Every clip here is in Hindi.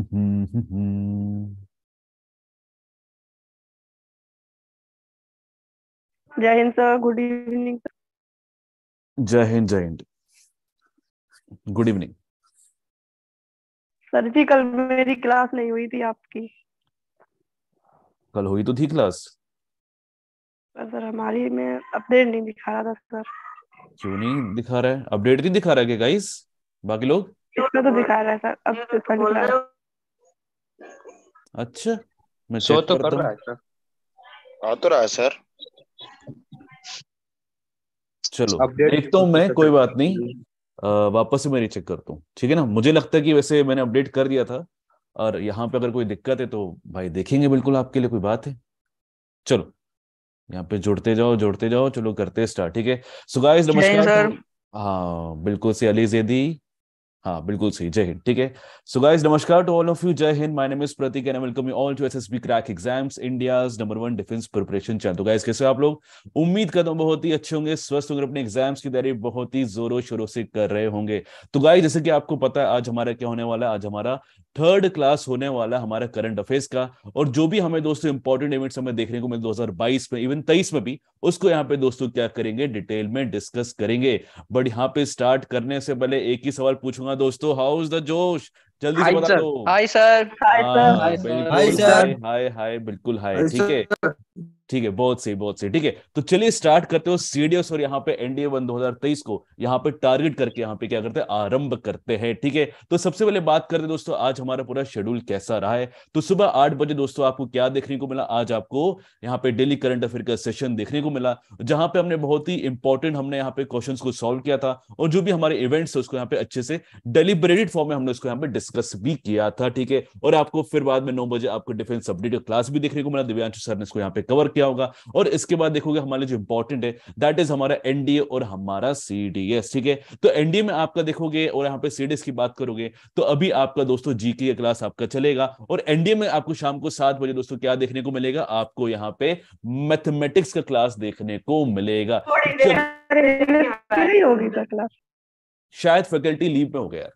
जय हिंद sir good evening Jai Hind जय Hind good evening sir ji कल मेरी क्लास नहीं हुई थी आपकी कल हुई तो थी क्लास पर सर हमारी में अपडेट नहीं दिखा रहा था सर क्यों नहीं दिखा रहा है अपडेट नहीं दिखा रहा है गाइस बाकी लोग इसमें तो दिखा रहा है सर अब दिखा रहा है अच्छा मैं शो तो कर रहा है सर आ तो रहा है सर चलो देखता हूँ मैं कोई बात नहीं आ, वापस से मैं रिचेक करता हूँ ठीक है ना मुझे लगता है कि वैसे मैंने अपडेट कर दिया था और यहाँ पे अगर कोई दिक्कत है तो भाई देखेंगे बिल्कुल आपके लिए कोई बात है चलो यहाँ पे जुड़ते जाओ जुड़ते जाओ चलो करते स्टार्ट ठीक है सो नमस्कार हाँ बिल्कुल से अली जेदी हाँ बिल्कुल सही जय हिंद ठीक है सो गाइस नमस्कार to all of you Jai Hind my name is Prateek and welcome you all to SSB crack exams India number one defence preparation channel तो गाइस कैसे आप लोग उम्मीद करता हूँ बहुत ही अच्छे होंगे स्वस्थ होंगे अपने एग्जाम्स की तैयारी बहुत ही जोरों शोरों से कर रहे होंगे तो गाइस जैसे कि आपको पता है आज हमारा क्या होने वाला है आज हमारा थर्ड क्लास होने वाला हमारा करंट अफेयर्स का और जो भी हमें दोस्तों इंपॉर्टेंट इवेंट्स हमें देखने को मिले 2022 में इवन 23 में भी उसको यहाँ पे दोस्तों क्या करेंगे डिटेल में डिस्कस करेंगे बट यहाँ पे स्टार्ट करने से पहले एक ही सवाल पूछूंगा करूंगा दोस्तों हाउ इज द जोश जल्दी से बता दो hi sir hi sir hi sir hi hi बिल्कुल हाय ठीक है ठीक है बहुत सही बहुत सही ठीक है तो चलिए स्टार्ट करते हो सीडीएस और यहाँ पे एनडीए वन 2023 को यहाँ पे टारगेट करके यहाँ पे क्या करते हैं आरंभ करते हैं ठीक है तो सबसे पहले बात करते हैं दोस्तों आज हमारा पूरा शेड्यूल कैसा रहा है तो सुबह आठ बजे दोस्तों आपको क्या देखने को मिला आज आपको यहाँ पे डेली करंट अफेयर का सेशन देखने को मिला जहां पे हमने बहुत ही इंपॉर्टेंट हमने यहाँ पे क्वेश्चन को सोल्व किया था और जो भी हमारे इवेंट्स है उसको यहाँ पे अच्छे से डेलिबरेटेड फॉर्म में हमने उसको यहाँ पे डिस्कस भी किया था ठीक है और आपको फिर बाद में नौ बजे आपको डिफेंस अपडेट क्लास भी देखने को मिला दिव्यांशु सर ने इसको यहाँ पे कवर किया क्या होगा और इसके बाद देखोगे हमारे जो इंपॉर्टेंट है दैट इज हमारा एनडीए और हमारा सीडीएस ठीक है तो एनडीए में आपका देखोगे और यहाँ पे सीडीएस की बात करोगे तो अभी आपका दोस्तों जीके का क्लास आपका चलेगा और एनडीए में आपको शाम को सात बजे दोस्तों क्या देखने को मिलेगा आपको यहाँ पे मैथमेटिक्स का क्लास देखने को मिलेगा तो शायद फैकल्टी लीव पे हो गया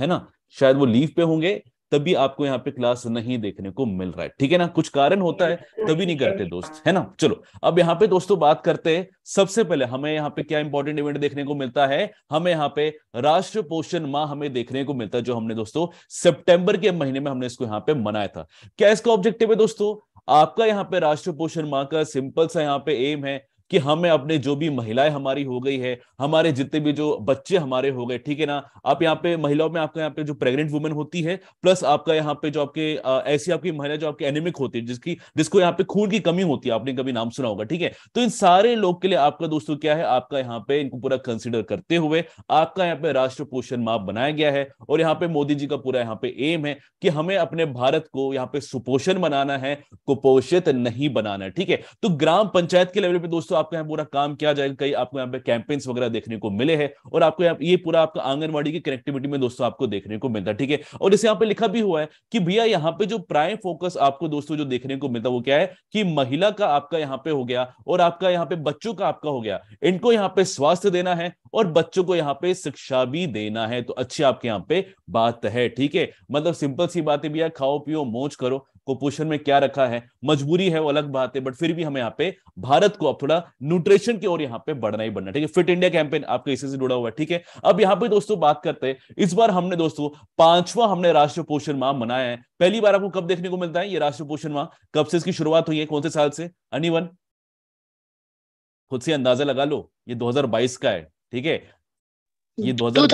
है ना शायद वो लीव पे होंगे तभी आपको यहाँ पे क्लास नहीं देखने को मिल रहा है ठीक है ना कुछ कारण होता है तभी नहीं करते दोस्त है ना चलो अब यहाँ पे दोस्तों बात करते हैं सबसे पहले हमें यहाँ पे क्या इंपॉर्टेंट इवेंट देखने को मिलता है हमें यहाँ पे राष्ट्र पोषण माह हमें देखने को मिलता है जो हमने दोस्तों सेप्टेम्बर के महीने में हमने इसको यहाँ पे मनाया था क्या इसका ऑब्जेक्टिव है दोस्तों आपका यहाँ पे राष्ट्र पोषण माह का सिंपल सा यहाँ पे एम है कि हमें अपने जो भी महिलाएं हमारी हो गई है हमारे जितने भी जो बच्चे हमारे हो गए ठीक है ना आप यहाँ पे महिलाओं में आपका यहाँ पे जो प्रेग्नेंट वुमेन होती है प्लस आपका यहाँ पे जो आपके ऐसी आपकी महिला जो आपके एनेमिक होती है जिसकी जिसको यहाँ पे खून की कमी होती है आपने कभी नाम सुना होगा ठीक है तो इन सारे लोग के लिए आपका दोस्तों क्या है आपका यहाँ पे इनको पूरा कंसिडर करते हुए आपका यहाँ पे राष्ट्र पोषण माप बनाया गया है और यहाँ पे मोदी जी का पूरा यहाँ पे एम है कि हमें अपने भारत को यहाँ पे सुपोषण बनाना है कुपोषित नहीं बनाना है ठीक है तो ग्राम पंचायत के लेवल पे दोस्तों आपको यहाँ पूरा काम किया जाएगा कई आपको यहाँ पे कैंपेन्स वगैरह देखने को मिले हैं और आपको यहाँ ये पूरा आपका आंगनबाड़ी की कनेक्टिविटी में दोस्तों आपको देखने को मिलता है ठीक है और इसे यहाँ पे लिखा भी हुआ है कि भैया यहाँ पे जो प्राइम फोकस आपको दोस्तों जो देखने को मिलता है वो क्या है कि महिला का आपका यहाँ पे हो गया और आपका यहाँ पे बच्चों का आपका हो गया इनको यहाँ पे स्वास्थ्य देना है और बच्चों को यहाँ पे शिक्षा भी देना है तो अच्छी आपके यहाँ पे बात है ठीक है मतलब सिंपल सी बात है भैया खाओ पियो मोज करो कुपोषण में क्या रखा है मजबूरी है वो अलग बात है बट फिर भी हमें यहाँ पे भारत को अब थोड़ा न्यूट्रिशन की ओर यहाँ पे बढ़ना ही बढ़ना ठीक है फिट इंडिया कैंपेन आपके इसी से जुड़ा हुआ है ठीक है अब यहाँ पे दोस्तों बात करते हैं इस बार हमने दोस्तों पांचवा हमने राष्ट्रीय पोषण माह मनाया है पहली बार आपको कब देखने को मिलता है ये राष्ट्रीय पोषण माह कब से इसकी शुरुआत हुई है कौन से साल से अनिवन खुद से अंदाजा लगा लो ये 2022 का है ठीक है ये 2022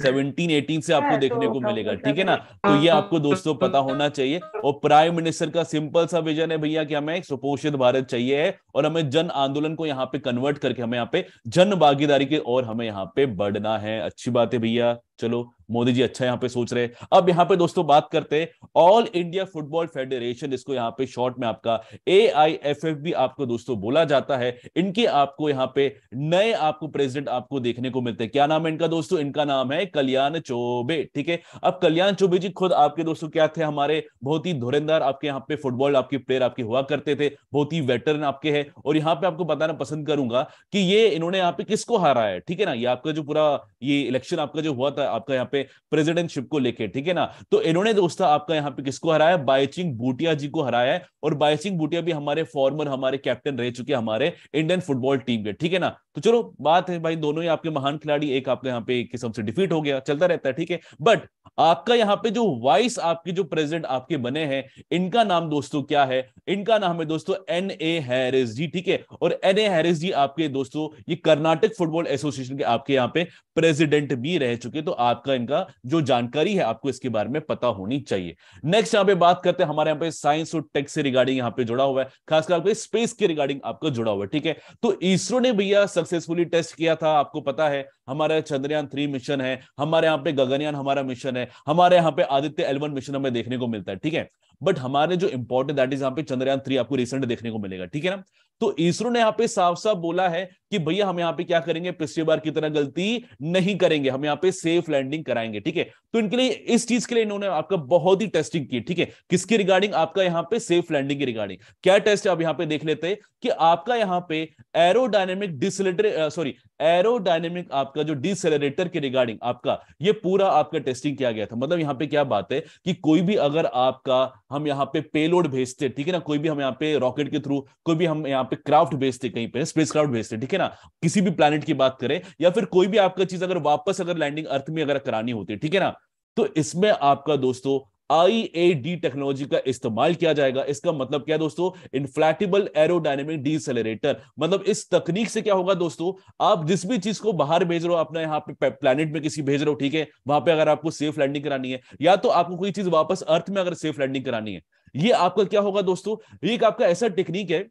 hmm. 18 से आपको हाँ, तो देखने को मिलेगा ठीक है ना तो ये हाँ, आपको तो दोस्तों तो पता होना चाहिए और प्राइम मिनिस्टर का सिंपल सा विजन है भैया कि हमें सुपोषित भारत चाहिए है और हमें जन आंदोलन को यहाँ पे कन्वर्ट करके हमें यहाँ पे जन भागीदारी के और हमें यहाँ पे बढ़ना है अच्छी बात है भैया चलो मोदी जी अच्छा यहाँ पे सोच रहे हैं अब यहाँ पे दोस्तों बात करते हैं ऑल इंडिया फुटबॉल फेडरेशन इसको यहाँ पे शॉर्ट में आपका ए आई एफ एफ भी आपको दोस्तों बोला जाता है इनके आपको यहाँ पे नए आपको प्रेसिडेंट आपको देखने को मिलते हैं क्या नाम है इनका दोस्तों इनका नाम है कल्याण चौबे ठीक है अब कल्याण चौबे जी खुद आपके दोस्तों क्या थे हमारे बहुत ही धुरंधार आपके यहाँ पे फुटबॉल आपके प्लेयर आपके हुआ करते थे बहुत ही वेटरन आपके है और यहाँ पे आपको बताना पसंद करूंगा कि ये इन्होंने यहाँ पे किसको हारा है ठीक है ना ये आपका जो पूरा ये इलेक्शन आपका जो हुआ था था आपका यहाँ पे प्रेसिडेंटशिप को लेके ठीक है ना तो इन्होंने दोस्तों आपका यहाँ पे किसको हराया बायचिंग बूटिया जी को हराया है और बायचिंग बूटिया भी हमारे फॉर्मर हमारे कैप्टन रह चुके हमारे इंडियन फुटबॉल टीम के ठीक है ना तो चलो बात है भाई दोनों ही आपके महान खिलाड़ी एक आपके यहाँ पे किस्म से डिफीट हो गया चलता रहता है ठीक है बट आपका यहाँ पे जो वाइस आपके जो प्रेसिडेंट आपके बने हैं इनका नाम दोस्तों क्या है इनका नाम है दोस्तों एन ए हैरिस जी ठीक है और एन ए हैरिस जी आपके दोस्तों ये कर्नाटक फुटबॉल एसोसिएशन के आपके यहाँ पे प्रेसिडेंट भी रह चुके तो तो आपका इनका जो जानकारी है आपको इसके बारे में पता होनी चाहिए नेक्स्ट यहाँ पे बात करते हैं हमारे यहाँ पे साइंस और टेक से रिगार्डिंग यहाँ पे जुड़ा हुआ है खासकर आपको स्पेस के रिगार्डिंग आपका जुड़ा हुआ है ठीक है तो इसरो ने भैया सक्सेसफुली टेस्ट किया था आपको पता है हमारा चंद्रयान थ्री मिशन है हमारे यहाँ पे गगनयान हमारा मिशन है हमारे यहाँ पे आदित्य एलवन मिशन हमें देखने को मिलता है ठीक है बट हमारे जो इंपॉर्टेंट दैट इज यहाँ पे चंद्रयान थ्री आपको रिसेंट देखने को मिलेगा ठीक है ना तो इसरो ने यहाँ पे साफ साफ बोला है कि भैया हम यहाँ पे क्या करेंगे पिछली बार की तरह गलती नहीं करेंगे हम यहाँ पे सेफ लैंडिंग कराएंगे ठीक है तो इनके लिए इस चीज के लिए इन्होंने आपका बहुत ही टेस्टिंग की ठीक है किसकी रिगार्डिंग आपका यहाँ पे सेफ लैंडिंग की रिगार्डिंग क्या टेस्ट आप यहाँ पे देख लेते हैं कि आपका यहाँ पे एरोडायनेमिक डिसलेटर सॉरी एरोडायनेमिक आपका जो डिसलेटर की रिगार्डिंग आपका ये पूरा आपका टेस्टिंग किया गया था मतलब यहाँ पे क्या बात है कि कोई भी अगर आपका हम यहाँ पे पेलोड भेजते ठीक है ना कोई भी हम यहाँ पे रॉकेट के थ्रू कोई भी हम यहाँ पे क्राफ्ट भेजते कहीं पे स्पेस क्राफ्ट भेजते ठीक है ना किसी भी प्लानिट की बात करें या फिर कोई भी आपका चीज अगर वापस अगर लैंडिंग अर्थ में अगर करानी होती है ठीक है ना तो इसमें आपका दोस्तों आईएडी टेक्नोलॉजी का इस्तेमाल किया जाएगा इसका मतलब क्या दोस्तों इनफ्लैटिबल एरोडायनेमिक डीसेलरेटर मतलब इस तकनीक से क्या होगा दोस्तों आप जिस भी चीज को बाहर भेज रहे हो अपना यहाँ पे प्लेनेट में किसी भेज रहे हो ठीक है वहां पे अगर आपको सेफ लैंडिंग करानी है या तो आपको कोई चीज वापस अर्थ में अगर सेफ लैंडिंग करानी है ये आपका क्या होगा दोस्तों ये एक आपका ऐसा टेक्निक है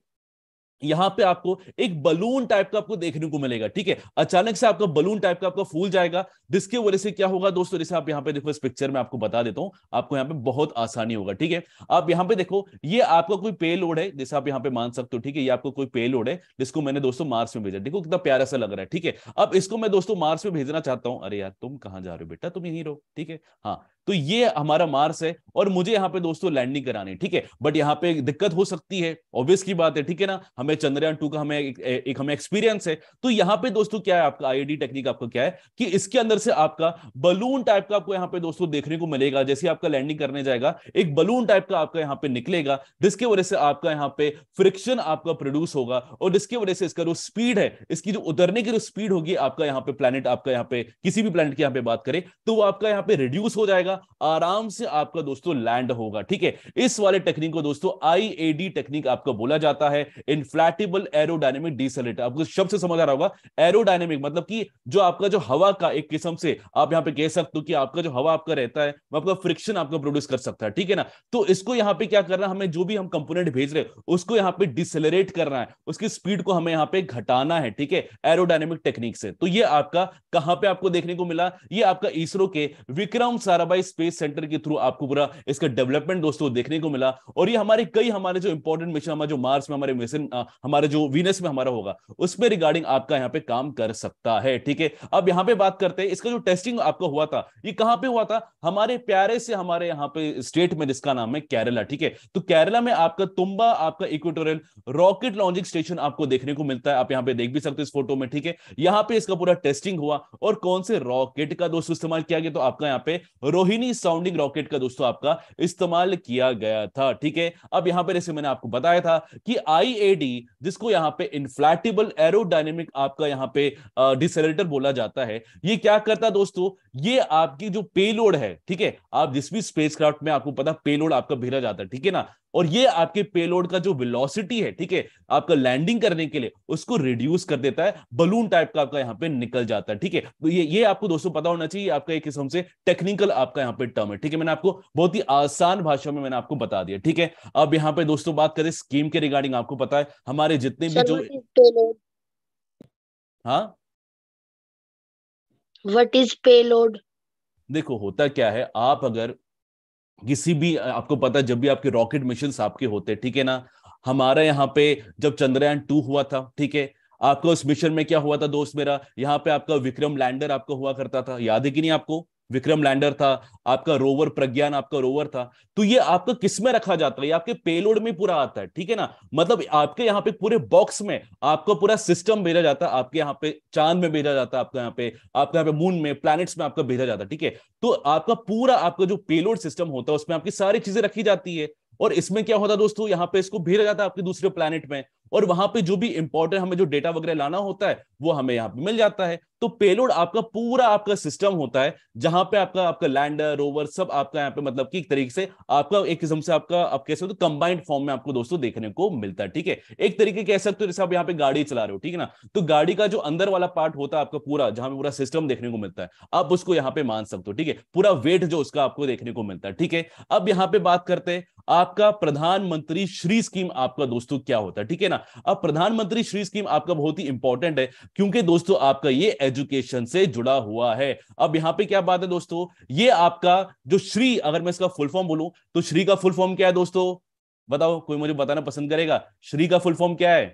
यहां पे आपको एक बलून टाइप का आपको देखने को मिलेगा ठीक है अचानक से आपका बलून टाइप का आपका फूल जाएगा जिसके वजह से क्या होगा दोस्तों जैसे आप यहाँ पे देखो इस पिक्चर में आपको बता देता हूं आपको यहाँ पे बहुत आसानी होगा ठीक है आप यहाँ पे देखो ये आपका कोई पे लोड है जैसे आप यहाँ पे मान सकते हो ठीक है ये आपको कोई पे लोड है जिसको मैंने दोस्तों मार्स में भेजा देखो कितना प्यारा सा लग रहा है ठीक है अब इसको मैं दोस्तों मार्स में भेजना चाहता हूँ अरे यार तुम कहां जा रहे हो बेटा तुम यही रहो ठीक है हाँ तो ये हमारा मार्स है और मुझे यहाँ पे दोस्तों लैंडिंग करानी ठीक है बट यहाँ पे दिक्कत हो सकती है ऑब्वियस की बात है ठीक है ना हमें चंद्रयान टू का हमें एक, एक हमें एक्सपीरियंस है तो यहाँ पे दोस्तों क्या है आपका आईडी टेक्निक आपका क्या है कि इसके अंदर से आपका बलून टाइप का आपको यहाँ पे दोस्तों देखने को मिलेगा जैसे आपका लैंडिंग करने जाएगा एक बलून टाइप का आपका यहाँ पे निकलेगा जिसके वजह से आपका यहाँ पे फ्रिक्शन आपका प्रोड्यूस होगा और जिसकी वजह से इसका जो स्पीड है इसकी जो उतरने की जो स्पीड होगी आपका यहाँ पे प्लानट आपका यहाँ पे किसी भी प्लानट की यहाँ पे बात करें तो वो आपका यहाँ पे रिड्यूस हो जाएगा जाएगा आराम से आपका दोस्तों लैंड होगा ठीक है इस वाले टेक्निक को दोस्तों आईएडी टेक्निक आपको बोला जाता है इनफ्लैटेबल एरोडायनेमिक डिसलेटर आपको शब्द से समझ आ रहा होगा एरोडायनेमिक मतलब कि जो आपका जो हवा का एक किस्म से आप यहाँ पे कह सकते हो कि आपका जो हवा आपका रहता है मतलब फ्रिक्शन आपका प्रोड्यूस कर सकता है ठीक है ना तो इसको यहाँ पे क्या करना है हमें जो भी हम कंपोनेंट भेज रहे हैं उसको यहाँ पे डिसेलरेट करना है उसकी स्पीड को हमें यहां पे घटाना है ठीक है एरोडायनेमिक टेक्निक से तो ये आपका कहां पे आपको देखने को मिला ये आपका इसरो के Vikram Sarabhai sky space centre के थ्रू आपको पूरा इसका डेवलपमेंट दोस्तों देखने को मिला और ये हमारे कई हमारे जो इंपॉर्टेंट मिशन हमारे जो मार्स में हमारे मिशन हमारे जो वीनस में हमारा होगा उसमें रिगार्डिंग आपका यहाँ पे काम कर सकता है ठीक है अब यहाँ पे बात करते हैं इसका जो टेस्टिंग आपका हुआ था ये कहाँ पे हुआ था हमारे प्यारे से हमारे यहाँ पे स्टेट में जिसका नाम है केरला ठीक है तो केरला में आपका तुम्बा आपका इक्वेटोरियल रॉकेट लॉन्चिंग स्टेशन आपको देखने को मिलता है आप यहाँ पे देख भी सकते हो इस फोटो में ठीक है यहाँ पे इसका पूरा टेस्टिंग हुआ और कौन से रॉकेट का दोस्तों इस्तेमाल किया गया तो आपका यहाँ पे रोहित रोहिणी साउंडिंग रॉकेट का दोस्तों आपका इस्तेमाल किया गया था ठीक है अब यहां पर जैसे मैंने आपको बताया था कि आईएडी जिसको यहां पे इन्फ्लैटेबल एरोडायनेमिक आपका यहां पे डिसेलेटर बोला जाता है ये क्या करता दोस्तों ये आपकी जो पेलोड है ठीक है आप जिस भी स्पेसक्राफ्ट में आपको पता पेलोड आपका भेजा जाता है ठीक है ना और ये आपके पेलोड का जो वेलोसिटी है ठीक है आपका लैंडिंग करने के लिए उसको रिड्यूस कर देता है बलून टाइप का आपका यहाँ पे निकल जाता है ठीक है तो ये ये आपको दोस्तों पता होना चाहिए आपका एक किस्म से टेक्निकल आपका यहाँ पे टर्म है ठीक है मैंने आपको बहुत ही आसान भाषा में मैंने आपको बता दिया ठीक है अब यहाँ पे दोस्तों बात करें स्कीम के रिगार्डिंग आपको पता है हमारे जितने भी जो हाँ वट इज पेलोड देखो होता क्या है आप अगर किसी भी आपको पता है जब भी आपके रॉकेट मिशन आपके होते ठीक है ना हमारा यहाँ पे जब चंद्रयान टू हुआ था ठीक है आपका उस मिशन में क्या हुआ था दोस्त मेरा यहाँ पे आपका विक्रम लैंडर आपका हुआ करता था याद है कि नहीं आपको विक्रम लैंडर था आपका रोवर प्रज्ञान आपका रोवर था तो ये आपका किस में रखा जाता है ये आपके पेलोड में पूरा आता है ठीक है ना मतलब आपके यहाँ पे पूरे बॉक्स में आपका पूरा सिस्टम भेजा जाता है आपके यहाँ पे चांद में भेजा जाता है आपका यहाँ पे आपके यहाँ पे मून में प्लैनेट्स में आपका भेजा जाता है ठीक है तो आपका पूरा आपका जो पेलोड सिस्टम होता है उसमें आपकी सारी चीजें रखी जाती है और इसमें क्या होता है दोस्तों यहाँ पे इसको भेजा जाता है आपके दूसरे प्लैनेट में और वहां पे जो भी इंपॉर्टेंट हमें जो डेटा वगैरह लाना होता है वो हमें यहाँ पे मिल जाता है तो पेलोड आपका पूरा आपका सिस्टम होता है जहां पे आपका आपका लैंडर रोवर सब आपका यहाँ पे मतलब कि एक तरीके से आपका एक किस्म से आपका आप कह सकते हो तो कंबाइंड फॉर्म में आपको दोस्तों देखने को मिलता है ठीक है एक तरीके कह सकते हो जैसे आप यहाँ पे गाड़ी चला रहे हो ठीक है ना तो गाड़ी का जो अंदर वाला पार्ट होता है आपका पूरा जहां पे पूरा सिस्टम देखने को मिलता है आप उसको यहाँ पे मान सकते हो ठीक है पूरा वेट जो उसका आपको देखने को मिलता है ठीक है अब यहाँ पे बात करते हैं आपका प्रधानमंत्री श्री स्कीम आपका दोस्तों क्या होता है ठीक है ना अब प्रधानमंत्री श्री स्कीम आपका बहुत ही इंपॉर्टेंट है क्योंकि दोस्तों आपका ये एजुकेशन से जुड़ा हुआ है अब यहां पे क्या बात है दोस्तों ये आपका जो श्री अगर मैं इसका फुल फॉर्म बोलू तो श्री का फुल फॉर्म क्या है दोस्तों बताओ कोई मुझे बताना पसंद करेगा श्री का फुल फॉर्म क्या है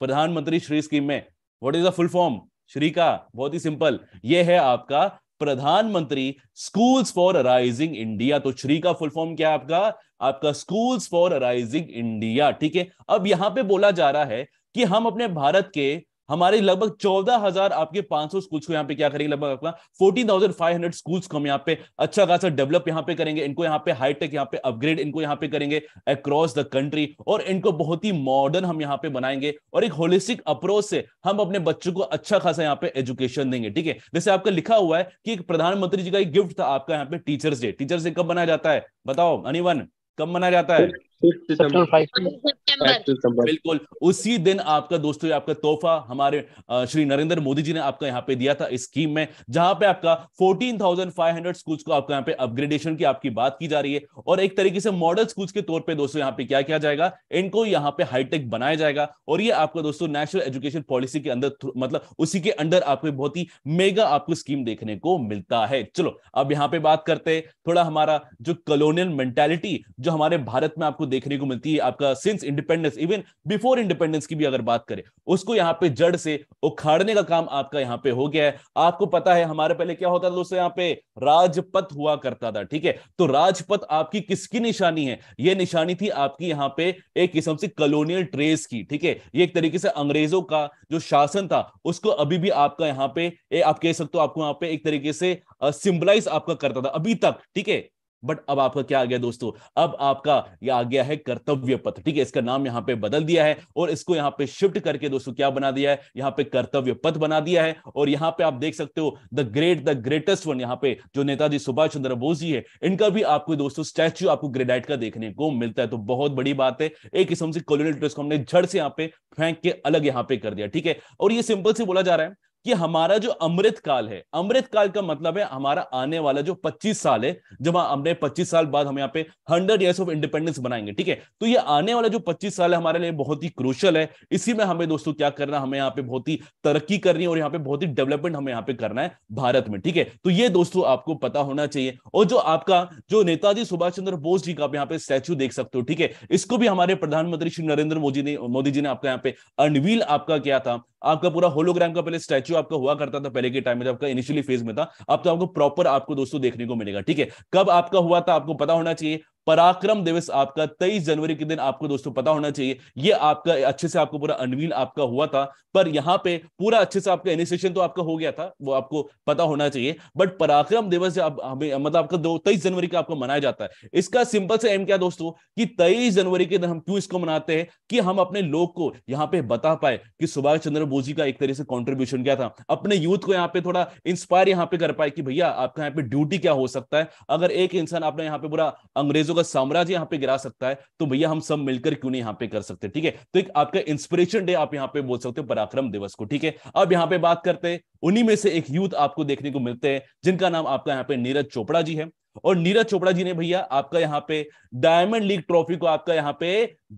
प्रधानमंत्री श्री स्कीम में what is the full form Shri का बहुत ही सिंपल ये है आपका प्रधानमंत्री स्कूल्स फॉर राइजिंग इंडिया तो श्री का फुल फॉर्म क्या है आपका आपका स्कूल्स फॉर अराइजिंग इंडिया ठीक है अब यहाँ पे बोला जा रहा है कि हम अपने भारत के हमारे लगभग चौदह हजार आपके पांच सौ स्कूल्स को यहाँ पे क्या करेंगे लगभग आपका fourteen thousand five hundred schools को हम यहाँ पे अच्छा खासा डेवलप यहाँ पे करेंगे इनको यहाँ पे हाईटेक यहाँ पे अपग्रेड इनको यहाँ पे करेंगे अक्रॉस द कंट्री और इनको बहुत ही मॉडर्न हम यहाँ पे बनाएंगे और एक होलिस्टिक अप्रोच से हम अपने बच्चों को अच्छा खासा यहाँ पे एजुकेशन देंगे ठीक है जैसे आपका लिखा हुआ है कि प्रधानमंत्री जी का एक गिफ्ट था आपका यहाँ पे टीचर्स डे टीचर्स डे कब बनाया जाता है बताओ अनिवन कब मनाया जाता है बिल्कुल उसी दिन आपका दोस्तों आपका तोहफा हमारे श्री नरेंद्र मोदी जी ने आपका यहाँ पे दिया था इस स्कीम में जहां पे आपका 14,500 स्कूल्स को आपका यहाँ पे अपग्रेडेशन की आपकी बात की जा रही है और एक तरीके से मॉडल स्कूल्स के तौर पे दोस्तों यहाँ पे क्या किया जाएगा इनको यहाँ पे हाईटेक बनाया जाएगा और ये आपका दोस्तों नेशनल एजुकेशन पॉलिसी के अंदर मतलब उसी के अंडर आपको बहुत ही मेगा आपको स्कीम देखने को मिलता है चलो अब यहाँ पे बात करते हैं थोड़ा हमारा जो कॉलोनियल मेंटेलिटी जो हमारे भारत में आपको देखने को मिलती है आपका since independence even before independence की भी अगर बात करें उसको यहाँ पे जड़ से उखाड़ने का काम आपका यहाँ पे हो गया है आपको पता है हमारे पहले क्या होता था दोस्तों यहाँ पे राजपथ हुआ करता था ठीक है तो राजपथ आपकी किसकी निशानी है यह निशानी थी आपकी यहाँ पे एक किस्म से कलोनियल ट्रेस की ठीक है ये एक तरीके से अंग्रेजों का जो शासन था उसको अभी भी आपका यहाँ पे आप कह सकते हो आपको यहाँ पे एक तरीके से सिंबलाइज आपका करता था अभी तक ठीक है बट अब आपका क्या आ गया दोस्तों अब आपका ये आ गया है कर्तव्य पथ ठीक है इसका नाम यहां पे बदल दिया है और इसको यहाँ पे शिफ्ट करके दोस्तों क्या बना दिया है यहां पे कर्तव्य पथ बना दिया है और यहाँ पे आप देख सकते हो the great the greatest one यहाँ पे जो नेताजी सुभाष चंद्र बोस जी है इनका भी आपको दोस्तों स्टैच्यू आपको ग्रेडाइट का देखने को मिलता है तो बहुत बड़ी बात है एक किस्म से कॉलोनियल ड्रेस को हमने झड़ से यहाँ पे फेंक के अलग यहाँ पे कर दिया ठीक है और ये सिंपल से बोला जा रहा है कि हमारा जो अमृत काल है अमृत काल का मतलब है हमारा आने वाला जो 25 साल है जब हमने 25 साल बाद हम यहाँ पे 100 इयर्स ऑफ इंडिपेंडेंस बनाएंगे ठीक है तो ये आने वाला जो 25 साल है हमारे लिए बहुत ही क्रूशल है इसी में हमें दोस्तों क्या करना हमें यहाँ पे बहुत ही तरक्की करनी है और यहाँ पे बहुत ही डेवलपमेंट हमें यहाँ पे करना है भारत में ठीक है तो ये दोस्तों आपको पता होना चाहिए और जो आपका जो नेताजी सुभाष चंद्र बोस जी का आप यहाँ पे स्टैच्यू देख सकते हो ठीक है इसको भी हमारे प्रधानमंत्री श्री नरेंद्र मोदी ने मोदी जी ने आपका यहाँ पे अनवील आपका क्या था आपका पूरा होलोग्राम का पहले स्टैच्यू स्टैच्यू आपका हुआ करता था पहले के टाइम में जब आपका इनिशियली फेज में था अब तो आपको प्रॉपर आपको दोस्तों देखने को मिलेगा ठीक है कब आपका हुआ था आपको पता होना चाहिए पराक्रम दिवस आपका 23 जनवरी के दिन आपको दोस्तों पता होना चाहिए ये आपका अच्छे से आपको पूरा अनवील आपका हुआ था पर यहाँ पे पूरा अच्छे से आपका इनिशिएशन तो आपका हो गया था वो आपको पता होना चाहिए बट पराक्रम दिवस हमें मतलब आपका दो तेईस जनवरी का आपको मनाया जाता है इसका सिंपल से एम क्या दोस्तों कि तेईस जनवरी के दिन हम क्यों इसको मनाते हैं कि हम अपने लोग को यहाँ पे बता पाए कि सुभाष चंद्र बोस जी का एक तरह से कॉन्ट्रीब्यूशन क्या था अपने यूथ को यहाँ पे थोड़ा इंस्पायर यहाँ पे कर पाए कि भैया आपका यहाँ पे ड्यूटी क्या हो सकता है अगर एक इंसान आपने यहाँ पे पूरा अंग्रेजों का साम्राज्य यहाँ पे गिरा सकता है तो भैया हम सब मिलकर क्यों नहीं यहाँ पे कर सकते ठीक है तो एक आपका इंस्पिरेशन डे आप यहाँ पे बोल सकते हो पराक्रम दिवस को ठीक है अब यहाँ पे बात करते हैं उन्हीं में से एक यूथ आपको देखने को मिलते हैं जिनका नाम आपका यहाँ पे नीरज चोपड़ा जी है और नीरज चोपड़ा जी ने भैया आपका यहाँ पे डायमंड लीग ट्रॉफी को आपका यहाँ पे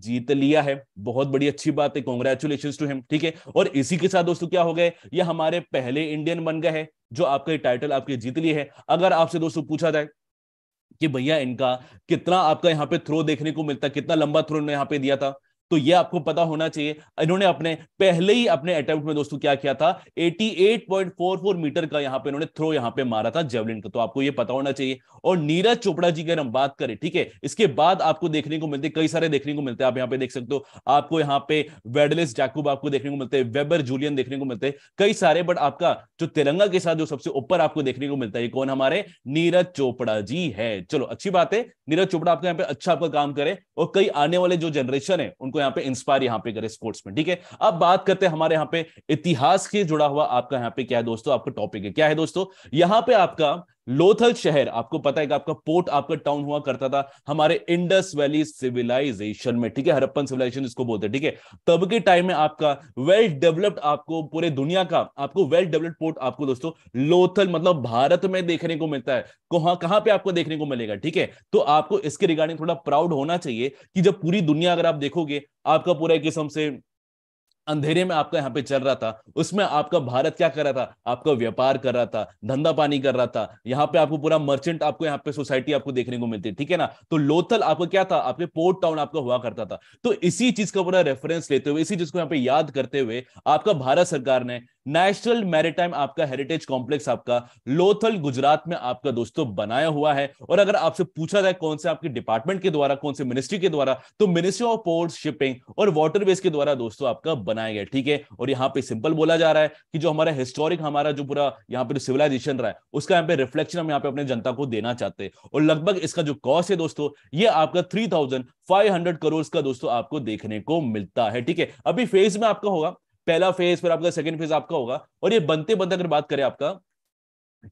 जीत लिया है बहुत बड़ी अच्छी बात है कॉन्ग्रेचुलेशन टू हिम ठीक है और इसी के साथ दोस्तों क्या हो गए ये हमारे पहले इंडियन बन गए हैं जो आपका टाइटल आपके जीत लिए है अगर आपसे दोस्तों पूछा जाए कि भैया इनका कितना आपका यहाँ पे थ्रो देखने को मिलता कितना लंबा थ्रो इन्होंने यहाँ पे दिया था तो ये आपको पता होना चाहिए इन्होंने अपने पहले ही अपने अटेम्प्ट में दोस्तों क्या किया था 88.44 मीटर का यहां पे इन्होंने थ्रो यहां पे मारा था जेवलिन का तो आपको ये पता होना चाहिए और नीरज चोपड़ा जी की अगर हम बात करें ठीक है इसके बाद आपको देखने को मिलते कई सारे देखने को मिलते हैं आप यहां पर देख सकते हो आपको यहां पर वेडलिस जैकूब आपको देखने को मिलते हैं वेबर जूलियन देखने को मिलते हैं कई सारे बट आपका जो तिरंगा के साथ जो सबसे ऊपर आपको देखने को मिलता है कौन हमारे नीरज चोपड़ा जी है चलो अच्छी बात है नीरज चोपड़ा आपका यहाँ पे अच्छा आपका काम करे और कई आने वाले जो जनरेशन है उनको यहाँ पे इंस्पायर यहाँ पे करे स्पोर्ट्स में ठीक है अब बात करते हैं हमारे यहाँ पे इतिहास के जुड़ा हुआ आपका यहाँ पे क्या है दोस्तों आपका टॉपिक है क्या है दोस्तों यहाँ पे आपका लोथल शहर आपको पता है कि आपका पोर्ट आपका टाउन हुआ करता था हमारे इंडस वैली सिविलाइजेशन में ठीक है हरप्पन सिविलाइजेशन इसको बोलते हैं ठीक है तब के टाइम में आपका वेल डेवलप्ड आपको पूरे दुनिया का आपको वेल डेवलप्ड पोर्ट आपको दोस्तों लोथल मतलब भारत में देखने को मिलता है कहां कहां पे आपको देखने को मिलेगा ठीक है तो आपको इसके रिगार्डिंग थोड़ा प्राउड होना चाहिए कि जब पूरी दुनिया अगर आप देखोगे आपका पूरा किस्म से अंधेरे में आपका यहाँ पे चल रहा था उसमें आपका भारत क्या कर रहा था आपका व्यापार कर रहा था धंधा पानी कर रहा था यहाँ पे आपको पूरा मर्चेंट आपको यहाँ पे सोसाइटी आपको देखने को मिलती है ठीक है ना तो लोथल आपको क्या था आपके पोर्ट टाउन आपका हुआ करता था तो इसी चीज का पूरा रेफरेंस लेते हुए इसी चीज को यहाँ पे याद करते हुए आपका भारत सरकार ने नेशनल मैरिटाइम आपका हेरिटेज कॉम्प्लेक्स आपका लोथल गुजरात में आपका दोस्तों बनाया हुआ है और अगर आपसे पूछा जाए कौन से आपके डिपार्टमेंट के द्वारा कौन से मिनिस्ट्री के द्वारा तो मिनिस्ट्री ऑफ पोर्ट शिपिंग और वाटरवेज के द्वारा दोस्तों आपका बनाया गया ठीक है और यहाँ पे सिंपल बोला जा रहा है कि जो हमारा हिस्टोरिक हमारा जो पूरा यहाँ पे सिविलाइजेशन रहा है उसका यहाँ पे रिफ्लेक्शन हम यहाँ पे अपने जनता को देना चाहते हैं और लगभग इसका जो कॉस्ट है दोस्तों ये आपका three thousand five hundred crore का दोस्तों आपको देखने को मिलता है ठीक है अभी फेज में आपका होगा पहला फेज फिर आपका सेकंड फेज आपका होगा और ये बनते बनते अगर बात करें आपका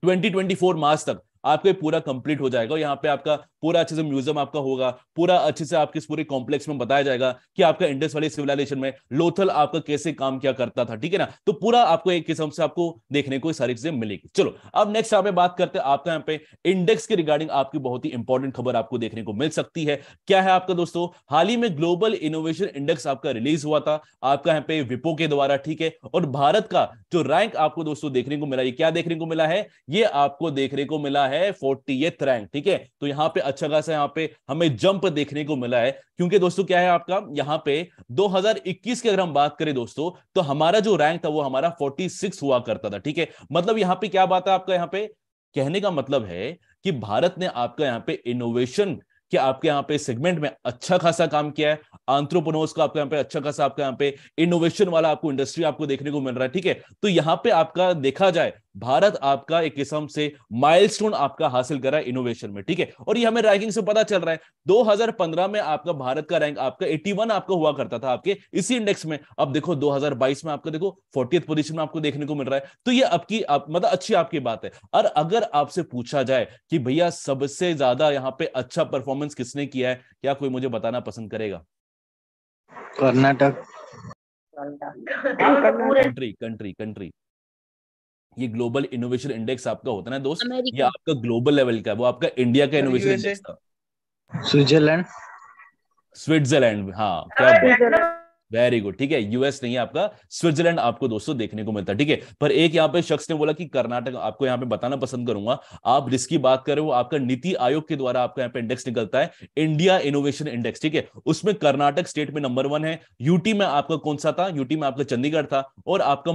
2024 मार्च तक आपका पूरा कंप्लीट हो जाएगा यहाँ पे आपका पूरा अच्छे से म्यूजियम आपका होगा पूरा अच्छे से आपके इस पूरे कॉम्प्लेक्स में बताया जाएगा कि आपका इंडस वाली सिविलाइजेशन में लोथल आपका कैसे काम क्या करता था ठीक है ना तो पूरा आपको एक किस्म से आपको देखने को सारी चीजें मिलेगी चलो अब नेक्स्ट यहाँ पे बात करते हैं आपका यहाँ पे इंडेक्स के रिगार्डिंग आपकी बहुत ही इंपॉर्टेंट खबर आपको देखने को मिल सकती है क्या है आपका दोस्तों हाल ही में ग्लोबल इनोवेशन इंडेक्स आपका रिलीज हुआ था आपका यहाँ पे विपो के द्वारा ठीक है और भारत का जो रैंक आपको दोस्तों देखने को मिला ये क्या देखने को मिला है ये आपको देखने को मिला है फोर्टी रैंक ठीक है तो यहाँ पे अच्छा खासा यहाँ पे हमें जंप देखने को मिला है क्योंकि दोस्तों क्या है आपका यहाँ पे 2021 की अगर हम बात करें दोस्तों तो हमारा जो रैंक था वो हमारा 46 हुआ करता था ठीक है मतलब यहाँ पे क्या बात है आपका यहाँ पे कहने का मतलब है कि भारत ने आपका यहाँ पे इनोवेशन कि आपके यहाँ पे सेगमेंट में अच्छा खासा काम किया है आंट्रोपोनोर्स का आपके यहाँ पे अच्छा खासा आपके यहाँ पे इनोवेशन वाला आपको इंडस्ट्री आपको देखने को मिल रहा है ठीक है तो यहाँ पे आपका देखा जाए भारत आपका एक किस्म से माइलस्टोन आपका हासिल करा इनोवेशन में ठीक है और ये हमें रैंकिंग से पता चल रहा है 2015 में आपका भारत का रैंक आपका 81 आपका हुआ करता था आपके इसी इंडेक्स में अब देखो 2022 में आपका देखो फोर्टी पोजीशन में आपको देखने को मिल रहा है तो ये आपकी आप, मतलब अच्छी आपकी बात है और अगर आपसे पूछा जाए कि भैया सबसे ज्यादा यहाँ पे अच्छा परफॉर्मेंस किसने किया है क्या कोई मुझे बताना पसंद करेगा कर्नाटक कंट्री कंट्री कंट्री ये ग्लोबल इनोवेशन इंडेक्स आपका होता है ना दोस्त ये आपका ग्लोबल लेवल का है वो आपका इंडिया का इनोवेशन इंडेक्स था स्विट्जरलैंड स्विट्जरलैंड हाँ क्या वेरी गुड ठीक है यूएस नहीं आपका स्विट्जरलैंड आपको दोस्तों देखने को मिलता है ठीक है पर एक यहाँ पे शख्स ने बोला कि कर्नाटक आपको यहाँ पे बताना पसंद करूंगा आप जिसकी बात कर रहे हो आपका नीति आयोग के द्वारा आपका यहाँ पे इंडेक्स निकलता है इंडिया इनोवेशन इंडेक्स ठीक है उसमें कर्नाटक स्टेट में नंबर वन है यूटी में आपका कौन सा था यूटी में आपका चंडीगढ़ था और आपका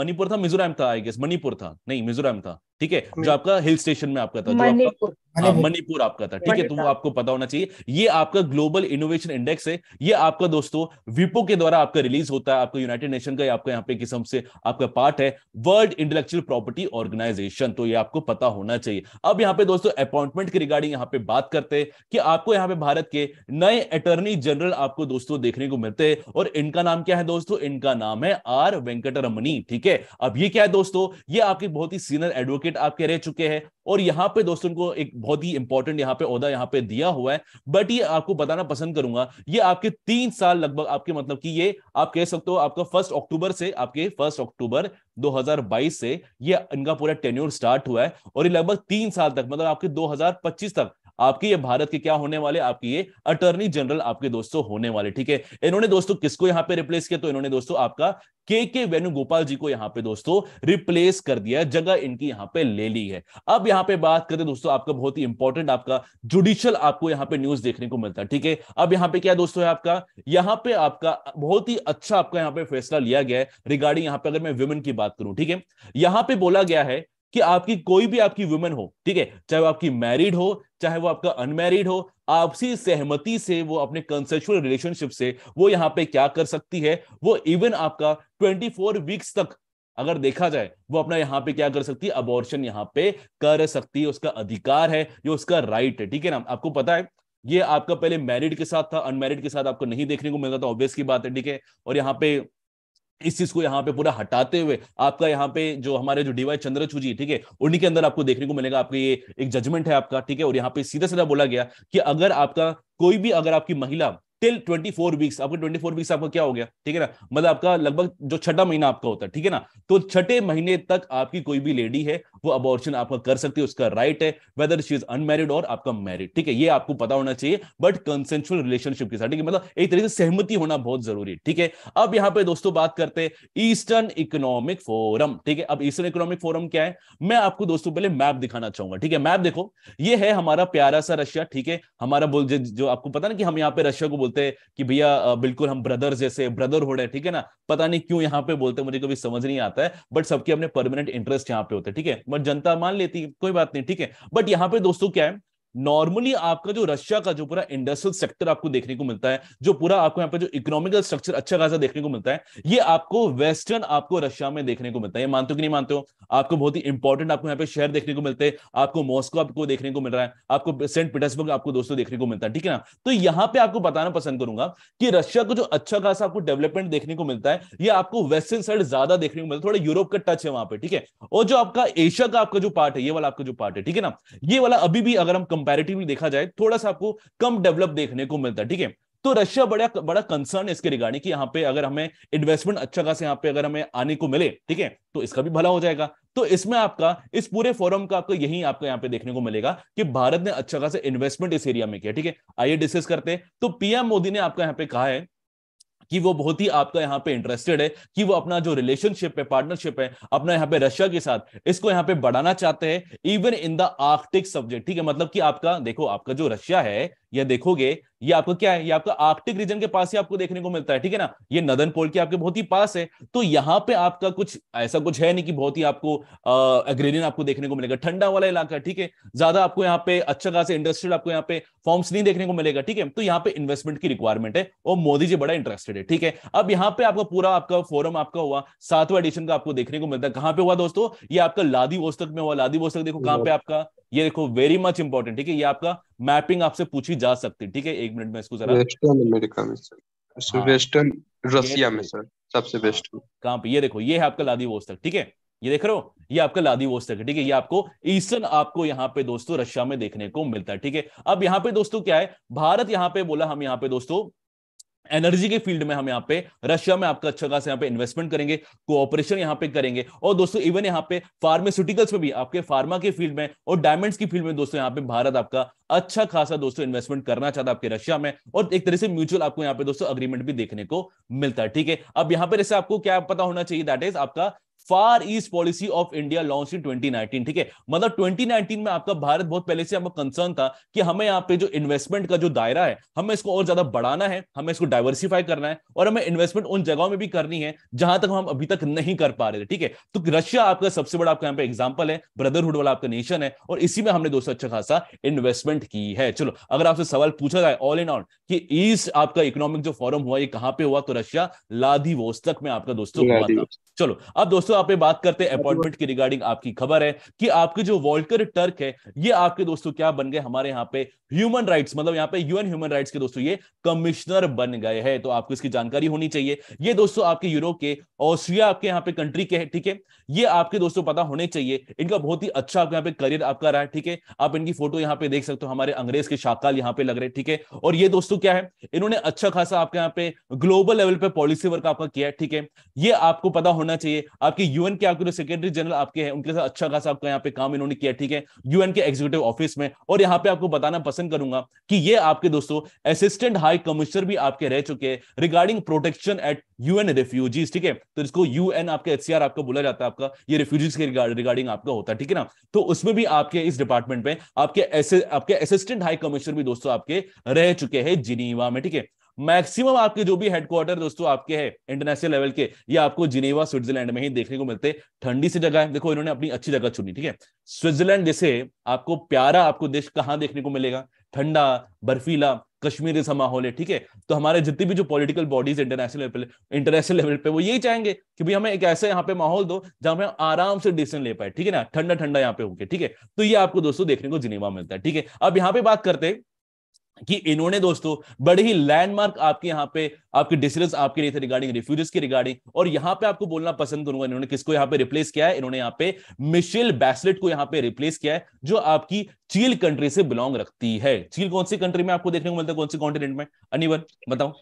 मणिपुर था मिजोरम था आई गेस मणिपुर था नहीं मिजोरम था ठीक है जो आपका हिल स्टेशन में आपका था मनीपुर आपका, हाँ, आपका था ठीक है तो वो आपको पता होना चाहिए ये आपका ग्लोबल इनोवेशन इंडेक्स है ये आपका दोस्तों विपो के द्वारा आपका रिलीज होता है आपका यूनाइटेड नेशन का आपका यहाँ पे किस्म से आपका पार्ट है वर्ल्ड इंटेलेक्चुअल प्रॉपर्टी ऑर्गेनाइजेशन तो ये आपको पता होना चाहिए अब यहाँ पे दोस्तों अपॉइंटमेंट के रिगार्डिंग यहाँ पे बात करते हैं कि आपको यहाँ पे भारत के नए अटर्नी जनरल आपको दोस्तों देखने को मिलते हैं और इनका नाम क्या है दोस्तों इनका नाम है आर वेंकट ठीक है अब ये क्या है दोस्तों ये आपके बहुत ही सीनियर एडवोकेट टारगेट आपके रह चुके हैं और यहाँ पे दोस्तों को एक बहुत ही इंपॉर्टेंट यहाँ पे अहदा यहाँ पे दिया हुआ है बट ये आपको बताना पसंद करूंगा ये आपके तीन साल लगभग आपके मतलब कि ये आप कह सकते हो आपका फर्स्ट अक्टूबर से आपके फर्स्ट अक्टूबर 2022 से ये इनका पूरा टेन्यूर स्टार्ट हुआ है और ये लगभग तीन साल तक मतलब आपके 2025 तक आपकी ये भारत के क्या होने वाले आपकी ये अटर्नी जनरल आपके दोस्तों होने वाले ठीक है इन्होंने दोस्तों किसको यहां पे रिप्लेस किया तो इन्होंने दोस्तों आपका के के वेणुगोपाल जी को यहां पे दोस्तों रिप्लेस कर दिया जगह इनकी यहां पे ले ली है अब यहां पे बात करते दोस्तों आपका बहुत ही इंपॉर्टेंट आपका जुडिशियल आपको यहां पे न्यूज देखने को मिलता है ठीक है अब यहां पे क्या दोस्तों है आपका यहां पे आपका बहुत ही अच्छा आपका यहां पे फैसला लिया गया है रिगार्डिंग यहां पे अगर मैं वुमेन की बात करूं ठीक है यहां पे बोला गया है कि आपकी कोई भी आपकी वुमेन हो ठीक है चाहे वो आपकी मैरिड हो चाहे वो आपका अनमैरिड हो आपसी सहमति से वो अपने कंसेक्चुअल रिलेशनशिप से वो यहाँ पे क्या कर सकती है वो इवन आपका 24 वीक्स तक अगर देखा जाए वो अपना यहाँ पे क्या कर सकती है अबॉर्शन यहाँ पे कर सकती है उसका अधिकार है ये उसका राइट है ठीक है ना आपको पता है ये आपका पहले मैरिड के साथ था अनमैरिड के साथ आपको नहीं देखने को मिलता था तो ऑब्वियस की बात है ठीक है और यहाँ पे इस चीज को यहाँ पे पूरा हटाते हुए आपका यहाँ पे जो हमारे जो डीवाई चंद्रचू जी ठीक है उन्हीं के अंदर आपको देखने को मिलेगा आपका ये एक जजमेंट है आपका ठीक है और यहाँ पे सीधा सीधा बोला गया कि अगर आपका कोई भी अगर आपकी महिला टिल 24 वीक्स आपका 24 वीक्स आपका क्या हो गया ठीक है ना मतलब आपका लगभग जो छठा महीना आपका होता है ठीक है ना तो छठे महीने तक आपकी कोई भी लेडी है वो अबॉर्शन आपका कर सकती है उसका राइट है वेदर शी इज अनमेरिड और आपका मैरिड ठीक है ये आपको पता होना चाहिए बट कंसेंशुअल रिलेशनशिप के साथ ठीक है मतलब एक तरीके से सहमति होना बहुत जरूरी है ठीक है अब यहाँ पे दोस्तों बात करते हैं ईस्टर्न इकोनॉमिक फोरम ठीक है अब ईस्टर्न इकोनॉमिक फोरम क्या है मैं आपको दोस्तों पहले मैप दिखाना चाहूंगा ठीक है मैप देखो ये है हमारा प्यारा सा रशिया ठीक है हमारा बोल जो आपको पता ना कि हम यहाँ पे रशिया को बोलते बोलते कि भैया बिल्कुल हम ब्रदर जैसे ब्रदरहुड है ठीक है ना पता नहीं क्यों यहाँ पे बोलते मुझे कभी समझ नहीं आता है बट सबके अपने परमानेंट इंटरेस्ट यहाँ पे होते हैं ठीक है बट जनता मान लेती कोई बात नहीं ठीक है बट यहाँ पे दोस्तों क्या है नॉर्मली आपका जो रशिया का जो पूरा इंडस्ट्रियल सेक्टर आपको देखने को मिलता है जो पूरा आपको यहाँ पर जो इकोनॉमिकल स्ट्रक्चर अच्छा खासा देखने को मिलता है ये आपको वेस्टर्न आपको रशिया में देखने को मिलता है ये मानते हो कि नहीं मानते हो आपको बहुत ही इंपॉर्टेंट आपको यहाँ पे शहर देखने को मिलते हैं आपको मॉस्को आपको देखने को मिल रहा है आपको सेंट पीटर्सबर्ग आपको दोस्तों देखने को मिलता है ठीक है ना तो यहाँ पे आपको बताना पसंद करूंगा कि रशिया को जो अच्छा खासा आपको डेवलपमेंट देखने को मिलता है ये आपको वेस्टर्न साइड ज्यादा देखने को मिलता है थोड़ा यूरोप का टच है वहां पर ठीक है और जो आपका एशिया का आपका जो पार्ट है ये वाला आपका जो पार्ट है ठीक है ना ये वाला अभी भी अगर हम कंपेरेटिवली देखा जाए थोड़ा सा आपको कम डेवलप देखने को मिलता है ठीक है तो रशिया बड़ा बड़ा कंसर्न है इसके रिगार्डिंग कि यहाँ पे अगर हमें इन्वेस्टमेंट अच्छा खासा यहाँ पे अगर हमें आने को मिले ठीक है तो इसका भी भला हो जाएगा तो इसमें आपका इस पूरे फोरम का आपका यही आपका यहाँ पे देखने को मिलेगा कि भारत ने अच्छा खासा इन्वेस्टमेंट इस एरिया में किया ठीक है आइए डिस्कस करते हैं तो पीएम मोदी ने आपका यहाँ पे कहा है कि वो बहुत ही आपका यहाँ पे इंटरेस्टेड है कि वो अपना जो रिलेशनशिप है पार्टनरशिप है अपना यहाँ पे रशिया के साथ इसको यहाँ पे बढ़ाना चाहते हैं even in the Arctic subject ठीक है मतलब कि आपका देखो आपका जो रशिया है या देखोगे ये आपको क्या है ये आपका आर्कटिक रीजन के पास ही आपको देखने को मिलता है ठीक है ना ये नदन पोल के आपके बहुत ही पास है तो यहाँ पे आपका कुछ ऐसा कुछ है नहीं कि बहुत ही आपको एग्रेरियन आपको देखने को मिलेगा ठंडा वाला इलाका ठीक है ज्यादा आपको यहाँ पे अच्छा खासा इंडस्ट्रियल आपको यहाँ पे फॉर्म्स नहीं देखने को मिलेगा ठीक है तो यहाँ पे इन्वेस्टमेंट की रिक्वायरमेंट है और मोदी जी बड़ा इंटरेस्टेड है ठीक है अब यहाँ पे आपका पूरा आपका फोरम आपका हुआ सातवा एडिशन का आपको देखने को मिलता है कहाँ पे हुआ दोस्तों ये आपका लादी वोस्तक में हुआ लादी वोस्तक देखो कहाँ पे आपका ये देखो वेरी मच इंपॉर्टेंट ठीक है ये आपका मैपिंग आपसे पूछी जा सकती है ठीक है एक मिनट में इसको जरा वेस्टर्न अमेरिका में सर हाँ। वेस्टर्न रशिया में सर सबसे बेस्ट कहां पे ये देखो ये है आपका लादी वोस्तक ठीक है ये देख रहे हो ये आपका लादी वोस्तक है ठीक है ये आपको ईस्टर्न आपको यहाँ पे दोस्तों रशिया में देखने को मिलता है ठीक है अब यहाँ पे दोस्तों क्या है भारत यहाँ पे बोला हम यहाँ पे दोस्तों एनर्जी के फील्ड में हम यहाँ पे रशिया में आपका अच्छा खास यहाँ पे इन्वेस्टमेंट करेंगे कोऑपरेशन यहाँ पे करेंगे और दोस्तों इवन यहाँ पे फार्मास्यूटिकल्स में भी आपके फार्मा के फील्ड में और डायमंड्स की फील्ड में दोस्तों यहाँ पे भारत आपका अच्छा खासा दोस्तों इन्वेस्टमेंट करना चाहता है आपके रशिया में और एक तरह से म्यूचुअल आपको यहाँ पे दोस्तों अग्रीमेंट भी देखने को मिलता है ठीक है अब यहाँ पर जैसे आपको क्या पता होना चाहिए दैट इज आपका far east policy of India launch in 2019 ठीक है मतलब 2019 में आपका भारत बहुत पहले से हमको कंसर्न था कि हमें यहाँ पे जो इन्वेस्टमेंट का जो दायरा है हमें इसको और ज्यादा बढ़ाना है हमें इसको डाइवर्सिफाई करना है और हमें इन्वेस्टमेंट उन जगहों में भी करनी है जहां तक हम अभी तक नहीं कर पा रहे थे ठीक है तो रशिया आपका सबसे बड़ा आपका यहाँ पे एग्जाम्पल है ब्रदरहुड वाला आपका नेशन है और इसी में हमने दोस्तों अच्छा खासा इन्वेस्टमेंट प्रेजेंट की है चलो अगर आपसे सवाल पूछा जाए ऑल इन ऑल कि ईस्ट आपका इकोनॉमिक जो फोरम हुआ ये कहाँ पे हुआ तो रशिया लादी वोस्तक में आपका दोस्तों हुआ था चलो अब दोस्तों आप बात करते हैं अपॉइंटमेंट की रिगार्डिंग आपकी खबर है कि आपके जो वॉल्कर टर्क है ये आपके दोस्तों क्या बन गए हमारे यहाँ पे ह्यूमन राइट्स मतलब यहाँ पे यूएन ह्यूमन राइट्स के दोस्तों ये कमिश्नर बन गए हैं तो आपको इसकी जानकारी होनी चाहिए ये दोस्तों आपके यूरोप के ऑस्ट्रिया आपके यहाँ पे कंट्री के है ठीक है ये आपके दोस्तों पता होने चाहिए इनका बहुत ही अच्छा आपके यहाँ पे करियर आपका रहा है ठीक है आप इनकी फोटो यहाँ पे देख सकते हो हमारे अंग्रेज के शाकाल यहाँ पे लग रहे ठीक है और ये दोस्तों क्या है इन्होंने अच्छा खासा आपके यहाँ पे ग्लोबल लेवल पे पॉलिसी वर्क आपका किया है ठीक है ये आपको पता होना चाहिए आपके यूएन के आपके सेक्रेटरी जनरल आपके हैं उनके साथ अच्छा खासा आपका यहाँ पे काम इन्होंने किया ठीक है यूएन के एग्जीक्यूटिव ऑफिस में और यहाँ पे आपको बताना पसंद करूंगा कि ये आपके दोस्तों असिस्टेंट हाई कमिश्नर भी आपके रह चुके हैं regarding protection at UN refugees ठीक है तो इसको यूएन आपके एच आपका बोला जाता है आपका ये रेफ्यूजीज के रिगार्डिंग आपका होता है ठीक है ना तो उसमें भी आपके इस डिपार्टमेंट में आपके ऐसे आपके आपके असिस्टेंट हाई कमिश्नर भी दोस्तों आपके रह चुके हैं जिनीवा में ठीक है मैक्सिमम आपके जो भी हेडक्वार्टर दोस्तों आपके है इंटरनेशनल लेवल के ये आपको जिनेवा स्विट्जरलैंड में ही देखने को मिलते ठंडी सी जगह है देखो इन्होंने अपनी अच्छी जगह चुनी ठीक है स्विट्जरलैंड जैसे आपको प्यारा आपको देश कहाँ देखने को मिलेगा ठंडा बर्फीला कश्मीर जैसा माहौल है ठीक है तो हमारे जितनी भी जो political bodies international level international level पे वो यही चाहेंगे कि भाई हमें एक ऐसा यहाँ पे माहौल दो जहां हम आराम से डिसीजन ले पाए ठीक है ना ठंडा ठंडा यहाँ पे होके ठीक है तो ये आपको दोस्तों देखने को जिनेवा मिलता है ठीक है अब यहाँ पे बात करते हैं कि इन्होंने दोस्तों बड़े ही लैंडमार्क आपके यहाँ पे आपके डिसीजन आपके लिए थे रिगार्डिंग रिफ्यूजेस की रिगार्डिंग और यहाँ पे आपको बोलना पसंद करूंगा इन्होंने किसको यहाँ पे रिप्लेस किया है इन्होंने यहाँ पे मिशेल बैसलेट को यहाँ पे रिप्लेस किया है जो आपकी चील कंट्री से बिलोंग रखती है चील कौन सी कंट्री में आपको देखने को मिलता है कौन सी कॉन्टिनेंट में अनिवन बताओ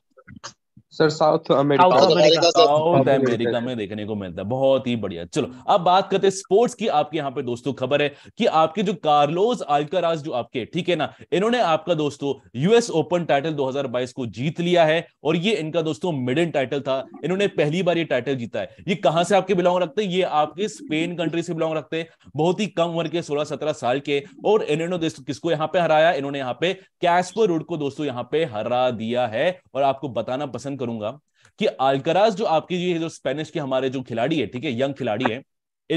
sir south America south America south America में देखने को मिलता है बहुत ही बढ़िया चलो अब बात करते हैं स्पोर्ट्स की आपके यहाँ पे दोस्तों खबर है कि आपके जो कार्लोस आलकराज जो आपके ठीक है ना इन्होंने आपका दोस्तों यूएस ओपन टाइटल 2022 को जीत लिया है और ये इनका दोस्तों मिडन टाइटल था इन्होंने पहली बार ये टाइटल जीता है ये कहां से आपके बिलोंग रखते हैं ये आपके स्पेन कंट्री से बिलोंग रखते हैं बहुत ही कम उम्र के सोलह सत्रह साल के और इन्होंने किसको यहाँ पे हराया इन्होंने यहाँ पे कैस्पर रूड को दोस्तों यहाँ पे हरा दिया है और आपको बताना पसंद करूंगा कि आलकराज जो आपकी ये जो स्पेनिश के हमारे जो खिलाड़ी है ठीक है यंग खिलाड़ी है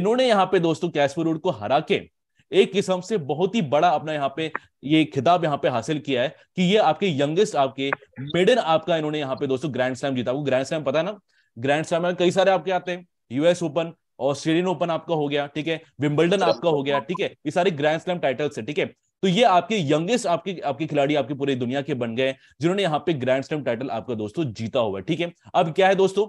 इन्होंने यहाँ पे दोस्तों कैसपरूड को हरा के एक किस्म से बहुत ही बड़ा अपना यहाँ पे ये खिताब यहाँ पे हासिल किया है कि ये आपके यंगेस्ट आपके मेडन आपका इन्होंने यहाँ पे दोस्तों ग्रैंड स्लैम जीता आपको ग्रैंड स्लैम पता है ना ग्रैंड स्लैम में कई सारे आपके आते हैं यूएस ओपन ऑस्ट्रेलियन ओपन आपका हो गया ठीक है विंबलडन आपका हो गया ठीक है ये सारे ग्रैंड स्लैम टाइटल्स है ठीक है तो ये आपके यंगेस्ट आपके आपके खिलाड़ी आपके पूरी दुनिया के बन गए जिन्होंने यहाँ पे ग्रैंड स्टैम टाइटल आपका दोस्तों जीता हुआ है ठीक है अब क्या है दोस्तों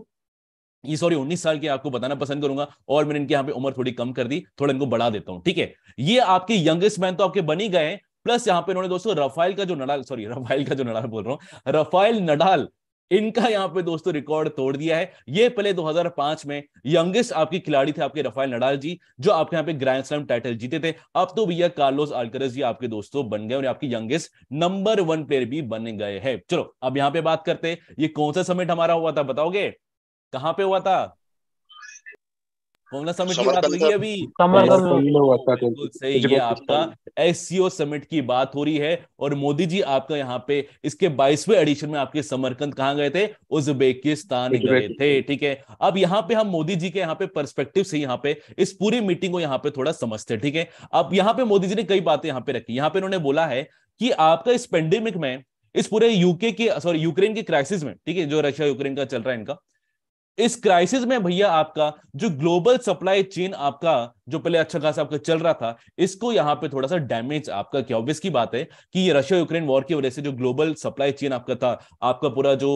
ये सॉरी उन्नीस साल की आपको बताना पसंद करूंगा और मैंने इनकी यहाँ पे उम्र थोड़ी कम कर दी थोड़ा इनको बढ़ा देता हूँ ठीक है ये आपके यंगेस्ट मैन तो आपके बन ही गए प्लस यहाँ पे इन्होंने दोस्तों रफाइल का जो नडाल सॉरी रफाइल का जो नडाल बोल रहा हूँ रफाइल नडाल इनका यहां पे दोस्तों रिकॉर्ड तोड़ दिया है ये पहले 2005 में यंगेस्ट आपके खिलाड़ी थे आपके रफाल नडाल जी जो आपके यहाँ पे ग्रैंड स्लैम टाइटल जीते थे अब तो भैया कार्लोस आलकरस जी आपके दोस्तों बन गए और आपके यंगेस्ट नंबर वन प्लेयर भी बन गए हैं चलो अब यहां पे बात करते ये कौन सा समिट हमारा हुआ था बताओगे कहां पे हुआ था मामला समिट की बात हो रही है अभी ये आपका एस समिट की बात हो रही है और मोदी जी आपका यहाँ पे इसके बाईसवें एडिशन में आपके समरकंद कहाँ गए थे उज्बेकिस्तान गए थे ठीक है अब यहाँ पे हम मोदी जी के यहाँ पे परस्पेक्टिव से यहाँ पे इस पूरी मीटिंग को यहाँ पे थोड़ा समझते हैं ठीक है अब यहाँ पे मोदी जी ने कई बातें यहाँ पे रखी यहाँ पे उन्होंने बोला है कि आपका इस पेंडेमिक में इस पूरे यूके के सॉरी यूक्रेन के क्राइसिस में ठीक है जो रशिया यूक्रेन का चल रहा है इनका इस क्राइसिस में भैया आपका जो ग्लोबल सप्लाई चेन आपका जो पहले अच्छा खासा आपका चल रहा था इसको यहाँ पे थोड़ा सा डैमेज आपका क्या ऑब्वियस की बात है कि ये रशिया यूक्रेन वॉर की वजह से जो ग्लोबल सप्लाई चेन आपका था आपका पूरा जो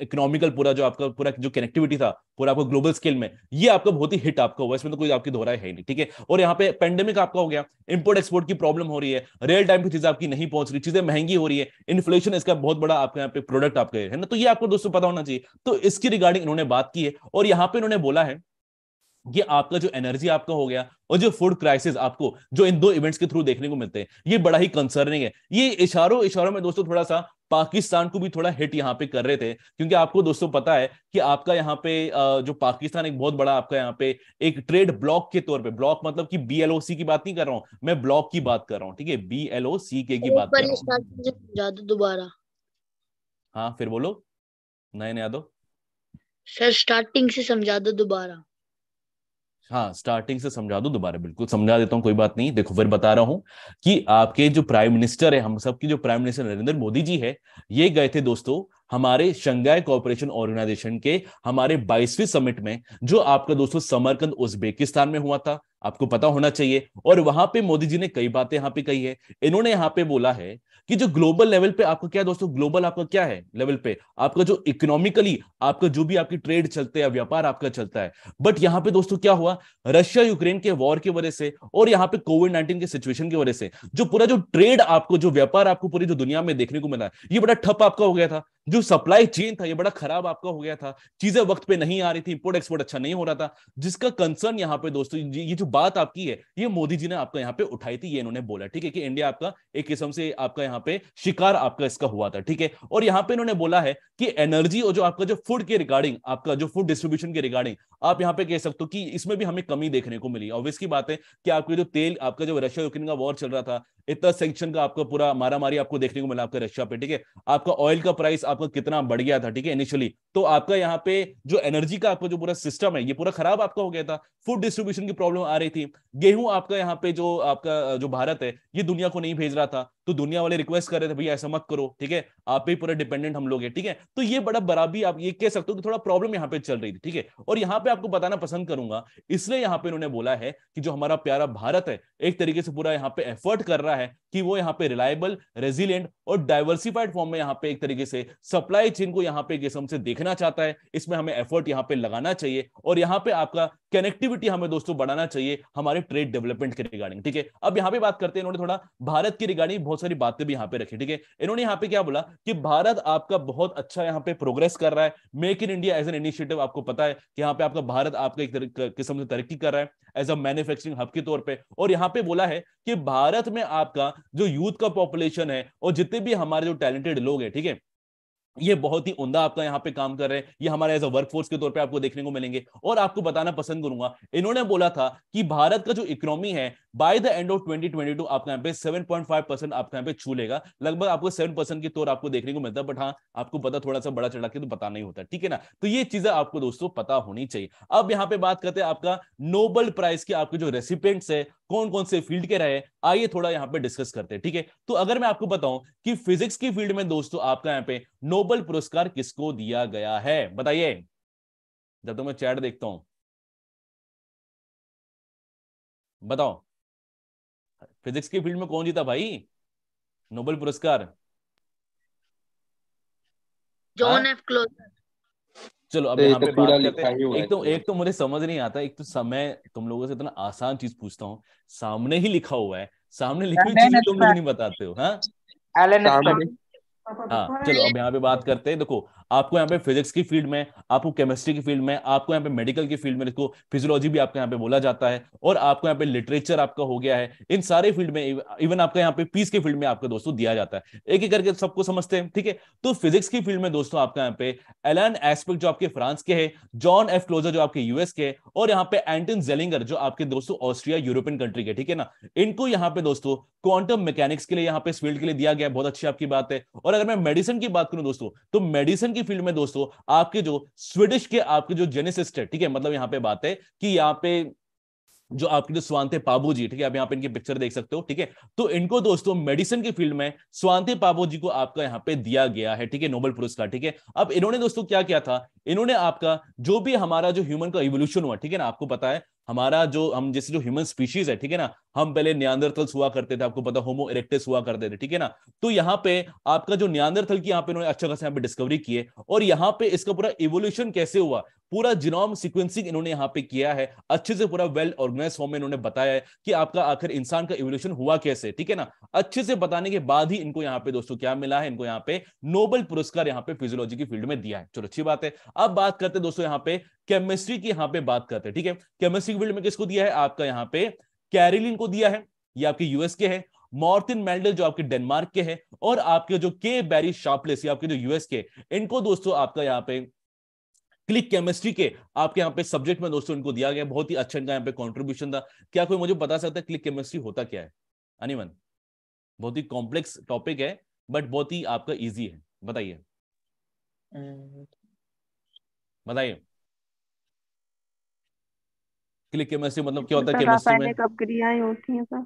इकोनॉमिकल पूरा जो आपका पूरा जो कनेक्टिविटी था पूरा आपका ग्लोबल स्केल में ये आपका बहुत ही हिट आपका हुआ इसमें तो कोई आपकी दोहराई है नहीं ठीक है और यहाँ पे पेंडेमिक आपका हो गया इंपोर्ट एक्सपोर्ट की प्रॉब्लम हो रही है रियल टाइम की चीजें आपकी नहीं पहुंच रही चीजें महंगी हो रही है इन्फ्लेशन इसका बहुत बड़ा आपके यहाँ पे प्रोडक्ट आपका है ना तो ये आपको दोस्तों पता होना चाहिए तो इसकी रिगार्डिंग इन्होंने बात की है और यहाँ पे इन्होंने बोला है ये आपका जो एनर्जी आपका हो गया और जो फूड क्राइसिस आपको जो इन दो इवेंट्स के थ्रू देखने को मिलते हैं ये बड़ा ही कंसर्निंग है ये इशारों इशारों में दोस्तों थोड़ा सा पाकिस्तान को भी थोड़ा हिट यहाँ पे कर रहे थे क्योंकि आपको दोस्तों पता है कि आपका यहाँ पे जो पाकिस्तान एक बहुत बड़ा आपका यहाँ पे एक ट्रेड ब्लॉक के तौर पे ब्लॉक मतलब कि बीएलओसी की बात नहीं कर रहा हूँ मैं ब्लॉक की बात कर रहा हूँ ठीक है बीएलओसी के की बात कर रहा हूँ दोबारा हाँ फिर बोलो नए यादव सर स्टार्टिंग से समझा दो दोबारा हाँ स्टार्टिंग से समझा दो दोबारा बिल्कुल समझा देता हूँ कोई बात नहीं देखो फिर बता रहा हूँ कि आपके जो प्राइम मिनिस्टर है हम सब की जो प्राइम मिनिस्टर नरेंद्र मोदी जी है ये गए थे दोस्तों हमारे शंघाई कॉपरेशन ऑर्गेनाइजेशन के हमारे बाईसवीं समिट में जो आपका दोस्तों समरकंद उज्बेकिस्तान में हुआ था आपको पता होना चाहिए और वहां पे मोदी जी ने कई बातें यहाँ पे कही है इन्होंने यहाँ पे बोला है कि जो ग्लोबल लेवल पे आपका क्या है दोस्तों ग्लोबल आपका क्या है लेवल पे आपका जो इकोनॉमिकली आपका जो भी आपकी ट्रेड चलते हैं व्यापार आपका चलता है बट यहाँ पे दोस्तों क्या हुआ रशिया यूक्रेन के वॉर की वजह से और यहाँ पे कोविड नाइन्टीन के सिचुएशन की वजह से जो पूरा जो ट्रेड आपको जो व्यापार आपको पूरी जो दुनिया में देखने को मिला है ये बड़ा ठप आपका हो गया था जो सप्लाई चेन था ये बड़ा खराब आपका हो गया था चीजें वक्त पे नहीं आ रही थी इंपोर्ट एक्सपोर्ट अच्छा नहीं हो रहा था जिसका कंसर्न यहाँ पे दोस्तों ये जो बात आपकी है ये मोदी जी ने आपका यहाँ पे उठाई थी ये इन्होंने बोला ठीक है कि इंडिया आपका एक किस्म से आपका यहाँ पे शिकार आपका इसका हुआ था ठीक है और यहाँ पे इन्होंने बोला है कि एनर्जी और जो आपका जो फूड के रिगार्डिंग आपका जो फूड डिस्ट्रीब्यूशन के रिगार्डिंग आप यहाँ पे कह सकते हो कि इसमें भी हमें कमी देखने को मिली ऑब्वियस की बात है कि आपकी जो तेल आपका जो रशिया यूक्रेन का वॉर चल रहा था इतना सेंक्शन का आपका पूरा मारा मारी आपको देखने को मिला आपका रशिया पे ठीक है आपका ऑयल का प्राइस आपका कितना बढ़ गया था ठीक है इनिशियली तो आपका यहाँ पे जो एनर्जी का आपका जो पूरा सिस्टम है ये पूरा खराब आपका हो गया था फूड डिस्ट्रीब्यूशन की प्रॉब्लम आ रही थी गेहूं आपका यहाँ पे जो आपका जो भारत है ये दुनिया को नहीं भेज रहा था तो दुनिया वाले रिक्वेस्ट कर रहे थे भैया ऐसा मत करो ठीक है आप पे पूरे डिपेंडेंट हम लोग हैं ठीक है तो ये बड़ा बराबरी आप ये कह सकते हो कि थोड़ा प्रॉब्लम यहाँ पे चल रही थी ठीक है और यहाँ पे आपको बताना पसंद करूंगा इसलिए यहाँ पे उन्होंने बोला है कि जो हमारा प्यारा भारत है एक तरीके से पूरा यहाँ पे एफर्ट कर रहा है कि वो यहाँ पे रिलायबल रेजिलियंट और डाइवर्सिफाइड फॉर्म में यहाँ पे एक तरीके से सप्लाई चेन को यहाँ पे किसम से देखना चाहता है इसमें हमें एफर्ट यहाँ पे लगाना चाहिए और यहाँ पे आपका कनेक्टिविटी हमें दोस्तों बढ़ाना चाहिए हमारे ट्रेड डेवलपमेंट के रिगार्डिंग ठीक है अब यहाँ पे बात करते हैं उन्होंने थोड़ा भारत की रिगार्डिंग बहुत सारी बातें भी यहाँ पे रखी ठीक है इन्होंने यहाँ पे क्या बोला कि भारत आपका बहुत अच्छा यहाँ पे प्रोग्रेस कर रहा है make in India as an initiative आपको पता है कि यहाँ पे आपका भारत आपका एक किस्म से तरक्की कर रहा है एज अ मैन्युफैक्चरिंग हब के तौर पे और यहाँ पे बोला है कि भारत में आपका जो यूथ का पॉपुलेशन है और जितने भी हमारे जो टैलेंटेड लोग हैं ठीक है थीके? ये बहुत ही उमदा आपका यहाँ पे काम कर रहे हैं ये हमारे एज अ वर्कफोर्स के तौर पे आपको देखने को मिलेंगे और आपको बताना पसंद करूंगा इन्होंने बोला था कि भारत का जो इकोनॉमी है बाय द एंड ऑफ 2022 आपका यहाँ पे 7.5 परसेंट आपका यहाँ पे छू लेगा लगभग आपको 7 परसेंट के तौर आपको देखने को मिलता है बट हाँ आपको पता थोड़ा सा बड़ा चढ़ा के तो पता नहीं होता ठीक है ना तो ये चीजें आपको दोस्तों पता होनी चाहिए अब यहाँ पे बात करते हैं आपका नोबल प्राइज के आपके जो रेसिपेंट्स है कौन कौन से फील्ड के रहे आइए थोड़ा यहाँ पे डिस्कस करते हैं ठीक है तो अगर मैं आपको बताऊं कि फिजिक्स की फील्ड में दोस्तों आपका यहाँ पे नोबल पुरस्कार किसको दिया गया है बताइए जब तो मैं चैट देखता हूं बताओ फिजिक्स की फील्ड में कौन जीता भाई नोबल पुरस्कार जॉन हाँ? एफ क्लोजर चलो अब तो यहाँ पे बात करते हैं एक तो एक तो मुझे समझ नहीं आता एक तो समय तुम लोगों से इतना आसान चीज पूछता हूँ सामने ही लिखा हुआ है सामने लिखी हुई चीज तुम लोग नहीं बताते हो हाँ हाँ चलो अब यहाँ पे बात करते हैं देखो आपको यहाँ पे फिजिक्स की फील्ड में आपको केमिस्ट्री की फील्ड में आपको यहाँ पे मेडिकल की फील्ड में इसको फिजियोलॉजी भी आपको यहाँ पे बोला जाता है और आपको यहाँ पे लिटरेचर आपका हो गया है इन सारे फील्ड में इवन आपका यहाँ पे पीस के फील्ड में आपको दोस्तों दिया जाता है एक एक करके सबको समझते हैं ठीक है तो फिजिक्स की फील्ड में दोस्तों आपका यहाँ पे एलन एस्पेक्ट जो आपके फ्रांस के है जॉन एफ क्लोजर जो आपके यूएस के है और यहाँ पे एंटन जेलिंगर जो आपके दोस्तों ऑस्ट्रिया यूरोपियन कंट्री के ठीक है ना इनको यहाँ पे दोस्तों क्वांटम मैकेनिक्स के लिए यहाँ पे इस फील्ड के लिए दिया गया बहुत अच्छी आपकी बात है और अगर मैं मेडिसिन की बात करूं दोस्तों तो मेडिसिन की फील्ड में दोस्तों आपके जो स्वीडिश के आपके जो जेनेसिस्ट है ठीक है मतलब यहाँ पे बात है कि यहाँ पे जो आपके जो स्वांते पाबू जी ठीक है आप यहाँ पे इनकी पिक्चर देख सकते हो ठीक है तो इनको दोस्तों मेडिसिन की फील्ड में स्वांते पाबू जी को आपका यहाँ पे दिया गया है ठीक है नोबेल पुरस्कार ठीक है अब इन्होंने दोस्तों क्या किया था इन्होंने आपका जो भी हमारा जो ह्यूमन का इवोल्यूशन हुआ ठीक है ना आपको पता है हमारा जो हम जैसे जो ह्यूमन स्पीशीज है ठीक है ना हम पहले न्यांदरथल्स हुआ करते थे आपको पता होमो इरेक्टस हुआ करते थे ठीक है ना तो यहाँ पे आपका जो न्यांदरथल की यहाँ पे उन्होंने अच्छा खासा यहाँ पे डिस्कवरी की है और यहाँ पे इसका पूरा इवोल्यूशन कैसे हुआ पूरा जिनोम सिक्वेंसिंग इन्होंने यहाँ पे किया है अच्छे से पूरा वेल ऑर्गेनाइज फॉर्म में इन्होंने बताया है कि आपका आखिर इंसान का इवोल्यूशन हुआ कैसे ठीक है ना अच्छे से बताने के बाद ही इनको यहाँ पे दोस्तों क्या मिला है इनको यहाँ पे नोबल पुरस्कार यहाँ पे फिजियोलॉजी की फील्ड में दिया है चलो अच्छी बात है अब बात करते हैं दोस्तों यहाँ पे केमिस्ट्री की यहाँ पे बात करते हैं ठीक है केमिस्ट्री फील्ड में किसको दिया है आपका यहाँ पे कैरिलिन को दिया है ये आपके यूएस के है मॉर्टिन मेल्डल जो आपके डेनमार्क के हैं और आपके जो के बैरी शार्पलेस आपके जो यूएस के इनको दोस्तों आपका यहाँ पे क्लिक केमिस्ट्री के आपके यहाँ पे सब्जेक्ट में दोस्तों इनको दिया गया बहुत ही अच्छा इनका यहाँ पे कॉन्ट्रीब्यूशन था क्या कोई मुझे बता सकता है क्लिक केमिस्ट्री होता क्या है अनि बहुत ही कॉम्प्लेक्स टॉपिक है बट बहुत ही आपका इजी है बताइए हम्म। बताइए क्लिक केमिस्ट्री मतलब क्या होता है केमिस्ट्री में होती हैं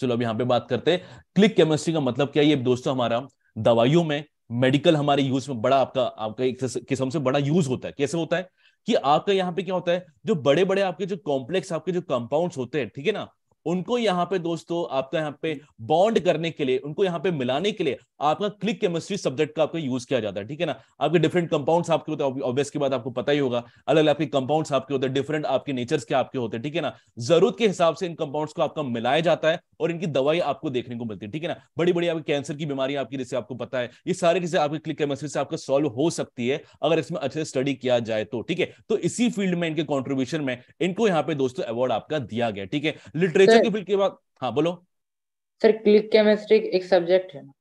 चलो अब यहाँ पे बात करते हैं क्लिक केमिस्ट्री का मतलब क्या है ये दोस्तों हमारा दवाइयों में मेडिकल हमारे यूज में बड़ा आपका आपका एक किस्म से बड़ा यूज होता है कैसे होता है कि आपका यहाँ पे क्या होता है जो बड़े बड़े आपके जो कॉम्प्लेक्स आपके जो कंपाउंड्स होते हैं ठीक है ना उनको यहाँ पे दोस्तों आपका यहाँ पे बॉन्ड करने के लिए उनको यहाँ पे मिलाने के लिए आपका क्लिक केमिस्ट्री सब्जेक्ट का आपका यूज किया जाता है ठीक है ना आपके डिफरेंट कंपाउंड्स आपके होते हैं ऑब्वियस की बात आपको पता ही होगा अलग अलग आपके कंपाउंड्स आपके होते हैं डिफरेंट आपके नेचर्स के आपके होते हैं ठीक है ना जरूरत के हिसाब से इन कंपाउंड्स को आपका मिलाया जाता है और इनकी दवाई आपको देखने को मिलती है ठीक है ना बड़ी बड़ी आपकी कैंसर की बीमारी आपकी जैसे आपको पता है ये सारी चीजें आपकी क्लिक केमिस्ट्री से आपका सॉल्व हो सकती है अगर इसमें अच्छे से स्टडी किया जाए तो ठीक है तो इसी फील्ड में इनके कॉन्ट्रीब्यूशन में इनको यहाँ पे दोस्तों अवार्ड आपका दिया गया ठीक है लिटरेचर मेडिसिन की फील्ड के बाद हाँ बोलो सर क्लिक केमिस्ट्री एक सब्जेक्ट है ना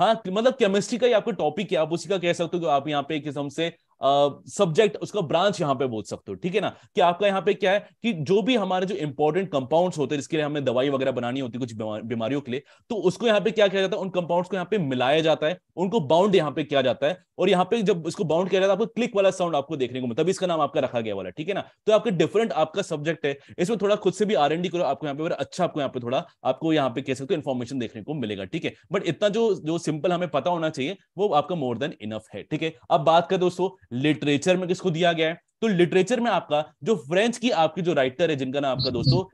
हाँ मतलब केमिस्ट्री का ही आपका टॉपिक है आप उसी का कह सकते हो कि आप यहाँ पे किस्म से सब्जेक्ट उसका ब्रांच यहाँ पे बोल सकते हो ठीक है ना कि आपका यहाँ पे क्या है कि जो भी हमारे जो इंपॉर्टेंट कंपाउंड्स होते हैं जिसके लिए हमें दवाई वगैरह बनानी होती है कुछ बीमारियों के लिए तो उसको यहाँ पे क्या किया जाता है उन कंपाउंड्स को यहाँ पे मिलाया जाता है उनको बाउंड यहाँ पे किया जाता है और यहाँ पे जब इसको बाउंड किया जाता है आपको क्लिक वाला साउंड आपको देखने को है इसका नाम आपका रखा गया वाला ठीक है ना तो आपका डिफरेंट आपका सब्जेक्ट है इसमें थोड़ा खुद से भी आर करो आपको यहाँ पे अच्छा आपको यहाँ पे थोड़ा आपको यहाँ पे कह सकते हो इन्फॉर्मेशन देखने को मिलेगा ठीक है बट इतना जो जो सिंपल हमें पता होना चाहिए वो आपका मोर देन इनफ है ठीक है अब बात कर दोस्तों लिटरेचर में किसको दिया गया है तो लिटरेचर में आपका जो फ्रेंच की आपकी जो राइटर है जिनका नाम आपका हम्म। दोस्तों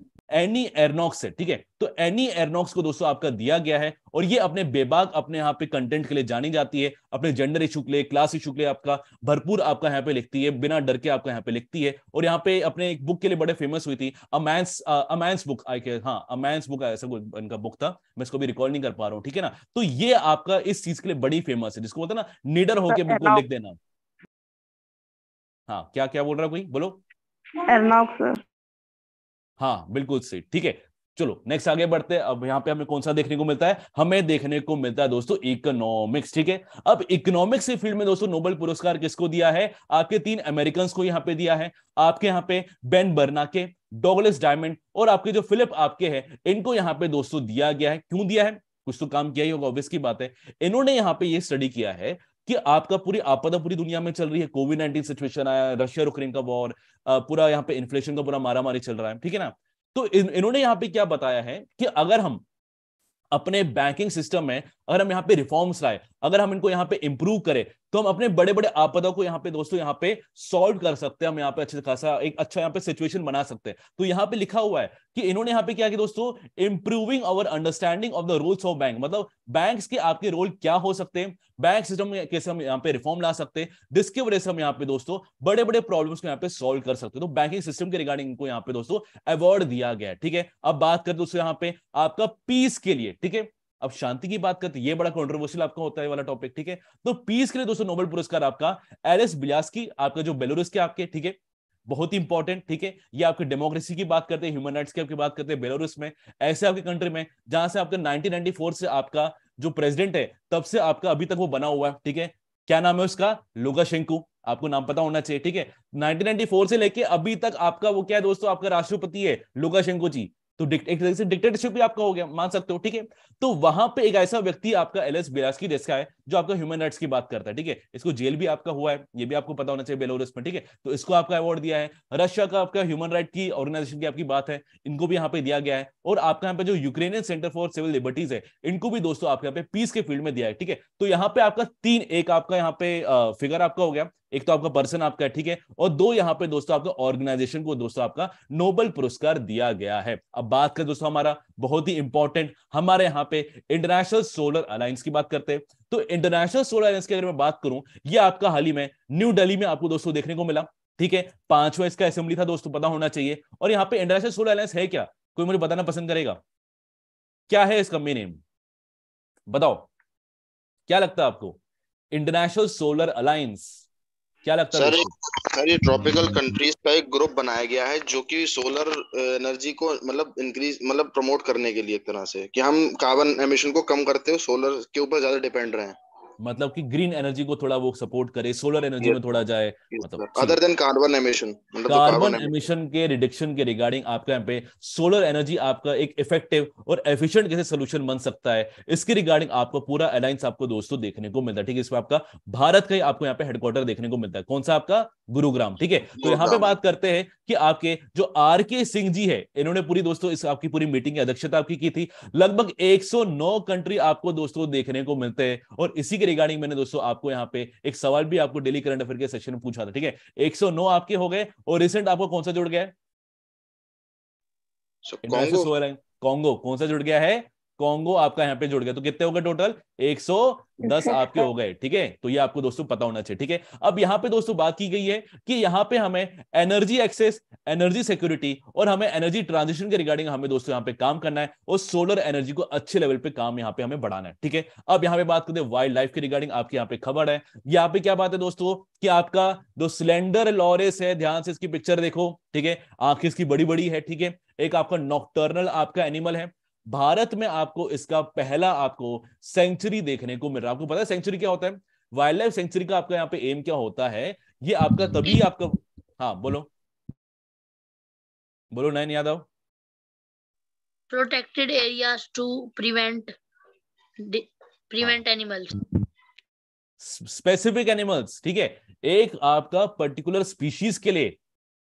एनी एरनॉक्स है ठीक है तो एनी एरनॉक्स को दोस्तों आपका दिया गया है और ये अपने बेबाक अपने यहाँ पे कंटेंट के लिए जानी जाती है अपने जेंडर इशू के लिए क्लास इशू के लिए आपका भरपूर आपका यहाँ पे लिखती है बिना डर के आपका यहाँ पे लिखती है और यहाँ पे अपने एक बुक के लिए बड़े फेमस हुई थी अमैंस अमैंस बुक आई के हाँ अमैंस बुक ऐसा कोई इनका बुक था मैं इसको भी रिकॉल नहीं कर पा रहा हूँ ठीक है ना तो ये आपका इस चीज के लिए बड़ी फेमस है जिसको बोलते ना निडर होकर बुक को लिख देना हाँ क्या क्या बोल रहा कोई बोलो एरनॉक सर हाँ बिल्कुल सही ठीक है चलो नेक्स्ट आगे बढ़ते हैं अब यहाँ पे हमें कौन सा देखने को मिलता है हमें देखने को मिलता है दोस्तों इकोनॉमिक्स ठीक है अब इकोनॉमिक्स के फील्ड में दोस्तों नोबेल पुरस्कार किसको दिया है आपके तीन अमेरिकन को यहाँ पे दिया है आपके यहाँ पे बेन बर्ना के डॉगलेस डायमंड और आपके जो फिलिप आपके हैं इनको यहाँ पे दोस्तों दिया गया है क्यों दिया है कुछ तो काम किया ही होगा ऑब्वियस की बात है इन्होंने यहाँ पे ये स्टडी किया है कि आपका पूरी आपदा पूरी दुनिया में चल रही है कोविड नाइन्टीन सिचुएशन आया रशिया यूक्रेन का वॉर पूरा यहाँ पे इन्फ्लेशन का पूरा मारा मारी चल रहा है ठीक है ना तो इन्होंने यहाँ पे क्या बताया है कि अगर हम अपने बैंकिंग सिस्टम में अगर हम यहाँ पे रिफॉर्म्स लाए अगर हम इनको यहाँ पे इंप्रूव करें तो हम अपने बड़े बड़े आपदा को यहाँ पे दोस्तों यहाँ पे सॉल्व कर सकते हैं हम यहाँ पे अच्छे खासा एक अच्छा यहाँ पे सिचुएशन बना सकते हैं तो यहाँ पे लिखा हुआ है कि इन्होंने यहाँ पे क्या कि दोस्तों improving our understanding of the rules of bank मतलब बैंक के आपके रोल क्या हो सकते हैं बैंक सिस्टम में कैसे हम यहाँ पे रिफॉर्म ला सकते हैं जिसकी वजह से हम यहाँ पे दोस्तों बड़े बड़े प्रॉब्लम्स को यहाँ पे सॉल्व कर सकते हैं तो बैंकिंग सिस्टम के रिगार्डिंग इनको यहाँ पे दोस्तों अवार्ड दिया गया ठीक है अब बात करें दोस्तों यहाँ पे आपका पीस के लिए ठीक है अब शांति की बात करते तो ये बड़ा कॉन्ट्रोवर्सियल आपका होता है वाला टॉपिक ठीक है तो पीस के लिए दोस्तों नोबेल पुरस्कार आपका एलिस की आपका जो बेलोरस के आपके ठीक है बहुत ही इंपॉर्टेंट ठीक है ये आपके डेमोक्रेसी की बात करते हैं ह्यूमन राइट्स की आपकी बात करते हैं बेलोरस में ऐसे आपके कंट्री में जहां से आपके 1994 से आपका जो प्रेसिडेंट है तब से आपका अभी तक वो बना हुआ है ठीक है क्या नाम है उसका लुकाशेंको आपको नाम पता होना चाहिए ठीक है 1994 से लेके अभी तक आपका वो क्या है दोस्तों आपका राष्ट्रपति है लुकाशेंको जी तो एक तरीके से डिक्टेटरशिप भी आपका हो गया मान सकते हो ठीक है तो वहां पे एक ऐसा व्यक्ति आपका एल एस बिलास की जैसा है जो आपका ह्यूमन राइट्स की बात करता है ठीक है इसको जेल भी आपका हुआ है ये भी आपको पता होना चाहिए बेलोरस में ठीक है तो इसको आपका अवार्ड दिया है रशिया का आपका ह्यूमन राइट की ऑर्गेनाइजेशन की आपकी बात है इनको भी यहाँ पे दिया गया है और आपका यहाँ पे जो Ukrainian centre for civil liberties है इनको भी दोस्तों आपके यहाँ पे पीस के फील्ड में दिया है ठीक है तो यहाँ पे आपका तीन एक आपका यहाँ पे फिगर आपका हो गया एक तो आपका पर्सन आपका ठीक है और दो यहाँ पे दोस्तों आपका ऑर्गेनाइजेशन को दोस्तों आपका नोबल पुरस्कार दिया गया है अब बात करें दोस्तों हमारा बहुत ही इंपॉर्टेंट हमारे यहाँ पे इंटरनेशनल सोलर अलायंस की बात करते हैं तो इंटरनेशनल सोलर अलायंस की अगर मैं बात करूं ये आपका हाल ही में न्यू दिल्ली में आपको दोस्तों देखने को मिला ठीक है पांचवा इसका असेंबली था दोस्तों पता होना चाहिए और यहाँ पे इंटरनेशनल सोलर अलायंस है क्या कोई मुझे बताना पसंद करेगा क्या है इसका मीनिंग बताओ क्या लगता है आपको इंटरनेशनल सोलर अलायंस क्या लगता सर, है सर ये ट्रॉपिकल कंट्रीज का एक ग्रुप बनाया गया है जो कि सोलर एनर्जी uh, को मतलब इंक्रीज मतलब प्रमोट करने के लिए एक तरह से कि हम कार्बन एमिशन को कम करते हुए सोलर के ऊपर ज्यादा डिपेंड रहे हैं मतलब कि ग्रीन एनर्जी को थोड़ा वो सपोर्ट करे सोलर एनर्जी yes. में थोड़ा जाए yes, मतलब other than carbon emission carbon emission के रिडक्शन के रिगार्डिंग आपका यहाँ पे सोलर एनर्जी आपका एक इफेक्टिव और एफिशिएंट कैसे सोल्यूशन बन सकता है इसके रिगार्डिंग आपको पूरा अलायंस आपको दोस्तों देखने को मिलता है ठीक है इसमें आपका भारत का ही आपको यहाँ पे हेडक्वार्टर देखने को मिलता है कौन सा आपका गुरुग्राम ठीक है तो यहाँ पे बात करते हैं कि आपके जो आर के सिंह जी है इन्होंने पूरी दोस्तों इस आपकी पूरी मीटिंग की अध्यक्षता आपकी की थी लगभग 109 कंट्री आपको दोस्तों देखने को मिलते हैं और इसी के रिगार्डिंग मैंने दोस्तों आपको यहाँ पे एक सवाल भी आपको डेली करंट अफेयर के सेक्शन में पूछा था ठीक है नौ आपके हो गए और रिसेंट आपको कौन सा जुड़ गया है कॉन्गो कौन सा जुड़ गया है कॉन्गो आपका यहाँ पे जुड़ गया तो कितने हो गए टोटल 110 आपके हो गए ठीक है तो ये आपको दोस्तों पता होना चाहिए ठीक है अब यहाँ पे दोस्तों बात की गई है कि यहाँ पे हमें एनर्जी एक्सेस एनर्जी सिक्योरिटी और हमें एनर्जी ट्रांजिशन के रिगार्डिंग हमें दोस्तों यहाँ पे काम करना है और सोलर एनर्जी को अच्छे लेवल पे काम यहाँ पे हमें बढ़ाना है ठीक है अब यहाँ पे बात करते हैं वाइल्ड लाइफ के रिगार्डिंग आपके यहाँ पे खबर है यहाँ पे क्या बात है दोस्तों कि आपका जो सिलेंडर लॉरेस है ध्यान से इसकी पिक्चर देखो ठीक है आंखें इसकी बड़ी बड़ी है ठीक है एक आपका नॉक्टर्नल आपका एनिमल है भारत में आपको इसका पहला आपको सेंचुरी देखने को मिल रहा है आपको पता है सेंचुरी क्या होता है वाइल्ड लाइफ सेंचुरी का आपका यहाँ पे एम क्या होता है ये आपका तभी आपका हाँ बोलो बोलो Nayan Yadav protected areas to prevent prevent animals specific animals ठीक है एक आपका पर्टिकुलर स्पीशीज के लिए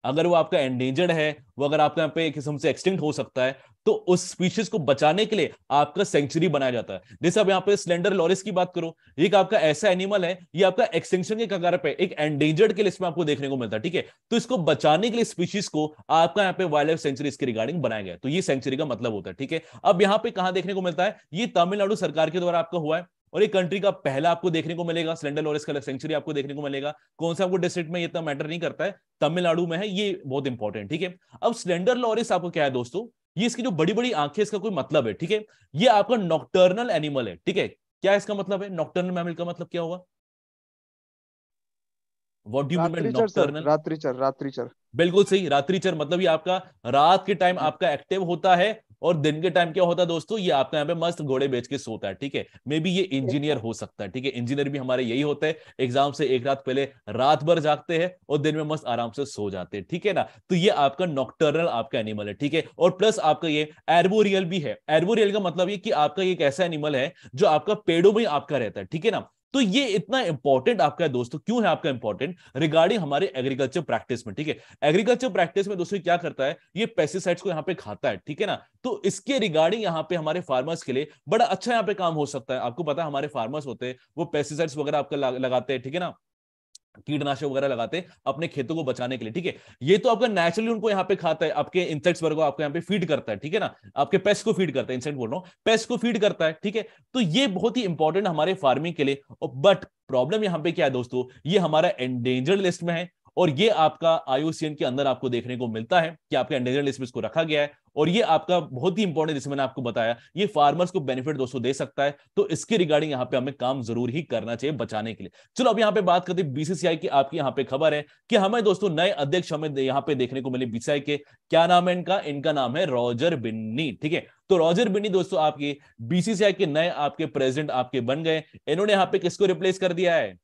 अगर वो आपका एंडेंजर्ड है वो अगर आपके यहाँ पे एक किस्म से एक्सटिंक्ट हो सकता है तो उस स्पीशीज को बचाने के लिए आपका सेंचुरी बनाया जाता है जैसे आप यहाँ पे स्लेंडर लॉरिस की बात करो ये आपका ऐसा एनिमल है ये आपका एक्सटेंशन के कगार पे एक एंडेंजर्ड के लिस्ट में आपको देखने को मिलता है ठीक है तो इसको बचाने के लिए स्पीशीज को आपका यहाँ पे वाइल्ड लाइफ सेंचुरी इसके रिगार्डिंग बनाया गया तो ये सेंचुरी का मतलब होता है ठीक है अब यहाँ पे कहा देखने को मिलता है ये तमिलनाडु सरकार के द्वारा आपका हुआ है और एक कंट्री का पहला आपको देखने को मिलेगा स्लेंडर लॉरेस का सेंचुरी आपको देखने को मिलेगा कौन सा आपको डिस्ट्रिक्ट में इतना मैटर नहीं करता है तमिलनाडु में है ये बहुत इंपॉर्टेंट ठीक है अब स्लेंडर लॉरेस आपको क्या है दोस्तों ये इसकी जो बड़ी बड़ी आंखें इसका कोई मतलब है ठीक है ये आपका नॉक्टर्नल एनिमल है ठीक है क्या इसका मतलब है नॉक्टर्नल मैमल का मतलब क्या होगा नॉक्टर्नल रात्रिचर रात्रिचर बिल्कुल सही रात्रिचर मतलब ये आपका रात के टाइम आपका एक्टिव होता है और दिन के टाइम क्या होता है दोस्तों ये आपका यहाँ पे मस्त घोड़े बेच के सोता है ठीक है मे बी ये इंजीनियर हो सकता है ठीक है इंजीनियर भी हमारे यही होते हैं एग्जाम से एक रात पहले रात भर जागते हैं और दिन में मस्त आराम से सो जाते हैं ठीक है ना तो ये आपका नॉक्टर्नल आपका एनिमल है ठीक है और प्लस आपका ये एरबोरियल भी है एरबोरियल का मतलब ये कि आपका एक ऐसा एनिमल है जो आपका पेड़ों में आपका रहता है ठीक है ना तो ये इतना इंपॉर्टेंट आपका है दोस्तों क्यों है आपका इंपॉर्टेंट रिगार्डिंग हमारे एग्रीकल्चर प्रैक्टिस में ठीक है एग्रीकल्चर प्रैक्टिस में दोस्तों क्या करता है ये पेस्टिसाइड्स को यहाँ पे खाता है ठीक है ना तो इसके रिगार्डिंग यहाँ पे हमारे फार्मर्स के लिए बड़ा अच्छा यहाँ पे काम हो सकता है आपको पता है हमारे फार्मर्स होते हैं वो पेस्टिसाइड्स वगैरह आपका लगाते हैं ठीक है ना कीटनाशक वगैरह लगाते अपने खेतों को बचाने के लिए ठीक है ये तो आपका नेचुरली उनको यहाँ पे खाता है आपके इंसेक्ट्स वर्ग को आपको यहाँ पे फीड करता है ठीक है ना आपके पेस्ट को फीड करता है इंसेक्ट बोल रहा हूँ पेस्ट को फीड करता है ठीक है तो ये बहुत ही इंपॉर्टेंट हमारे फार्मिंग के लिए बट प्रॉब्लम यहाँ पे क्या है दोस्तों ये हमारा एंडेंजर्ड लिस्ट में है और ये आपका आईओसीएन के अंदर आपको देखने को मिलता है कि आपके एंडेंजर लिस्ट में इसको रखा गया है और ये आपका बहुत ही इंपॉर्टेंट जिसे मैंने आपको बताया ये फार्मर्स को बेनिफिट दोस्तों दे सकता है तो इसके रिगार्डिंग यहाँ पे हमें काम जरूर ही करना चाहिए बचाने के लिए चलो अब यहाँ पे बात करते हैं बीसीसीआई की आपकी यहाँ पे खबर है कि हमें दोस्तों नए अध्यक्ष हमें यहाँ पे देखने को मिले बीसीआई के क्या नाम है इनका इनका नाम है रॉजर बिन्नी ठीक है तो रॉजर बिन्नी दोस्तों आपके बीसीसीआई के नए आपके प्रेसिडेंट आपके बन गए इन्होंने यहाँ पे किसको रिप्लेस कर दिया है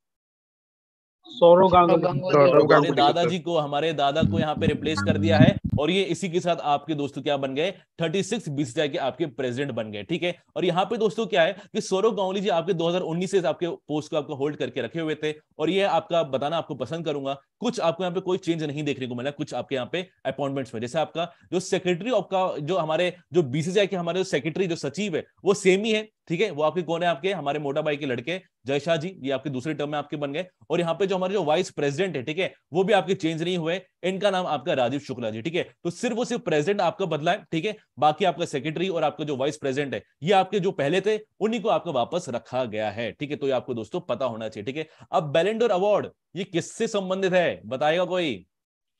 सौरव गांगुली दादाजी को हमारे दादा को यहाँ पे रिप्लेस कर दिया है और ये इसी के साथ आपके दोस्तों क्या बन गए 36 सिक्स बीस के आपके प्रेसिडेंट बन गए ठीक है और यहाँ पे दोस्तों क्या है कि सौरव गांगुली जी आपके 2019 से आपके पोस्ट को आपको होल्ड करके रखे हुए थे और ये आपका बताना आपको पसंद करूंगा कुछ आपको यहाँ पे कोई चेंज नहीं देखने को मिला कुछ आपके यहाँ पे अपॉइंटमेंट्स में जैसे आपका जो सेक्रेटरी आपका जो हमारे जो बीसीसीआई के हमारे सेक्रेटरी जो सचिव है वो सेम ही है ठीक है वो आपके कौन है आपके हमारे मोटा भाई के लड़के जय शाह जी ये आपके दूसरे टर्म में आपके बन गए और यहाँ पे जो हमारे जो वाइस प्रेसिडेंट है ठीक है वो भी आपके चेंज नहीं हुए इनका नाम आपका राजीव शुक्ला जी ठीक है तो सिर्फ वो सिर्फ प्रेसिडेंट आपका बदला है ठीक है बाकी आपका सेक्रेटरी और आपका जो वाइस प्रेसिडेंट है ये आपके जो पहले थे उन्हीं को आपका वापस रखा गया है ठीक है तो ये आपको दोस्तों पता होना चाहिए ठीक है अब बैलेंडर अवार्ड ये किससे संबंधित है बताएगा कोई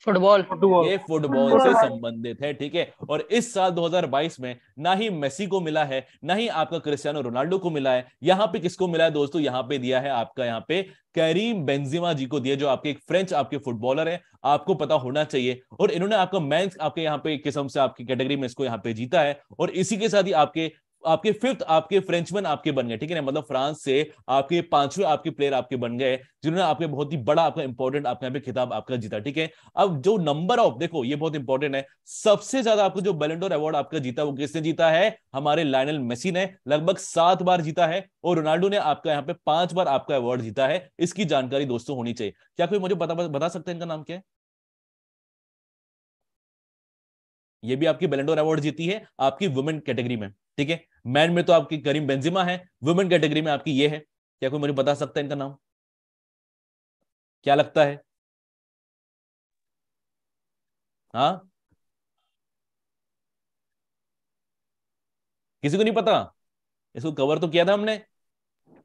फुटबॉल फुटबॉल ये फुटबॉल से संबंधित है ठीक है और इस साल 2022 में ना ही मेसी को मिला है ना ही आपका क्रिस्टियानो रोनाल्डो को मिला है यहाँ पे किसको मिला है दोस्तों यहाँ पे दिया है आपका यहाँ पे करीम बेंजिमा जी को दिया जो आपके एक फ्रेंच आपके फुटबॉलर है आपको पता होना चाहिए और इन्होंने आपका मैं आपके यहाँ पे किस्म से आपकी कैटेगरी में इसको यहाँ पे जीता है और इसी के साथ ही आपके आपके फिफ्थ आपके फ्रेंचमैन आपके बन गए ठीक है ना मतलब फ्रांस से आपके पांचवें आपके प्लेयर आपके बन गए जिन्होंने आपके बहुत ही बड़ा आपका इंपॉर्टेंट आपके यहाँ पे खिताब आपका जीता ठीक है अब जो नंबर ऑफ देखो ये बहुत इंपॉर्टेंट है सबसे ज्यादा आपको जो बेलेंडोर अवार्ड आपका जीता वो किसने जीता है हमारे लाइनल मेसी ने लगभग सात बार जीता है और रोनाल्डो ने आपका यहाँ पे पांच बार आपका अवार्ड जीता है इसकी जानकारी दोस्तों होनी चाहिए क्या कोई मुझे बता बता सकते हैं इनका नाम क्या है ये भी आपकी बेलेंडोर अवार्ड जीती है आपकी वुमेन कैटेगरी में ठीक है मैन में तो आपकी करीम बेंजिमा है वुमेन कैटेगरी में आपकी ये है क्या कोई मुझे बता सकता है इनका नाम क्या लगता है हा किसी को नहीं पता इसको कवर तो किया था हमने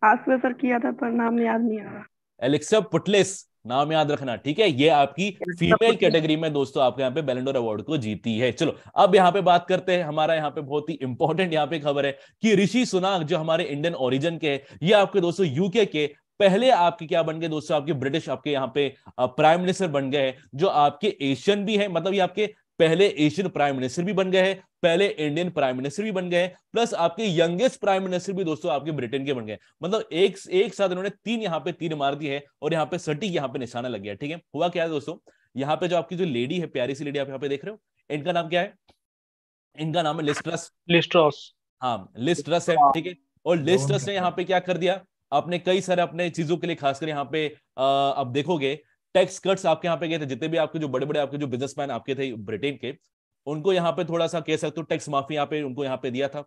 आसवे हाँ, सर किया था पर नाम याद नहीं आ रहा एलेक्सा पुटलेस नाम याद रखना ठीक है ये आपकी फीमेल कैटेगरी में दोस्तों आपके यहाँ पे बेलेंडोर अवार्ड को जीती है चलो अब यहाँ पे बात करते हैं हमारा यहाँ पे बहुत ही इंपॉर्टेंट यहाँ पे खबर है कि ऋषि सुनाक जो हमारे इंडियन ओरिजिन के है ये आपके दोस्तों यूके के पहले आपके क्या बन गए दोस्तों आपके ब्रिटिश आपके यहाँ पे प्राइम मिनिस्टर बन गए हैं जो आपके एशियन भी है मतलब ये आपके पहले एशियन प्राइम मिनिस्टर भी बन गए हैं पहले इंडियन प्राइम मिनिस्टर भी बन गए हैं प्लस आपके यंगेस्ट प्राइम मिनिस्टर भी दोस्तों आपके ब्रिटेन के बन गए मतलब एक एक साथ इन्होंने तीन यहाँ पे तीन मार दी है और यहाँ पे सटीक यहाँ पे निशाना लग गया ठीक है हुआ क्या है दोस्तों यहाँ पे जो आपकी जो लेडी है प्यारी सी लेडी आप यहाँ पे देख रहे हो इनका नाम क्या है इनका नाम है लिस्ट्रस लिस्ट्रॉस हाँ लिस्ट्रस है ठीक है और लिस्ट्रस ने यहाँ पे क्या कर दिया आपने कई सारे अपने चीजों के लिए खासकर यहाँ पे आप देखोगे टैक्स कट्स आपके यहाँ पे गए थे जितने भी आपके जो बड़े बड़े आपके जो बिजनेसमैन आपके थे ब्रिटेन के उनको यहाँ पे थोड़ा सा कह सकते हो टैक्स माफी यहाँ पे उनको यहाँ पे दिया था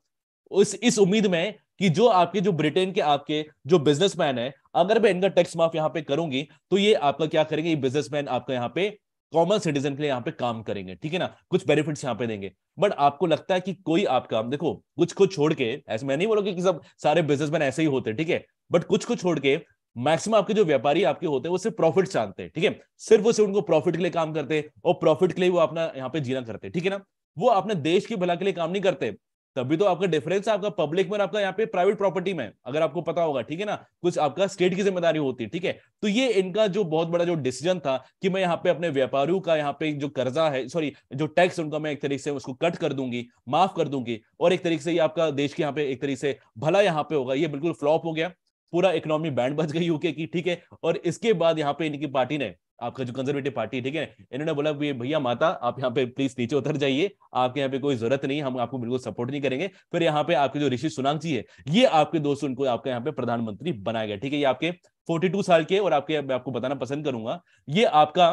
उस इस उम्मीद में कि जो आपके जो ब्रिटेन के आपके जो बिजनेसमैन है अगर मैं इनका टैक्स माफ यहाँ पे करूंगी तो ये आपका क्या करेंगे ये बिजनेसमैन आपका यहाँ पे कॉमन सिटीजन के लिए यहाँ पे काम करेंगे ठीक है ना कुछ बेनिफिट्स यहाँ पे देंगे बट आपको लगता है कि कोई आपका देखो कुछ को छोड़ के ऐसे मैं नहीं बोलूंगी कि सब सारे बिजनेसमैन ऐसे ही होते ठीक है बट कुछ को छोड़ के मैक्सिमम आपके जो व्यापारी आपके होते हैं वो सिर्फ प्रॉफिट चाहते हैं ठीक है सिर्फ वो सिर्फ उनको प्रॉफिट के लिए काम करते हैं और प्रॉफिट के लिए वो अपना यहाँ पे जीना करते हैं ठीक है ना वो अपने देश की भला के लिए काम नहीं करते तभी तो आपका डिफरेंस है आपका पब्लिक में आपका यहाँ पे प्राइवेट प्रॉपर्टी में अगर आपको पता होगा ठीक है ना कुछ आपका स्टेट की जिम्मेदारी होती है ठीक है तो ये इनका जो बहुत बड़ा जो डिसीजन था कि मैं यहाँ पे अपने व्यापारियों का यहाँ पे जो कर्जा है सॉरी जो टैक्स उनका मैं एक तरीके से उसको कट कर दूंगी माफ कर दूंगी और एक तरीके से ये आपका देश के यहाँ पे एक तरीके से भला यहाँ पे होगा ये बिल्कुल फ्लॉप हो गया पूरा इकोनॉमी बैंड बच गई यूके की ठीक है और इसके बाद यहाँ पे इनकी पार्टी ने आपका जो कंजर्वेटिव पार्टी ठीक है इन्होंने बोला भैया माता आप यहाँ पे प्लीज नीचे उतर जाइए आपके यहाँ पे कोई जरूरत नहीं हम आपको बिल्कुल सपोर्ट नहीं करेंगे फिर यहाँ पे आपके जो ऋषि सुनाक जी है ये आपके दोस्त उनको आपके यहाँ पे प्रधानमंत्री बनाया गया ठीक है ये आपके फोर्टी साल के और आपके मैं आपको बताना पसंद करूंगा ये आपका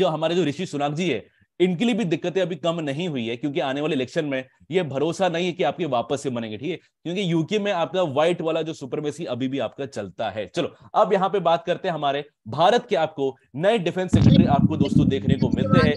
जो हमारे जो ऋषि सुनाक जी है इनके लिए भी दिक्कतें अभी कम नहीं हुई है क्योंकि आने वाले इलेक्शन में यह भरोसा नहीं है कि आपके वापस से बनेंगे ठीक है क्योंकि यूके में आपका व्हाइट वाला जो सुपरमेसी अभी भी आपका चलता है चलो अब यहाँ पे बात करते हैं हमारे भारत के आपको नए डिफेंस सेक्रेटरी आपको दोस्तों देखने को मिलते हैं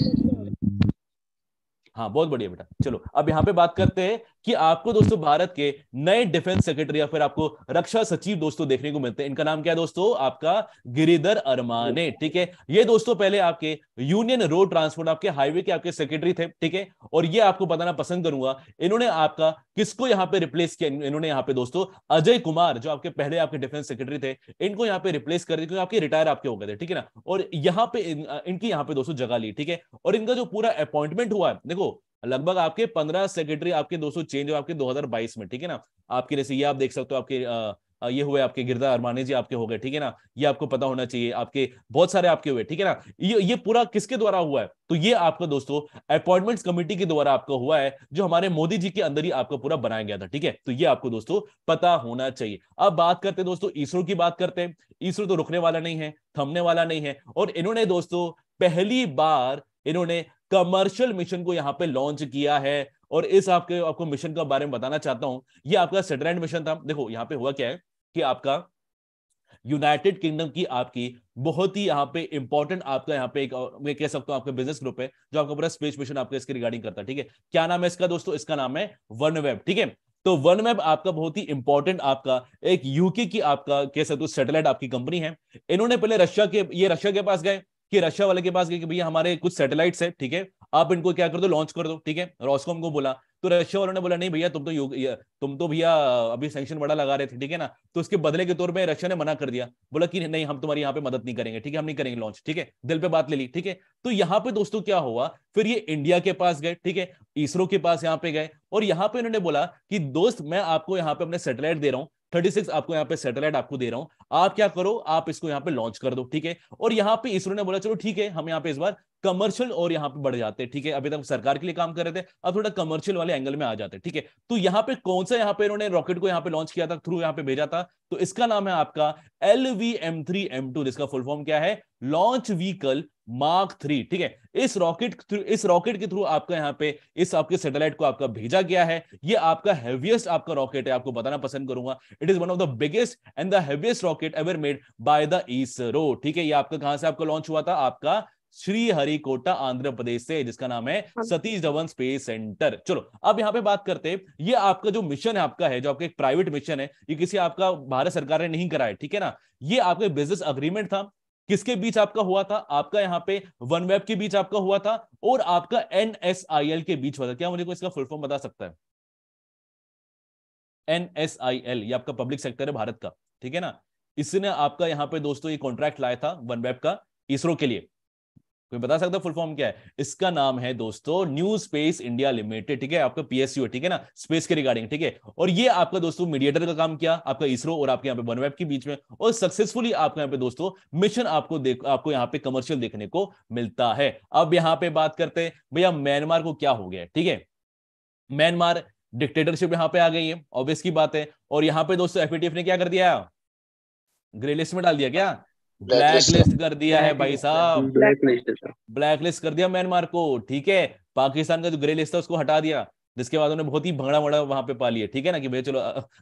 हाँ बहुत बढ़िया बेटा चलो अब यहाँ पे बात करते हैं कि आपको दोस्तों भारत के नए डिफेंस सेक्रेटरी या फिर आपको रक्षा सचिव दोस्तों देखने को मिलते हैं इनका नाम क्या है दोस्तों आपका गिरिधर अरमाने ठीक है ये दोस्तों पहले आपके यूनियन रोड ट्रांसपोर्ट आपके हाईवे के आपके सेक्रेटरी थे ठीक है और ये आपको बताना पसंद करूंगा इन्होंने आपका किसको यहाँ पे रिप्लेस किया इन्होंने यहाँ पे दोस्तों अजय कुमार जो आपके पहले आपके डिफेंस सेक्रेटरी थे इनको यहाँ पे रिप्लेस कर दिया क्योंकि आपके रिटायर आपके हो गए थे ठीक है ना और यहाँ पे इनकी यहाँ पे दोस्तों जगह ली ठीक है और इनका जो पूरा अपॉइंटमेंट हुआ है देखो लगभग आपके पंद्रह सेक्रेटरी आपके 200 चेंज हो आपके 2022 में ठीक है ना आपके जैसे ये आप देख सकते हो आपके ये हुए आपके गिरदा अरमानी जी आपके हो गए ठीक है ना ये आपको पता होना चाहिए आपके बहुत सारे आपके हुए ठीक है ना ये ये पूरा किसके द्वारा हुआ है तो ये आपका दोस्तों अपॉइंटमेंट्स कमेटी के द्वारा आपका हुआ है जो हमारे मोदी जी के अंदर ही आपका पूरा बनाया गया था ठीक है तो ये आपको दोस्तों पता होना चाहिए अब बात करते हैं दोस्तों इसरो की बात करते हैं इसरो तो रुकने वाला नहीं है थमने वाला नहीं है और इन्होंने दोस्तों पहली बार इन्होंने कमर्शियल मिशन को यहाँ पे लॉन्च किया है और इस आपके आपको मिशन के बारे में बताना चाहता हूं ये आपका सेटेलाइट मिशन था देखो यहाँ पे हुआ क्या है कि आपका यूनाइटेड किंगडम की आपकी बहुत ही यहाँ पे इंपॉर्टेंट आपका यहाँ पे एक मैं कह सकता हूँ आपका बिजनेस ग्रुप है जो आपका पूरा स्पेस मिशन आपके इसके रिगार्डिंग करता है ठीक है क्या नाम है इसका दोस्तों इसका नाम है वन वेब ठीक है तो वन मैप आपका बहुत ही इंपॉर्टेंट आपका एक यूके की आपका कह सकते हो सैटेलाइट आपकी कंपनी है इन्होंने पहले रशिया के ये रशिया के पास गए कि रशिया वाले के पास गए कि भैया हमारे कुछ सैटेलाइट्स है ठीक है आप इनको क्या कर दो लॉन्च कर दो ठीक है रॉस्कॉम को बोला तो रशिया वालों ने बोला नहीं भैया तुम तो युग तुम तो भैया अभी सेंक्शन बड़ा लगा रहे थे ठीक है ना तो उसके बदले के तौर पे रशिया ने मना कर दिया बोला कि नहीं हम तुम्हारी यहाँ पे मदद नहीं करेंगे ठीक है हम नहीं करेंगे लॉन्च ठीक है दिल पे बात ले ली ठीक है तो यहाँ पे दोस्तों क्या हुआ फिर ये इंडिया के पास गए ठीक है इसरो के पास यहाँ पे गए और यहाँ पे इन्होंने बोला कि दोस्त मैं आपको यहाँ पे अपने सेटेलाइट दे रहा हूँ सिक्स आपको यहाँ पे सैटेलाइट आपको दे रहा हूं आप क्या करो आप इसको यहाँ पे लॉन्च कर दो ठीक है और यहाँ पे इसरो ने बोला चलो ठीक है हम यहाँ पे इस बार कमर्शियल और यहाँ पे बढ़ जाते हैं ठीक है अभी तक सरकार के लिए काम कर रहे थे अब थोड़ा कमर्शियल वाले एंगल में आ जाते हैं ठीक है तो यहाँ पे कौन सा यहाँ पे इन्होंने रॉकेट को यहाँ पे लॉन्च किया था थ्रू यहाँ पे भेजा था तो इसका नाम है आपका L V M three M two जिसका फुल फॉर्म क्या है लॉन्च व्हीकल मार्क थ्री ठीक है इस रॉकेट थ्रू इस रॉकेट के थ्रू आपका यहाँ पे इस आपके सैटेलाइट को आपका भेजा गया है ये आपका हैवियस्ट आपका रॉकेट है आपको बताना पसंद करूंगा it is one of the biggest and the heaviest rocket ever made by the ISRO ठीक है ये आपका कहां से आपका लॉन्च हुआ था आपका श्री हरिकोटा आंध्र प्रदेश से जिसका नाम है हाँ। सतीश धवन स्पेस सेंटर चलो अब यहाँ पे बात करते हैं ये आपका जो मिशन है आपका है जो आपका एक प्राइवेट मिशन है ये किसी आपका भारत सरकार ने नहीं कराया ठीक है ना ये आपका बिजनेस अग्रीमेंट था किसके बीच आपका हुआ था आपका यहाँ पे वन वेब के बीच आपका हुआ था और आपका एनएसआईएल के बीच हुआ था क्या मुझे को इसका फुल फॉर्म बता सकता है एनएसआईएल ये आपका पब्लिक सेक्टर है भारत का ठीक है ना इसने आपका यहाँ पे दोस्तों ये कॉन्ट्रैक्ट लाया था वन वेब का इसरो के लिए कोई बता सकता है फुल फॉर्म क्या है इसका नाम है दोस्तों न्यू स्पेस इंडिया लिमिटेड ठीक है आपका पीएसयू ठीक है ना स्पेस के रिगार्डिंग ठीक है और ये आपका दोस्तों मीडिएटर का काम किया आपका इसरो और आपके यहाँ पे वनवेब के बीच में और सक्सेसफुली आपके यहाँ पे दोस्तों मिशन आपको देख आपको यहाँ पे कमर्शियल देखने को मिलता है अब यहाँ पे बात करते हैं भैया म्यांमार को क्या हो गया ठीक है म्यांमार डिक्टेटरशिप यहाँ पे आ गई है ऑब्वियस की बात है और यहाँ पे दोस्तों एफ ने क्या कर दिया ग्रे लिस्ट में डाल दिया क्या ब्लैकलिस्ट कर दिया है भाई साहब ब्लैकलिस्ट कर दिया म्यांमार को ठीक है पाकिस्तान का जो ग्रे लिस्ट था उसको हटा दिया जिसके बाद उन्होंने बहुत ही भंगड़ा वड़ा वहां पे पा लिया ठीक है ना कि भैया चलो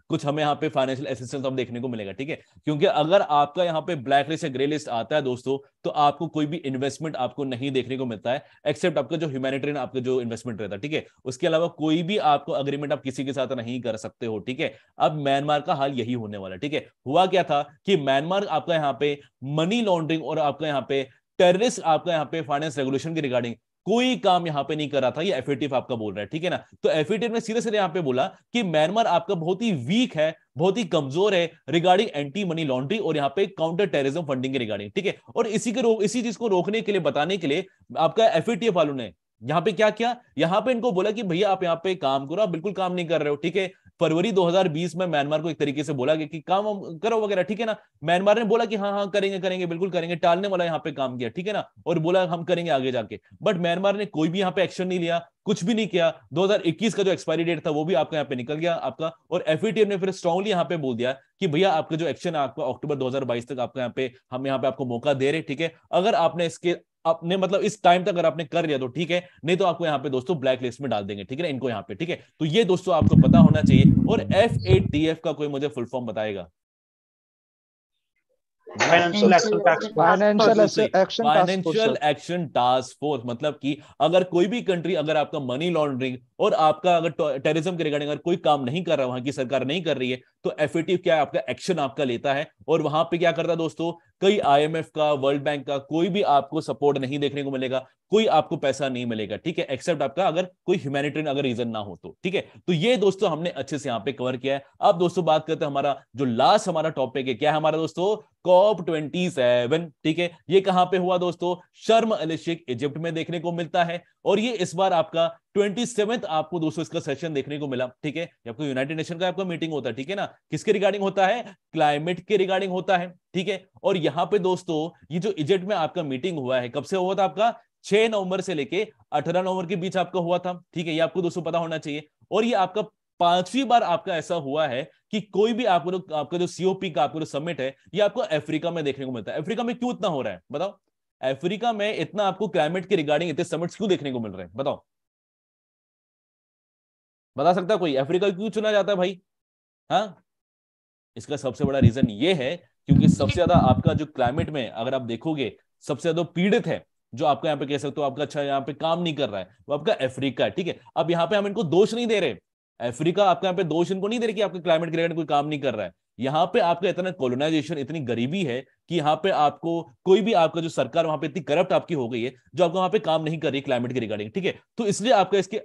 कुछ हमें यहाँ पे फाइनेंशियल असिस्टेंस हम देखने को मिलेगा ठीक है क्योंकि अगर आपका यहाँ पे ब्लैक लिस्ट या ग्रे लिस्ट आता है दोस्तों तो आपको कोई भी इन्वेस्टमेंट आपको नहीं देखने को मिलता है एक्सेप्ट आपका जो ह्यूमैनिटेरियन आपका जो इन्वेस्टमेंट रहता है ठीक है उसके अलावा कोई भी आपको अग्रीमेंट आप किसी के साथ नहीं कर सकते हो ठीक है अब म्यांमार का हाल यही होने वाला ठीक है हुआ क्या था कि म्यांमार आपका यहाँ पे मनी लॉन्ड्रिंग और आपका यहाँ पे टेररिस्ट आपका यहाँ पे फाइनेंस रेगुलेशन के रिगार्डिंग कोई काम यहां पे नहीं कर रहा था ये एफएटीएफ आपका बोल रहा है ठीक है ना तो एफएटीएफ ने सीधे सीधे यहाँ पे बोला कि म्यांमार आपका बहुत ही वीक है बहुत ही कमजोर है रिगार्डिंग एंटी मनी लॉन्ड्री और यहाँ पे काउंटर टेररिज्म फंडिंग के रिगार्डिंग ठीक है और इसी के इसी चीज को रोकने के लिए बताने के लिए आपका एफएटीएफ वालों ने यहाँ पे क्या किया यहाँ पे इनको बोला कि भैया आप यहाँ पे काम करो आप बिल्कुल काम नहीं कर रहे हो ठीक है फरवरी 2020 में म्यांमार को एक तरीके से बोला गया कि काम करो वगैरह ठीक है ना म्यांमार ने बोला कि हाँ हाँ करेंगे करेंगे बिल्कुल करेंगे टालने वाला यहाँ पे काम किया ठीक है ना और बोला हम करेंगे आगे जाके बट म्यांमार ने कोई भी यहाँ पे एक्शन नहीं लिया कुछ भी नहीं किया 2021 का जो एक्सपायरी डेट था वो भी आपका यहाँ पे निकल गया आपका और एफ ने फिर स्ट्रॉन्गली यहाँ पे बोल दिया कि भैया आपका जो एक्शन है आपका अक्टूबर 2022 तक आपका यहाँ पे हम यहाँ पे आपको मौका दे रहे ठीक है अगर आपने इसके अपने मतलब इस टाइम तक अगर आपने कर लिया तो ठीक है नहीं तो आपको यहाँ पे दोस्तों ब्लैक लिस्ट में डाल देंगे ठीक है इनको यहाँ पे ठीक है तो ये दोस्तों आपको पता होना चाहिए और एफ ए टी एफ का कोई मुझे फुल फॉर्म बताएगा फाइनेंशियल एक्शन टास्क फोर्स मतलब कि अगर कोई भी कंट्री अगर आपका मनी लॉन्ड्रिंग और आपका अगर टेररिज्म के रिगार्डिंग अगर कोई काम नहीं कर रहा वहां की सरकार नहीं कर रही है तो एफ क्या है आपका एक्शन आपका लेता है और वहां पे क्या करता है दोस्तों कई आईएमएफ का वर्ल्ड बैंक का कोई भी आपको सपोर्ट नहीं देखने को मिलेगा कोई आपको पैसा नहीं मिलेगा ठीक है एक्सेप्ट आपका अगर कोई ह्यूमैनिटेरियन अगर रीजन ना हो तो ठीक है तो ये दोस्तों हमने अच्छे से यहां पे कवर किया है अब दोस्तों बात करते हैं हमारा जो लास्ट हमारा टॉपिक है क्या है हमारा दोस्तों कॉप ट्वेंटी सेवन ठीक है ये कहां पे हुआ दोस्तों शर्म अलिशिक इजिप्ट में देखने को मिलता है और ये इस बार आपका ट्वेंटी सेवेंथ आपको दोस्तों इसका सेशन देखने को मिला ठीक है आपको यूनाइटेड नेशन का आपका मीटिंग होता है ठीक है ना किसके रिगार्डिंग होता है क्लाइमेट के रिगार्डिंग होता है ठीक है और यहाँ पे दोस्तों ये जो इजेट में आपका मीटिंग हुआ है कब से हुआ था आपका छह नवंबर से लेके अठारह नवंबर के बीच आपका हुआ था ठीक है ये आपको दोस्तों पता होना चाहिए और ये आपका पांचवी बार आपका ऐसा हुआ है कि कोई भी आपको आपका जो सीओपी का आपका जो समिट है ये आपको अफ्रीका में देखने को मिलता है अफ्रीका में क्यों इतना हो रहा है बताओ अफ्रीका में इतना आपको क्लाइमेट के रिगार्डिंग इतने समिट्स क्यों देखने को मिल रहे हैं बताओ बता सकता कोई अफ्रीका क्यों चुना जाता है भाई हाँ इसका सबसे बड़ा रीजन ये है क्योंकि सबसे ज्यादा आपका जो क्लाइमेट में अगर आप देखोगे सबसे ज्यादा पीड़ित है जो आपका यहाँ पे कह सकते हो आपका अच्छा यहाँ पे काम नहीं कर रहा है वो आपका अफ्रीका है ठीक है अब यहाँ पे हम इनको दोष नहीं दे रहे अफ्रीका आपका यहाँ पे दोष इनको नहीं दे रहे कि आपके क्लाइमेट के रिलेटेड कोई काम नहीं कर रहा है यहाँ पे आपका इतना कॉलोनाइजेशन इतनी गरीबी है कि यहाँ पे आपको कोई भी आपका जो सरकार वहां पे इतनी करप्ट आपकी हो गई है जो आपको वहां पे काम नहीं कर रही क्लाइमेट के रिगार्डिंग ठीक है तो इसलिए आपका इसके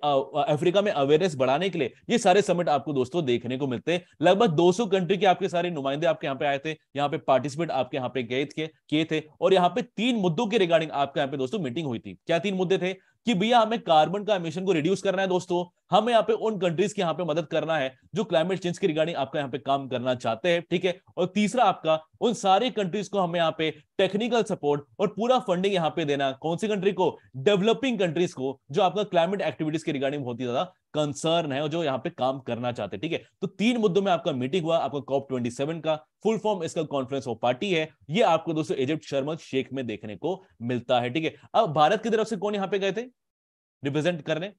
अफ्रीका में अवेयरनेस बढ़ाने के लिए ये सारे समिट आपको दोस्तों देखने को मिलते हैं लगभग दो कंट्री के आपके सारे नुमाइंदे आपके यहाँ पे आए थे यहाँ पे पार्टिसिपेट आपके यहाँ पे गए थे किए थे और यहाँ पे तीन मुद्दों के रिगार्डिंग आपके यहाँ पे दोस्तों मीटिंग हुई थी क्या तीन मुद्दे थे कि भैया हमें कार्बन का एमिशन को रिड्यूस करना है दोस्तों हमें यहाँ पे उन कंट्रीज की यहाँ पे मदद करना है जो क्लाइमेट चेंज के रिगार्डिंग आपका यहाँ पे काम करना चाहते हैं ठीक है और तीसरा आपका उन सारे कंट्रीज को हमें यहाँ पे टेक्निकल सपोर्ट और पूरा फंडिंग यहाँ पे देना कौन सी कंट्री को डेवलपिंग कंट्रीज को जो आपका क्लाइमेट एक्टिविटीज के रिगार्डिंग बहुत ही ज्यादा कंसर्न है जो यहाँ पे काम करना चाहते हैं ठीक है तो तीन मुद्दों में आपका मीटिंग हुआ आपका कॉप ट्वेंटी सेवन का फुल फॉर्म इसका कॉन्फ्रेंस ऑफ पार्टी है ये आपको दोस्तों इजिप्ट शर्म शेख में देखने को मिलता है ठीक है अब भारत की तरफ से कौन यहाँ पे गए थे रिप्रेजेंट करने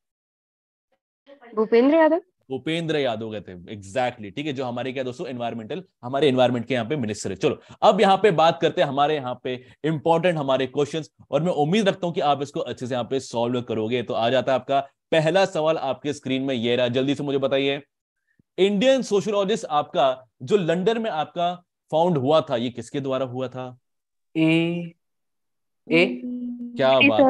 भूपेंद्र यादव भूपेंद्र यादव गए थे एग्जैक्टली ठीक है जो हमारे क्या दोस्तों एनवायरमेंटल हमारे एनवायरमेंट के यहाँ पे मिनिस्टर है चलो अब यहाँ पे बात करते हैं हमारे यहाँ पे इंपॉर्टेंट हमारे क्वेश्चंस और मैं उम्मीद रखता हूँ कि आप इसको अच्छे से यहाँ पे सॉल्व करोगे तो आ जाता है आपका पहला सवाल आपके स्क्रीन में ये रहा जल्दी से मुझे बताइए इंडियन सोशियोलॉजिस्ट आपका जो लंडन में आपका फाउंड हुआ था ये किसके द्वारा हुआ था ए ए क्या ए, बात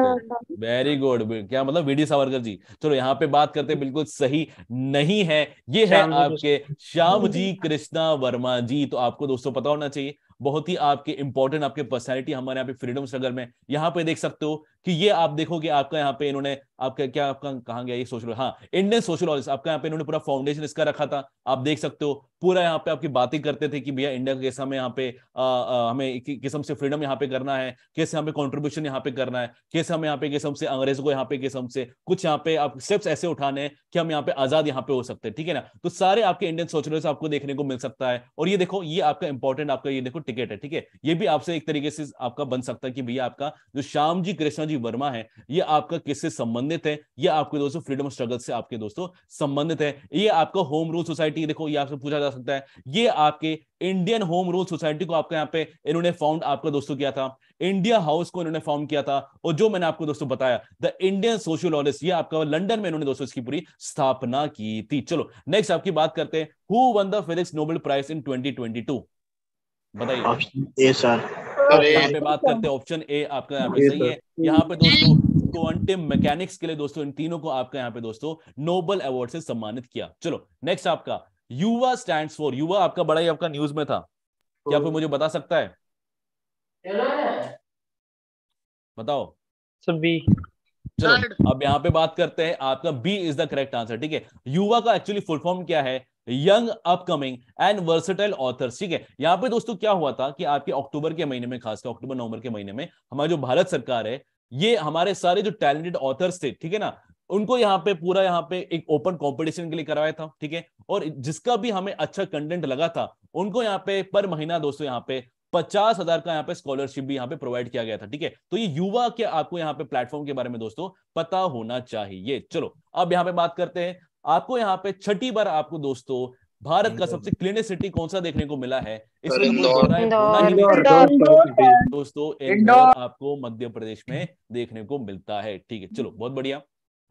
है वेरी गुड क्या मतलब वीडी सावरकर जी चलो यहाँ पे बात करते बिल्कुल सही नहीं है ये है आपके श्याम जी कृष्णा वर्मा जी तो आपको दोस्तों पता होना चाहिए बहुत ही आपके इंपॉर्टेंट आपके पर्सनैलिटी हमारे यहाँ पे फ्रीडम स्ट्रगल में यहाँ पे देख सकते हो कि ये आप देखोगे आपका यहाँ पे इन्होंने आपका क्या आपका कहा गया ये सोशल हाँ इंडियन सोशोलॉजिस्ट आपका यहाँ पे इन्होंने पूरा फाउंडेशन इसका रखा था आप देख सकते हो पूरा यहाँ पे आपकी बातें करते थे कि भैया इंडिया का कैसे हमें यहाँ पे आ, आ, हमें किस्म से फ्रीडम यहाँ पे करना है कैसे हमें कॉन्ट्रीब्यूशन यहाँ पे करना है कैसे हमें यहाँ पे किस्म से अंग्रेजों को यहाँ पे किस्म से कुछ यहाँ पे आप स्टेप्स ऐसे उठाने हैं कि हम यहाँ पे आजाद यहाँ पे हो सकते हैं ठीक है ना तो सारे आपके इंडियन सोशलिस्ट आपको देखने को मिल सकता है और ये देखो ये आपका इंपॉर्टेंट आपका ये देखो टिकट है ठीक है ये भी आपसे एक तरीके से आपका बन सकता है कि भैया आपका जो श्याम जी कृष्ण जी वर्मा है ये आपका किससे संबंधित है ये आपके दोस्तों फ्रीडम स्ट्रगल से आपके दोस्तों संबंधित है ये आपका होम रूल सोसाइटी देखो ये आपसे पूछा जा सकता है ये आपके इंडियन होम रूल सोसाइटी को आपके यहाँ पे इन्होंने फाउंड आपका दोस्तों किया था इंडिया हाउस को इन्होंने फॉर्म किया था और जो मैंने आपको दोस्तों बताया द इंडियन सोशियोलॉजिस्ट ये आपका लंदन में इन्होंने दोस्तों इसकी पूरी स्थापना की थी चलो नेक्स्ट आपकी बात करते हैं who won the physics Nobel prize in 2022 बताइए ए सर तो यहाँ पे बात करते हैं ऑप्शन ए आपका यहाँ पे सही तो है यहाँ पे दोस्तों क्वांटम मैकेनिक्स के लिए दोस्तों इन तीनों को आपका यहाँ पे दोस्तों नोबल अवार्ड से सम्मानित किया चलो नेक्स्ट आपका युवा स्टैंड फॉर युवा आपका बड़ा ही आपका न्यूज में था क्या कोई तो मुझे बता सकता है बताओ सर बी चलो अब यहाँ पे बात करते हैं आपका B is the correct answer ठीक है युवा का एक्चुअली फुल फॉर्म क्या है young upcoming and versatile authors ठीक है यहाँ पे दोस्तों क्या हुआ था कि आपके अक्टूबर के महीने में खासकर अक्टूबर नवंबर के महीने में हमारी जो भारत सरकार है ये हमारे सारे जो टैलेंटेड ऑथर्स थे ठीक है ना उनको यहाँ पे पूरा यहाँ पे एक ओपन कंपटीशन के लिए करवाया था ठीक है और जिसका भी हमें अच्छा कंटेंट लगा था उनको यहाँ पे पर महीना दोस्तों यहाँ पे पचास हजार का यहाँ पे स्कॉलरशिप भी यहाँ पे प्रोवाइड किया गया था ठीक है तो ये युवा के आपको यहाँ पे प्लेटफॉर्म के बारे में दोस्तों पता होना चाहिए चलो अब यहाँ पे बात करते हैं आपको यहाँ पे छठी बार आपको दोस्तों भारत का सबसे क्लीनेस्ट सिटी कौन सा देखने को मिला है इसमें दोस्तों आपको मध्य प्रदेश में देखने को मिलता है ठीक है चलो बहुत बढ़िया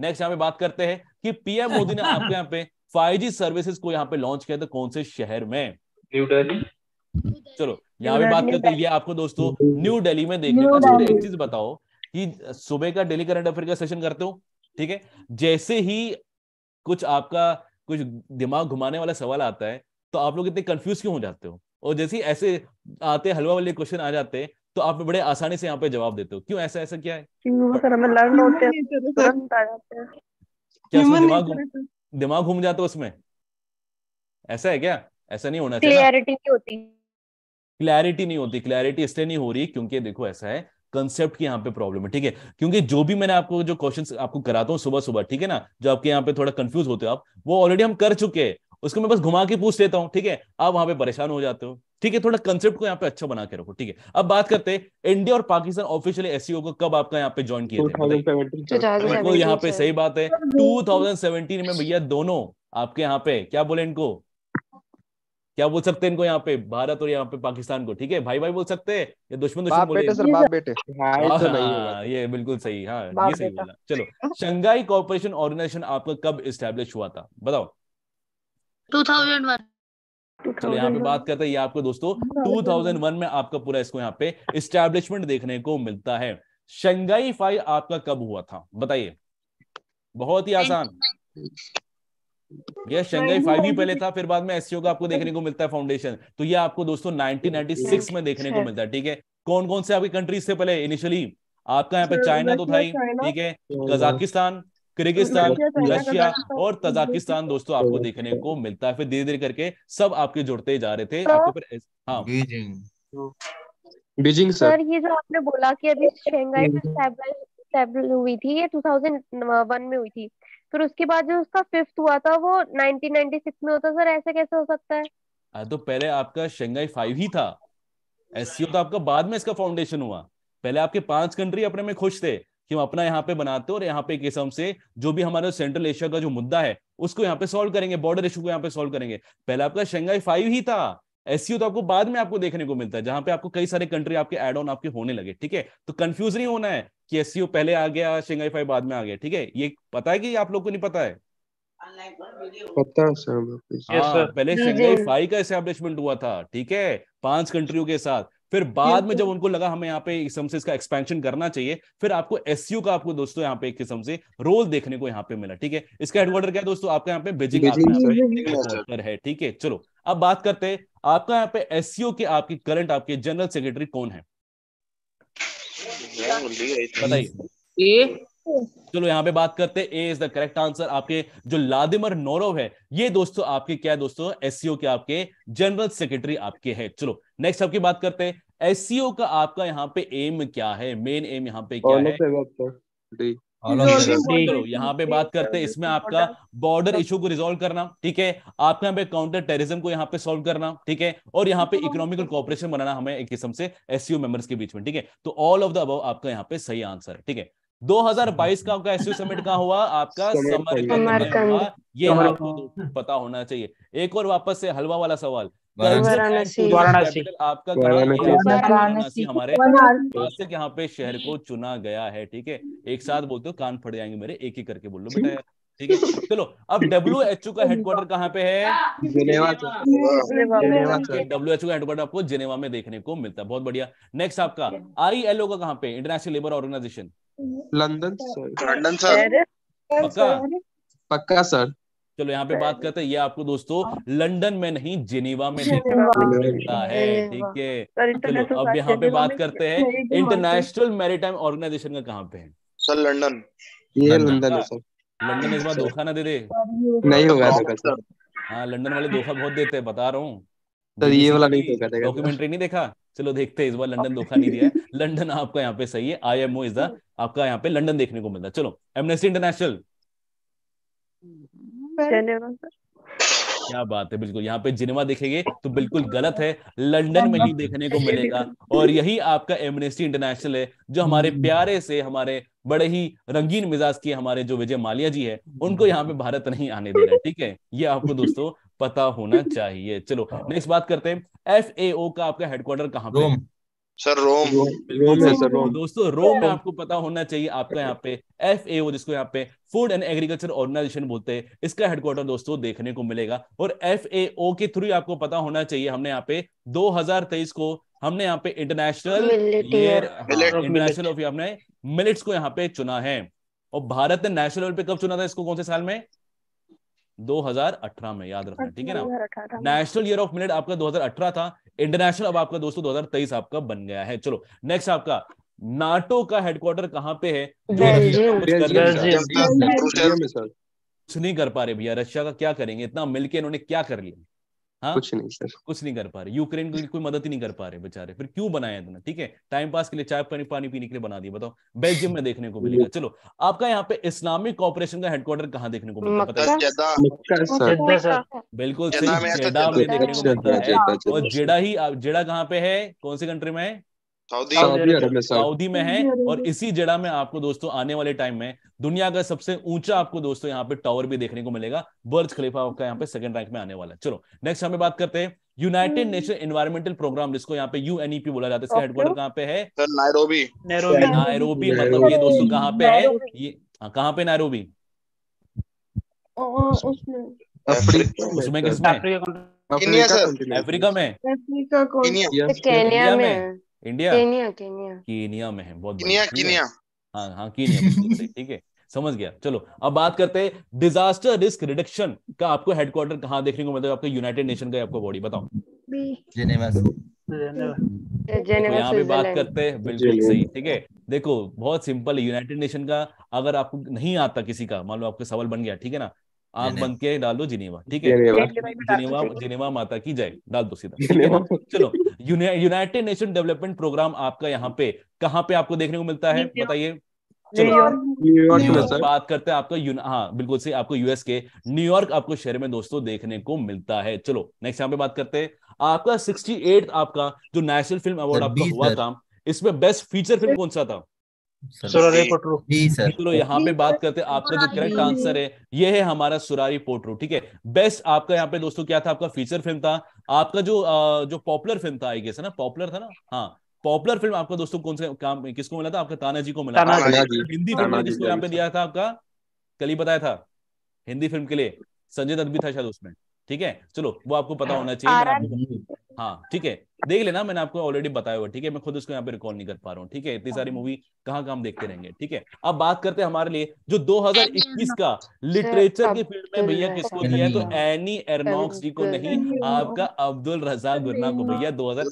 नेक्स्ट यहाँ पे बात करते हैं कि पीएम मोदी ने आपके यहाँ पे जी सर्विसेज को यहाँ पे लॉन्च किया था कौन से शहर में न्यू दिल्ली चलो यहाँ पे बात करते हैं ये आपको दोस्तों न्यू दिल्ली में देखने को एक चीज बताओ कि सुबह का डेली करंट अफेयर का सेशन करते हो ठीक है जैसे ही कुछ आपका कुछ दिमाग घुमाने वाला सवाल आता है तो आप लोग इतने कंफ्यूज क्यों हो जाते हो और जैसे ऐसे आते हलवा वाले क्वेश्चन आ जाते हैं तो आप बड़े आसानी से यहाँ पे जवाब देते हो क्यों ऐसा ऐसा क्या है तो दिमाग दिमाग घूम जाता है उसमें ऐसा है क्या ऐसा नहीं होना चाहिए क्लैरिटी नहीं होती क्लैरिटी नहीं होती क्लैरिटी इसलिए नहीं हो रही क्योंकि देखो ऐसा है कंसेप्ट की यहाँ पे प्रॉब्लम है ठीक है क्योंकि जो भी मैंने आपको जो क्वेश्चन आपको कराता हूँ सुबह सुबह ठीक है ना जो आपके यहाँ पे थोड़ा कंफ्यूज होते हो आप वो ऑलरेडी हम कर चुके हैं उसको मैं बस घुमा के पूछ लेता हूँ ठीक है आप वहां पे परेशान हो जाते हो ठीक है थोड़ा कंसेप्ट को यहाँ पे अच्छा बना के रखो ठीक है अब बात करते हैं इंडिया और पाकिस्तान ऑफिशियली एस को कब आपका यहाँ पे ज्वाइन किया यहाँ पे सही बात है टू में भैया दोनों आपके यहाँ पे क्या बोले इनको क्या बोल सकते हैं इनको यहाँ पे भारत और यहाँ पे पाकिस्तान को ठीक है भाई भाई बोल सकते हैं या दुश्मन दुश्मन बोले बेटे सर बाप बेटे हाँ, तो हाँ ये बिल्कुल सही हाँ ये सही बोला चलो शंघाई कॉर्पोरेशन ऑर्गेनाइजेशन आपका कब इस्टेब्लिश हुआ था बताओ 2001 चलो यहाँ पे बात करते हैं ये आपको दोस्तों 2001 में आपका पूरा इसको यहाँ पे स्टैब्लिशमेंट देखने को मिलता है शंघाई फाइव आपका कब हुआ था बताइए बहुत ही आसान ये शंघाई फाइव ही पहले था फिर बाद में एससीओ का आपको देखने को मिलता है फाउंडेशन तो ये आपको दोस्तों 1996 में देखने को मिलता है ठीक है कौन कौन से आपकी कंट्रीज से पहले इनिशियली आपका यहाँ पे चाइना तो था ही ठीक है कजाकिस्तान किर्गिस्तान रशिया और तजाकिस्तान दोस्तों आपको देखने को मिलता है फिर धीरे धीरे करके सब आपके जुड़ते जा रहे थे आपको फिर हाँ बीजिंग बीजिंग सर ये जो आपने बोला कि अभी शंघाई में स्टैबलाइज हुई थी ये 2001 में हुई थी फिर उसके बाद जो उसका फिफ्थ हुआ था वो 1996 में होता सर ऐसे कैसे हो सकता है तो पहले आपका शंघाई फाइव ही था एससीओ तो आपका बाद में इसका फाउंडेशन हुआ पहले आपके पांच कंट्री अपने में खुश थे कि हम अपना यहाँ पे बनाते और यहाँ पे किसम से जो भी हमारा सेंट्रल एशिया का जो मुद्दा है उसको यहाँ पे सॉल्व करेंगे बॉर्डर इशू को यहाँ पे सॉल्व करेंगे पहले आपका शंघाई फाइव ही था एससीओ तो आपको बाद में आपको देखने को मिलता है जहां पे आपको कई सारे कंट्री आपके एड ऑन आपके होने लगे ठीक है तो कंफ्यूज नहीं होना है कि एस पहले आ गया शेंगाई फाइव बाद में आ गया ठीक है ये पता है कि आप लोग को नहीं पता है पता सर हाँ, yes, पहले शेंगाई फाइव का एस्टेब्लिशमेंट हुआ था ठीक है पांच कंट्रियों के साथ फिर बाद में जब उनको लगा हमें यहाँ पे किस्म से इसका एक्सपेंशन करना चाहिए फिर आपको ओ का आपको दोस्तों यहाँ पे एक किस्म से रोल देखने को यहाँ पे मिला ठीक है इसका हेडक्वार्टर क्या है दोस्तों आपका यहाँ पे बेजिंग है ठीक है चलो अब बात करते हैं आपका यहाँ पे एसयू के आपकी करंट आपके जनरल सेक्रेटरी कौन है बताइए ए चलो यहाँ पे बात करते हैं A is the correct answer आपके जो लादिमर नोरोव है ये दोस्तों आपके क्या है दोस्तों एस के आपके जनरल सेक्रेटरी आपके है चलो नेक्स्ट आपकी बात करते हैं एस का आपका यहाँ पे एम क्या है मेन एम यहाँ पे क्या है यहाँ पे बात करते हैं इसमें आपका बॉर्डर इशू को रिजोल्व करना ठीक है आपके यहाँ पे काउंटर टेररिज्म को यहाँ पे सॉल्व करना ठीक है और यहाँ पे इकोनॉमिकल कॉपरेशन बनाना हमें एक किस्म से एसयू मेंबर्स के बीच में ठीक है तो ऑल ऑफ द अब आपका यहाँ पे सही आंसर है ठीक है 2022 का आपका एसयू समिट का हुआ आपका समर ये आपको तो पता होना चाहिए एक और वापस से हलवा वाला सवाल वाराणसी आपका वाराणसी हमारे यहाँ पे शहर को चुना गया है ठीक है एक साथ बोलते हो कान फट जाएंगे मेरे एक ही करके बोल लो बेटा ठीक है चलो अब डब्ल्यू एच ओ का हेडक्वार्टर कहाँ पे है डब्ल्यू एच ओ का हेडक्वार्टर आपको जिनेवा में देखने को मिलता है बहुत बढ़िया नेक्स्ट आपका आई एल ओ का कहाँ पे international labour organisation London London sir पक्का पक्का सर चलो यहाँ पे बात करते हैं ये आपको दोस्तों हाँ। लंदन में नहीं जिनेवा में मिलता है ठीक है चलो अब यहाँ पे बात करते हैं इंटरनेशनल मैरिटाइम ऑर्गेनाइजेशन का कहाँ पे है सर लंदन ये लंदन है सर लंदन इस बार धोखा ना दे दे नहीं होगा हाँ लंदन वाले धोखा बहुत देते हैं बता रहा हूँ तो ये वाला नहीं देखा डॉक्यूमेंट्री नहीं देखा चलो देखते हैं इस बार लंदन धोखा नहीं दिया लंदन आपका यहाँ पे सही है I M O is the आपका यहाँ पे लंदन देखने को मिलता है चलो एमनेस्टी इंटरनेशनल क्या बात है बिल्कुल यहाँ पे जिनेमा देखेंगे तो बिल्कुल गलत है लंदन में ही देखने को मिलेगा और यही आपका एमनेस्टी इंटरनेशनल है जो हमारे हम्म। प्यारे से हमारे बड़े ही रंगीन मिजाज के हमारे जो विजय मालिया जी है उनको यहाँ पे भारत नहीं आने दे रहा ठीक है ये आपको दोस्तों पता होना चाहिए चलो नेक्स्ट बात करते हैं एफ का आपका हेडक्वार्टर कहाँ पे सर रोम रोम है सर रोम दोस्तों रोम में आपको पता होना चाहिए आपका यहाँ पे एफ ए जिसको यहाँ पे फूड एंड एग्रीकल्चर ऑर्गेनाइजेशन बोलते हैं इसका हेडक्वार्टर दोस्तों देखने को मिलेगा और एफ ए ओ के थ्रू आपको पता होना चाहिए हमने यहाँ पे 2023 को हमने यहाँ पे इंटरनेशनल इंटरनेशनल ऑफ हमने मिलिट्स को यहाँ पे चुना है और भारत ने नेशनल लेवल पे कब चुना था इसको कौन से साल में 2018 में याद रखना ठीक है ना नेशनल ईयर ऑफ मिलेट आपका 2018 था इंटरनेशनल अब आपका दोस्तों दो आपका बन गया है चलो नेक्स्ट आपका नाटो का हेडक्वार्टर कहाँ पे है कुछ नहीं कर पा रहे भैया रशिया का क्या करेंगे इतना मिलके इन्होंने क्या कर लिया हाँ कुछ नहीं सर कुछ नहीं कर पा रहे यूक्रेन को कोई मदद ही नहीं कर पा रहे बेचारे फिर क्यों बनाया इतना ठीक है टाइम पास के लिए चाय पानी पानी पीने के लिए बना दिया बताओ बेल्जियम में देखने को मिलेगा चलो आपका यहाँ पे इस्लामिक कॉपरेशन का हेडक्वार्टर कहाँ देखने को मिलता है बिल्कुल जेडा में देखने को मिलता है और जेडा ही जेडा कहाँ पे है कौन सी कंट्री में है सऊदी सऊदी में है और इसी जड़ा में आपको दोस्तों आने वाले टाइम में दुनिया का सबसे ऊंचा आपको दोस्तों यहाँ पे टावर भी देखने को मिलेगा बर्ज खलीफा का यहाँ पे सेकंड रैंक में आने वाला है चलो नेक्स्ट हमें बात करते हैं यूनाइटेड नेशन एनवायरमेंटल प्रोग्राम जिसको यहाँ पे यूएनईपी e बोला जाता है इसका हेडक्वार्टर कहाँ पे है मतलब ये दोस्तों कहाँ पे है ये हाँ, कहाँ पे नायरोबी उसमें किसमें अफ्रीका में अफ्रीका में इंडिया केनिया में है बहुत हाँ हाँ केनिया ठीक है समझ गया चलो अब बात करते हैं डिजास्टर रिस्क रिडक्शन का आपको हेडक्वार्टर कहाँ देखने को मतलब है आपको यूनाइटेड नेशन का आपको बॉडी बताओ जेनेवा यहाँ पे बात करते हैं बिल्कुल सही ठीक है देखो बहुत सिंपल है यूनाइटेड नेशन का अगर आपको नहीं आता किसी का मान लो आपका सवाल बन गया ठीक है ना आंख बन के डाल दो जिनेवा ठीक है जिनेवा जिनेवा माता की जय डाल दो सीधा चलो यूनाइटेड नेशन डेवलपमेंट प्रोग्राम आपका यहाँ पे कहाँ पे आपको देखने को मिलता है बताइए बात करते हैं आपका हाँ बिल्कुल सही आपको यूएस के न्यूयॉर्क आपको शहर में दोस्तों देखने को मिलता है चलो नेक्स्ट यहाँ पे बात करते हैं आपका सिक्सटी एट आपका जो नेशनल फिल्म अवार्ड आपका हुआ था इसमें बेस्ट फीचर फिल्म कौन सा था सुरारे पोटरू जी सर यहाँ पे बात करते हैं आपका जो करेक्ट आंसर है ये है हमारा सुरारी पोटरू ठीक है बेस्ट आपका यहाँ पे दोस्तों क्या था आपका फीचर फिल्म था आपका जो जो पॉपुलर फिल्म था आई गेस है ना पॉपुलर था ना हाँ पॉपुलर फिल्म आपका दोस्तों कौन सा काम किसको मिला था आपका तानाजी को मिला था हिंदी फिल्म किसको यहाँ पे दिया था आपका कल ही बताया था हिंदी फिल्म के लिए संजय दत्त भी था शायद उसमें ठीक है चलो वो आपको पता होना चाहिए हाँ ठीक है देख लेना मैंने आपको ऑलरेडी बताया हुआ ठीक है मैं खुद उसको यहाँ पे रिकॉल नहीं कर पा रहा हूँ ठीक है इतनी सारी मूवी हाँ। कहाँ कहाँ देखते रहेंगे ठीक है अब बात करते हैं हमारे लिए जो 2021 का लिटरेचर के फील्ड में भैया किसको दिया है तो एनी एरनॉक्स जी को नहीं आपका अब्दुल रजा गुरना को भैया दो हजार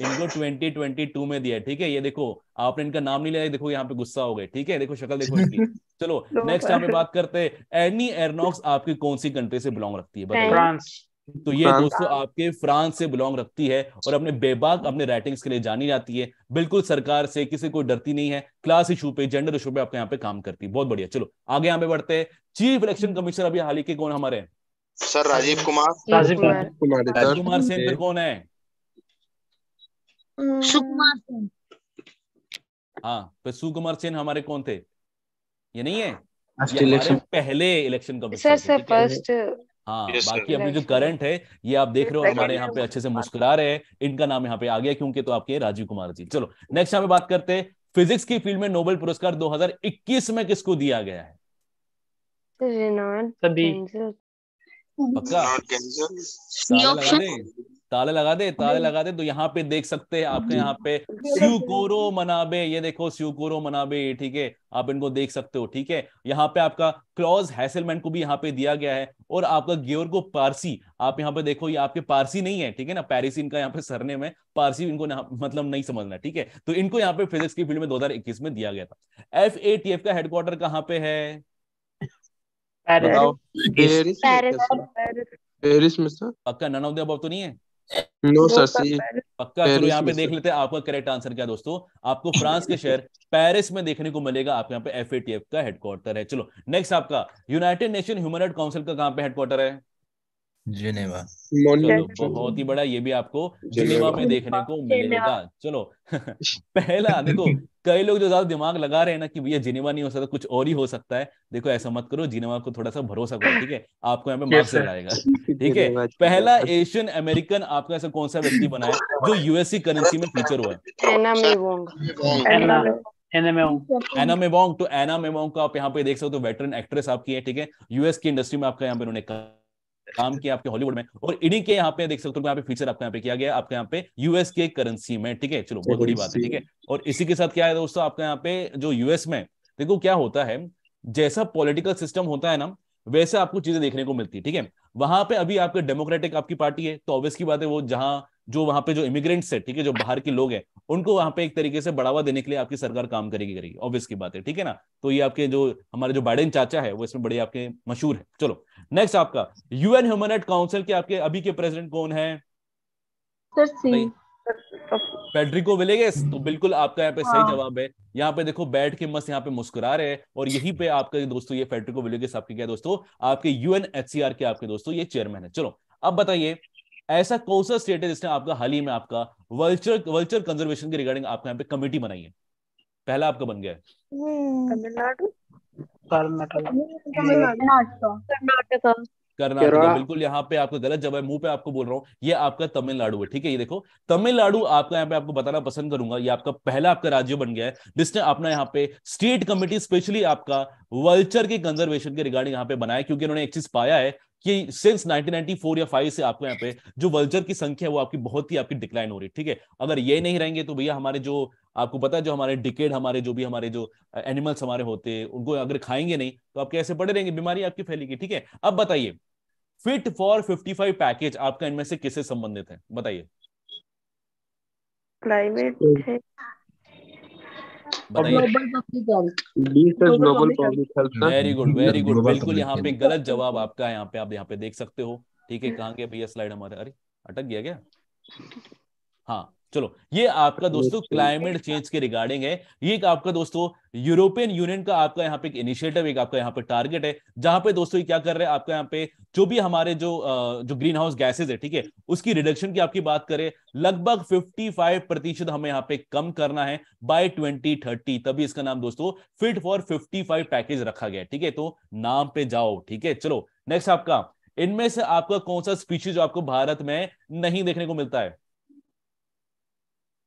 इनको 2022 में दिया ठीक है ये देखो आपने इनका नाम नहीं लिया देखो यहाँ पे गुस्सा हो गए ठीक है देखो शक्ल देखो इनकी चलो नेक्स्ट पे बात करते हैं एनी एरनॉक्स आपकी कौन सी कंट्री से बिलोंग रखती है फ्रांस तो ये दोस्तों आपके फ्रांस से बिलोंग रखती है और अपने बेबाक अपने राइटिंग्स के लिए जानी जाती है बिल्कुल सरकार से किसी को डरती नहीं है क्लास इशू पे जेंडर इशू पे आपके यहाँ पे काम करती है बहुत बढ़िया चलो आगे यहाँ पे बढ़ते हैं चीफ इलेक्शन कमिश्नर अभी हाल ही के कौन हमारे सर राजीव कुमार राजीव कुमार राजीव कुमार सेन फिर कौन है सुकुमार सेन हाँ फिर तो सुकुमार सेन हमारे कौन थे ये नहीं है पहले election commissioner sir sir first हाँ yes, बाकी अपने जो करंट है ये आप देख रहे हो हमारे यहाँ पे अच्छे से मुस्कुरा रहे हैं इनका नाम यहाँ पे आ गया क्योंकि तो आपके राजीव कुमार जी चलो नेक्स्ट यहाँ पे बात करते हैं फिजिक्स की फील्ड में नोबेल पुरस्कार 2021 में किसको दिया गया है सभी पक्का ताले लगा दे ताले लगा दे तो यहाँ पे देख सकते हैं आपके यहाँ पे स्यूकोरो मनाबे ये देखो स्यूकोरो मनाबे ठीक है आप इनको देख सकते हो ठीक है यहाँ पे आपका क्लॉज हैसलमेंट को भी यहाँ पे दिया गया है और आपका गेयर को पारसी आप यहाँ पे देखो ये आपके पारसी नहीं है ठीक है ना पैरिस इनका यहाँ पे सरने में पारसी इनको मतलब नहीं समझना ठीक है तो इनको यहाँ पे फिजिक्स की फील्ड में दो में दिया गया था एफ ए टी एफ का हेडक्वार्टर कहाँ पे है पक्का नन ऑफ द तो नहीं है नो सर सी पक्का चलो यहाँ पे देख लेते हैं आपका करेक्ट आंसर क्या दोस्तों आपको फ्रांस के शहर पेरिस में देखने को मिलेगा आपके यहाँ पे एफ का हेडक्वार्टर है चलो नेक्स्ट आपका united nation human right council का कहाँ पे हेडक्वार्टर है जिनेवा बहुत ही बड़ा ये भी आपको जिनेवा में देखने को मिलेगा चलो पहला देखो कई लोग जो ज्यादा दिमाग लगा रहे हैं ना कि भैया जिनेवा नहीं हो सकता कुछ और ही हो सकता है देखो ऐसा मत करो जिनेवा को थोड़ा सा भरोसा करो ठीक है आपको यहाँ पे मार्क्स लगाएगा ठीक है पहला एशियन अमेरिकन आपका ऐसा कौन सा व्यक्ति बना है जो यूएससी करेंसी में फीचर हुआ एना मेबोंग तो एना मेबोंग का आप यहाँ पे देख सकते हो वेटरन एक्ट्रेस आपकी है ठीक है यूएस की इंडस्ट्री में आपका यहाँ पे उन्होंने काम किया आपके हॉलीवुड में और इन्हीं के यहाँ पे देख सकते हो यहाँ पे फीचर आपके यहाँ पे किया गया आपके यहाँ पे यूएस के करेंसी में ठीक है चलो बहुत बड़ी बात है ठीक है और इसी के साथ क्या है दोस्तों आपके यहाँ पे जो यूएस में देखो क्या होता है जैसा पॉलिटिकल सिस्टम होता है ना वैसे आपको चीजें देखने को मिलती है ठीक है वहां पे अभी आपके डेमोक्रेटिक आपकी पार्टी है तो ऑब्वियस की बात है वो जहाँ जो वहां पे जो इमिग्रेंट्स है ठीक है जो बाहर के लोग हैं उनको वहां पे एक तरीके से बढ़ावा देने के लिए आपकी सरकार काम करेगी करेगी ऑब्वियस की बात है ठीक है ना तो ये आपके जो हमारे जो बाइडेन चाचा है वो इसमें बड़े आपके मशहूर है चलो नेक्स्ट आपका यूएन ह्यूमन राइट काउंसिल के आपके अभी के प्रेसिडेंट कौन है पेड्रिको विलेगेस तो हम्म। बिल्कुल आपका यहाँ पे सही हाँ। जवाब है यहाँ पे देखो बैठ के मस्त यहाँ पे मुस्कुरा रहे हैं और यही पे आपका दोस्तों ये पेड्रिको विलेगेस आपके क्या दोस्तों आपके यूएनएचसीआर के आपके दोस्तों ये चेयरमैन है चलो अब बताइए ऐसा कौन सा स्टेट है जिसने आपका हाल ही में आपका वल्चर वल्चर कंजर्वेशन के रिगार्डिंग आपके यहाँ पे कमेटी बनाई है पहला आपका बन गया है हम्म। कर्नाटक बिल्कुल यहाँ पे आपको गलत जवाब मुंह पे आपको बोल रहा हूँ ये आपका तमिलनाडु है ठीक है ये देखो तमिलनाडु आपका यहाँ पे आपको बताना पसंद करूंगा ये आपका पहला आपका राज्य बन गया है जिसने अपना यहाँ पे स्टेट कमेटी स्पेशली आपका वल्चर के कंजर्वेशन के रिगार्डिंग यहाँ पे बनाया क्योंकि उन्होंने एक चीज पाया है कि सिंस 1994 या 5 से आपको यहाँ पे जो वल्चर की संख्या है वो आपकी बहुत ही आपकी डिक्लाइन हो रही है ठीक है अगर ये नहीं रहेंगे तो भैया हमारे जो आपको पता है जो हमारे डिकेड हमारे जो भी हमारे जो एनिमल्स हमारे होते हैं उनको अगर खाएंगे नहीं तो आपके कैसे पड़े रहेंगे बीमारी आपकी फैलेगी ठीक है अब बताइए फिट फॉर फाइव पैकेज आपका इनमें से किससे संबंधित है बताइए climate very good very good बिल्कुल यहाँ पे गलत जवाब आपका यहाँ पे आप यहाँ पे देख सकते हो ठीक है कहाँ गया भैया स्लाइड हमारे अरे अटक गया क्या हाँ चलो ये आपका दोस्तों क्लाइमेट चेंज के रिगार्डिंग है ये आपका दोस्तों यूरोपियन यूनियन का आपका यहाँ पे एक इनिशिएटिव एक आपका यहाँ पे टारगेट है जहां पे दोस्तों क्या कर रहे हैं आपका यहाँ पे जो भी हमारे जो जो ग्रीन हाउस गैसेज है ठीक है उसकी रिडक्शन की आपकी बात करें लगभग फाइव प्रतिशत हमें यहाँ पे कम करना है बाय थर्टी तभी इसका नाम दोस्तों फिट फॉर फाइव पैकेज रखा गया ठीक है तो नाम पे जाओ ठीक है चलो नेक्स्ट आपका इनमें से आपका कौन सा स्पीशीज आपको भारत में नहीं देखने को मिलता है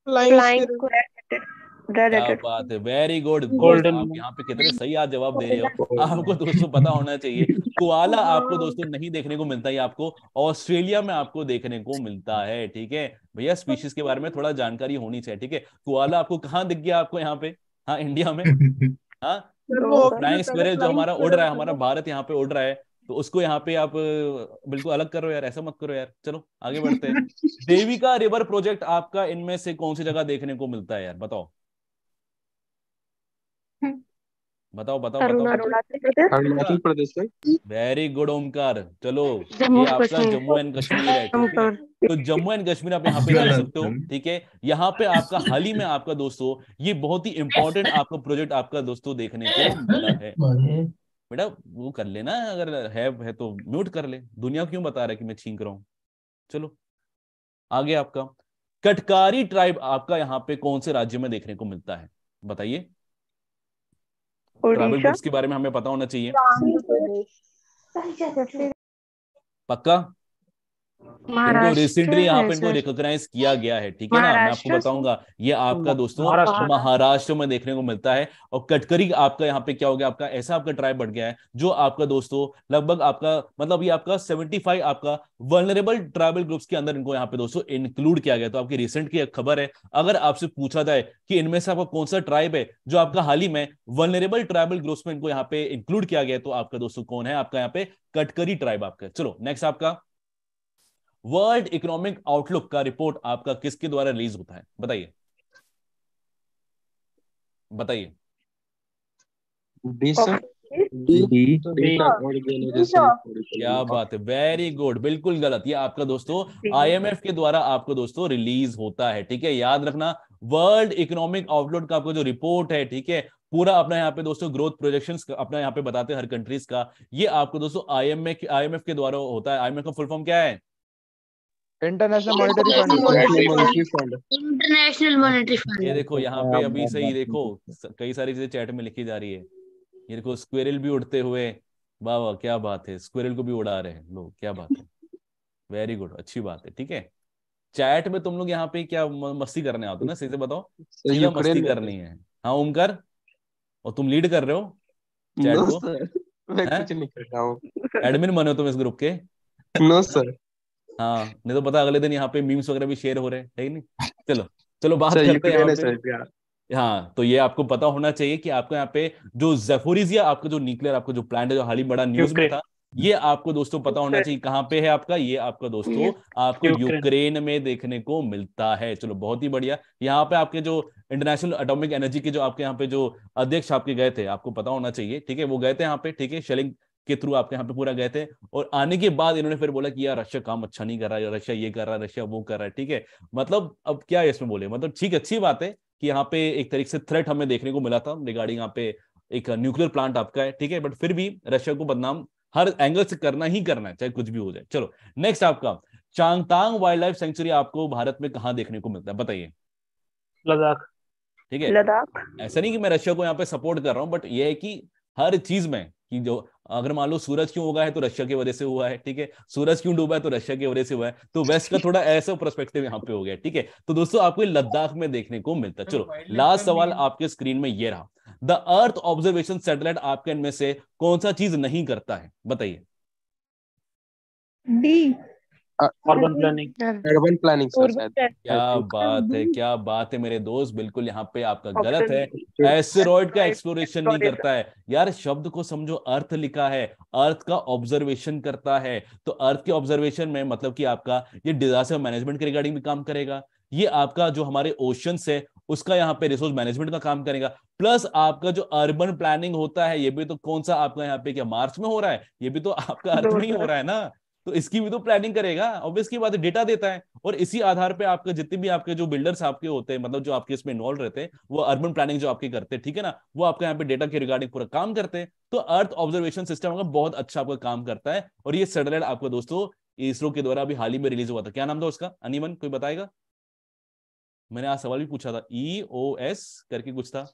बात है वेरी गुड गोल्डन आप यहाँ पे कितने सही आप जवाब दे रहे हो आपको दोस्तों पता होना चाहिए कुआला हाँ। आपको दोस्तों नहीं देखने को मिलता है आपको ऑस्ट्रेलिया में आपको देखने को मिलता है ठीक है भैया स्पीशीज के बारे में थोड़ा जानकारी होनी चाहिए ठीक है कुआला आपको कहाँ दिख गया आपको यहाँ पे हाँ इंडिया में हाँ फ्लाइंग तो जो हमारा उड़ रहा है हमारा भारत यहाँ पे उड़ रहा है तो उसको यहाँ पे आप बिल्कुल अलग करो यार ऐसा मत करो यार चलो आगे बढ़ते हैं देविका रिवर प्रोजेक्ट आपका इनमें से कौन सी जगह देखने को मिलता है यार बताओ बताओ बताओ अरुणाचल प्रदेश वेरी गुड ओमकार चलो ये आपका जम्मू एंड कश्मीर है तो जम्मू एंड कश्मीर आप यहाँ पे जा सकते हो ठीक है यहाँ पे आपका हाल ही में आपका दोस्तों ये बहुत ही इम्पोर्टेंट आपका प्रोजेक्ट आपका दोस्तों देखने को मिला है बेटा वो कर लेना अगर है है तो म्यूट कर ले दुनिया क्यों बता रहा है कि मैं छींक रहा हूं चलो आगे आपका कटकारी ट्राइब आपका यहाँ पे कौन से राज्य में देखने को मिलता है बताइए ट्राइबल ग्रुप्स के बारे में हमें पता होना चाहिए पक्का इनको रिसेंटली यहाँ पे इनको रिकॉग्नाइज किया गया है ठीक है ना मैं आपको बताऊंगा ये आपका दोस्तों महाराष्ट्र में देखने को मिलता है और कटकरी आपका यहाँ पे क्या हो गया आपका ऐसा आपका ट्राइब बढ़ गया है जो आपका दोस्तों लगभग आपका मतलब ये आपका सेवेंटी फाइव आपका वर्नरेबल ट्राइबल ग्रुप्स के अंदर इनको यहाँ पे दोस्तों इंक्लूड किया गया तो आपकी रिसेंट की खबर है अगर आपसे पूछा जाए कि इनमें से आपका कौन सा ट्राइब है जो आपका हाल ही में वर्नरेबल ट्राइबल ग्रुप्स में इनको यहाँ पे इंक्लूड किया गया तो आपका दोस्तों कौन है आपका यहाँ पे कटकरी ट्राइब आपका चलो नेक्स्ट आपका वर्ल्ड इकोनॉमिक आउटलुक का रिपोर्ट आपका किसके द्वारा रिलीज होता है बताइए बताइए क्या बात है वेरी गुड बिल्कुल गलत ये आपका दोस्तों आईएमएफ के द्वारा आपको दोस्तों रिलीज होता है ठीक है याद रखना वर्ल्ड इकोनॉमिक आउटलुक का आपका जो रिपोर्ट है ठीक है पूरा अपना यहाँ पे दोस्तों ग्रोथ प्रोजेक्शन अपना यहाँ पे बताते हैं हर कंट्रीज का ये आपको दोस्तों आईएमएफ आईएमएफ के द्वारा होता है आईएमएफ का फुल फॉर्म क्या है international monetary fund international monetary fund ये देखो यहाँ पे हाँ, अभी सही देखो कई सारी चीजें चैट में लिखी जा रही है ये देखो स्क्वेरल भी उड़ते हुए वाह वाह क्या बात है स्क्वेरल को भी उड़ा रहे हैं लोग क्या बात है वेरी गुड अच्छी बात है ठीक है चैट में तुम लोग यहाँ पे क्या मस्ती करने आते हो ना सीधे बताओ सही मस्ती करनी है हाँ ओमकर और तुम लीड कर रहे हो चैट को एडमिन बने हो तुम इस ग्रुप के नो सर हाँ नहीं तो पता अगले दिन यहाँ पे मीम्स वगैरह भी शेयर हो रहे हैं है नहीं चलो चलो बात अच्छा, करते हैं हाँ तो ये आपको पता होना चाहिए कि आपको यहाँ पे जो जेफोरिजिया आपका जो न्यूक्लियर आपका जो प्लांट है जो हाली बड़ा न्यूज में था ये आपको दोस्तों पता होना चाहिए कहाँ पे है आपका ये आपका दोस्तों आपको यूक्रेन में देखने को मिलता है चलो बहुत ही बढ़िया यहाँ पे आपके जो इंटरनेशनल एटॉमिक एनर्जी के जो आपके यहाँ पे जो अध्यक्ष आपके गए थे आपको पता होना चाहिए ठीक है वो गए थे यहाँ पे ठीक है शेलिंग के थ्रू आपके यहाँ पे पूरा गए थे और आने के बाद इन्होंने फिर बोला कि यार रशिया काम अच्छा नहीं कर रहा है रशिया ये कर रहा है रशिया वो कर रहा है ठीक है मतलब अब क्या इसमें बोले मतलब ठीक अच्छी बात है कि यहाँ पे एक तरीके से थ्रेट हमें देखने को मिला था रिगार्डिंग यहाँ पे एक न्यूक्लियर प्लांट आपका है ठीक है बट फिर भी रशिया को बदनाम हर एंगल से करना ही करना है चाहे कुछ भी हो जाए चलो नेक्स्ट आपका चांगतांग वाइल्ड लाइफ सेंचुरी आपको भारत में कहा देखने को मिलता है बताइए लद्दाख ठीक है लद्दाख ऐसा नहीं कि मैं रशिया को यहाँ पे सपोर्ट कर रहा हूँ बट ये है कि हर चीज में कि जो अगर मान लो सूरज क्यों होगा है तो रशिया की वजह से हुआ है ठीक है सूरज क्यों डूबा है तो रशिया की वजह से हुआ है तो वेस्ट का थोड़ा ऐसा परस्पेक्टिव यहाँ पे हो गया ठीक है तो दोस्तों आपको लद्दाख में देखने को मिलता है चलो लास्ट सवाल आपके स्क्रीन में ये रहा द अर्थ ऑब्जर्वेशन सेटेलाइट आपके इनमें से कौन सा चीज नहीं करता है बताइए the urban planning urban planning क्या बात है क्या बात है मेरे दोस्त बिल्कुल यहाँ पे आपका गलत है एस्टेरॉइड का एक्सप्लोरेशन नहीं करता है यार शब्द को समझो अर्थ लिखा है अर्थ का ऑब्जर्वेशन करता है तो अर्थ के ऑब्जर्वेशन में मतलब कि आपका ये डिजास्टर मैनेजमेंट के रिगार्डिंग भी काम करेगा ये आपका जो हमारे ओशंस है उसका यहाँ पे रिसोर्स मैनेजमेंट का काम करेगा प्लस आपका जो अर्बन प्लानिंग होता है ये भी तो कौन सा आपका यहाँ पे क्या मार्च में हो रहा है ये भी तो आपका अर्थ में ही हो रहा है ना तो इसकी भी तो प्लानिंग करेगा ऑब्वियस की बात डेटा देता है और इसी आधार पे आपके जितने भी आपके जो बिल्डर्स आपके होते हैं मतलब जो आपके इसमें इन्वॉल्व रहते हैं वो अर्बन प्लानिंग जो आपके करते हैं ठीक है ना वो आपके यहाँ पे डेटा के रिगार्डिंग पूरा काम करते हैं तो अर्थ ऑब्जर्वेशन सिस्टम का बहुत अच्छा आपका काम करता है और ये सेटेलाइट आपका दोस्तों इसरो के द्वारा अभी हाल ही में रिलीज हुआ था क्या नाम था उसका अनिमन कोई बताएगा मैंने आज सवाल भी पूछा था ई ओ एस करके कुछ था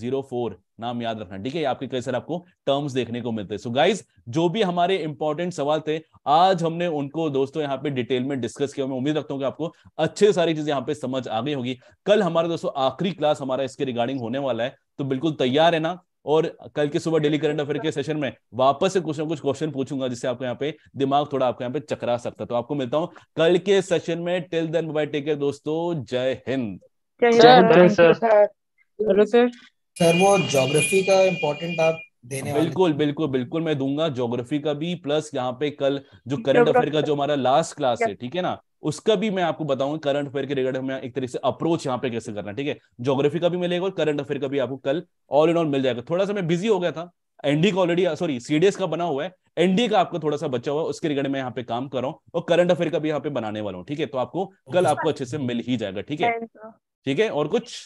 जीरो फोर नाम याद रखना ठीक है आपके कई सारे आपको टर्म्स देखने को मिलते हैं सो गाइज जो भी हमारे इंपॉर्टेंट सवाल थे आज हमने उनको दोस्तों यहाँ पे डिटेल में डिस्कस किया मैं उम्मीद रखता हूँ कि आपको अच्छे सारी चीजें यहाँ पे समझ आ गई होगी कल हमारे दोस्तों आखिरी क्लास हमारा इसके रिगार्डिंग होने वाला है तो बिल्कुल तैयार है ना और कल की सुबह डेली करंट अफेयर के सेशन में वापस से कुछ ना कुछ क्वेश्चन पूछूंगा जिससे आपको यहाँ पे दिमाग थोड़ा आपको यहाँ पे चकरा सकता है तो आपको मिलता हूँ कल के सेशन में till then bye take care दोस्तों जय हिंद जय हिंद सर सर वो ज्योग्राफी का इम्पोर्टेंट आप देने बिल्कुल बिल्कुल बिल्कुल मैं दूंगा ज्योग्राफी का भी प्लस यहाँ पे कल जो करंट अफेयर का जो हमारा लास्ट क्लास है ठीक है ना उसका भी मैं आपको बताऊंगा करंट अफेयर के रिगार्ड हमें एक तरह से अप्रोच यहाँ पे कैसे करना ठीक है ज्योग्राफी का भी मिलेगा और करंट अफेयर का भी आपको कल ऑल इन ऑल मिल जाएगा थोड़ा सा मैं बिजी हो गया था एनडी का ऑलरेडी सॉरी सीडीएस का बना हुआ है एनडी का आपका थोड़ा सा बचा हुआ है उसके रिगार्ड में यहाँ पे काम कर रहा हूँ और करंट अफेयर का भी यहाँ पे बनाने वाला हूँ ठीक है तो आपको कल आपको अच्छे से मिल ही जाएगा ठीक है ठीक है और कुछ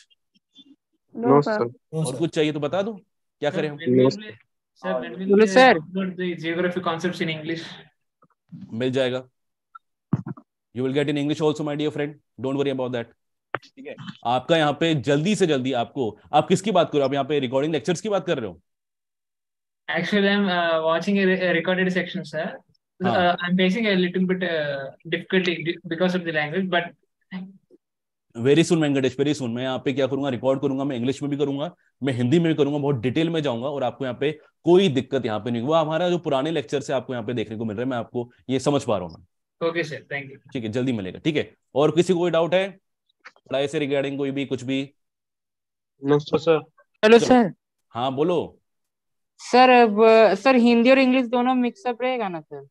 नो सर और कुछ चाहिए तो बता दो क्या करें हम sir geography concepts in English मिल जाएगा you will get in English also my dear friend don't worry about that ठीक है आपका यहाँ पे जल्दी से जल्दी आपको आप किसकी बात कर रहे हो आप यहाँ पे रिकॉर्डिंग लेक्चर्स की बात कर रहे हो actually I am watching a, a recorded section, sir. Huh. हाँ। uh, I'm facing a little bit uh, difficulty because of very soon Venkatesh very soon मैं यहाँ पे क्या करूंगा रिकॉर्ड करूंगा मैं इंग्लिश में भी करूंगा मैं हिंदी में भी करूंगा बहुत डिटेल में जाऊंगा और आपको यहाँ पे कोई दिक्कत यहाँ पे नहीं वो हमारा जो पुराने लेक्चर से आपको यहाँ पे देखने को मिल रहा है मैं आपको ये समझ पा रहा हूँ ओके सर थैंक यू ठीक है जल्दी मिलेगा ठीक है और किसी कोई डाउट है पढ़ाई से रिगार्डिंग कोई भी कुछ भी सर हेलो सर हाँ बोलो सर सर हिंदी और इंग्लिश दोनों मिक्सअप रहेगा ना सर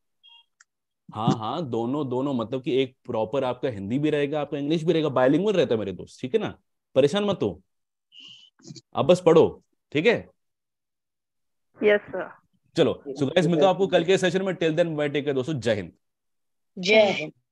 हाँ हाँ दोनों दोनों मतलब कि एक प्रॉपर आपका हिंदी भी रहेगा आपका इंग्लिश भी रहेगा बायलिंग रहता है मेरे दोस्त ठीक है ना परेशान मत हो अब बस पढ़ो ठीक है यस सर चलो सो गाइस मिलता हूं आपको कल के सेशन में टिल देन बाय टेक दोस्तों जय हिंद जय हिंद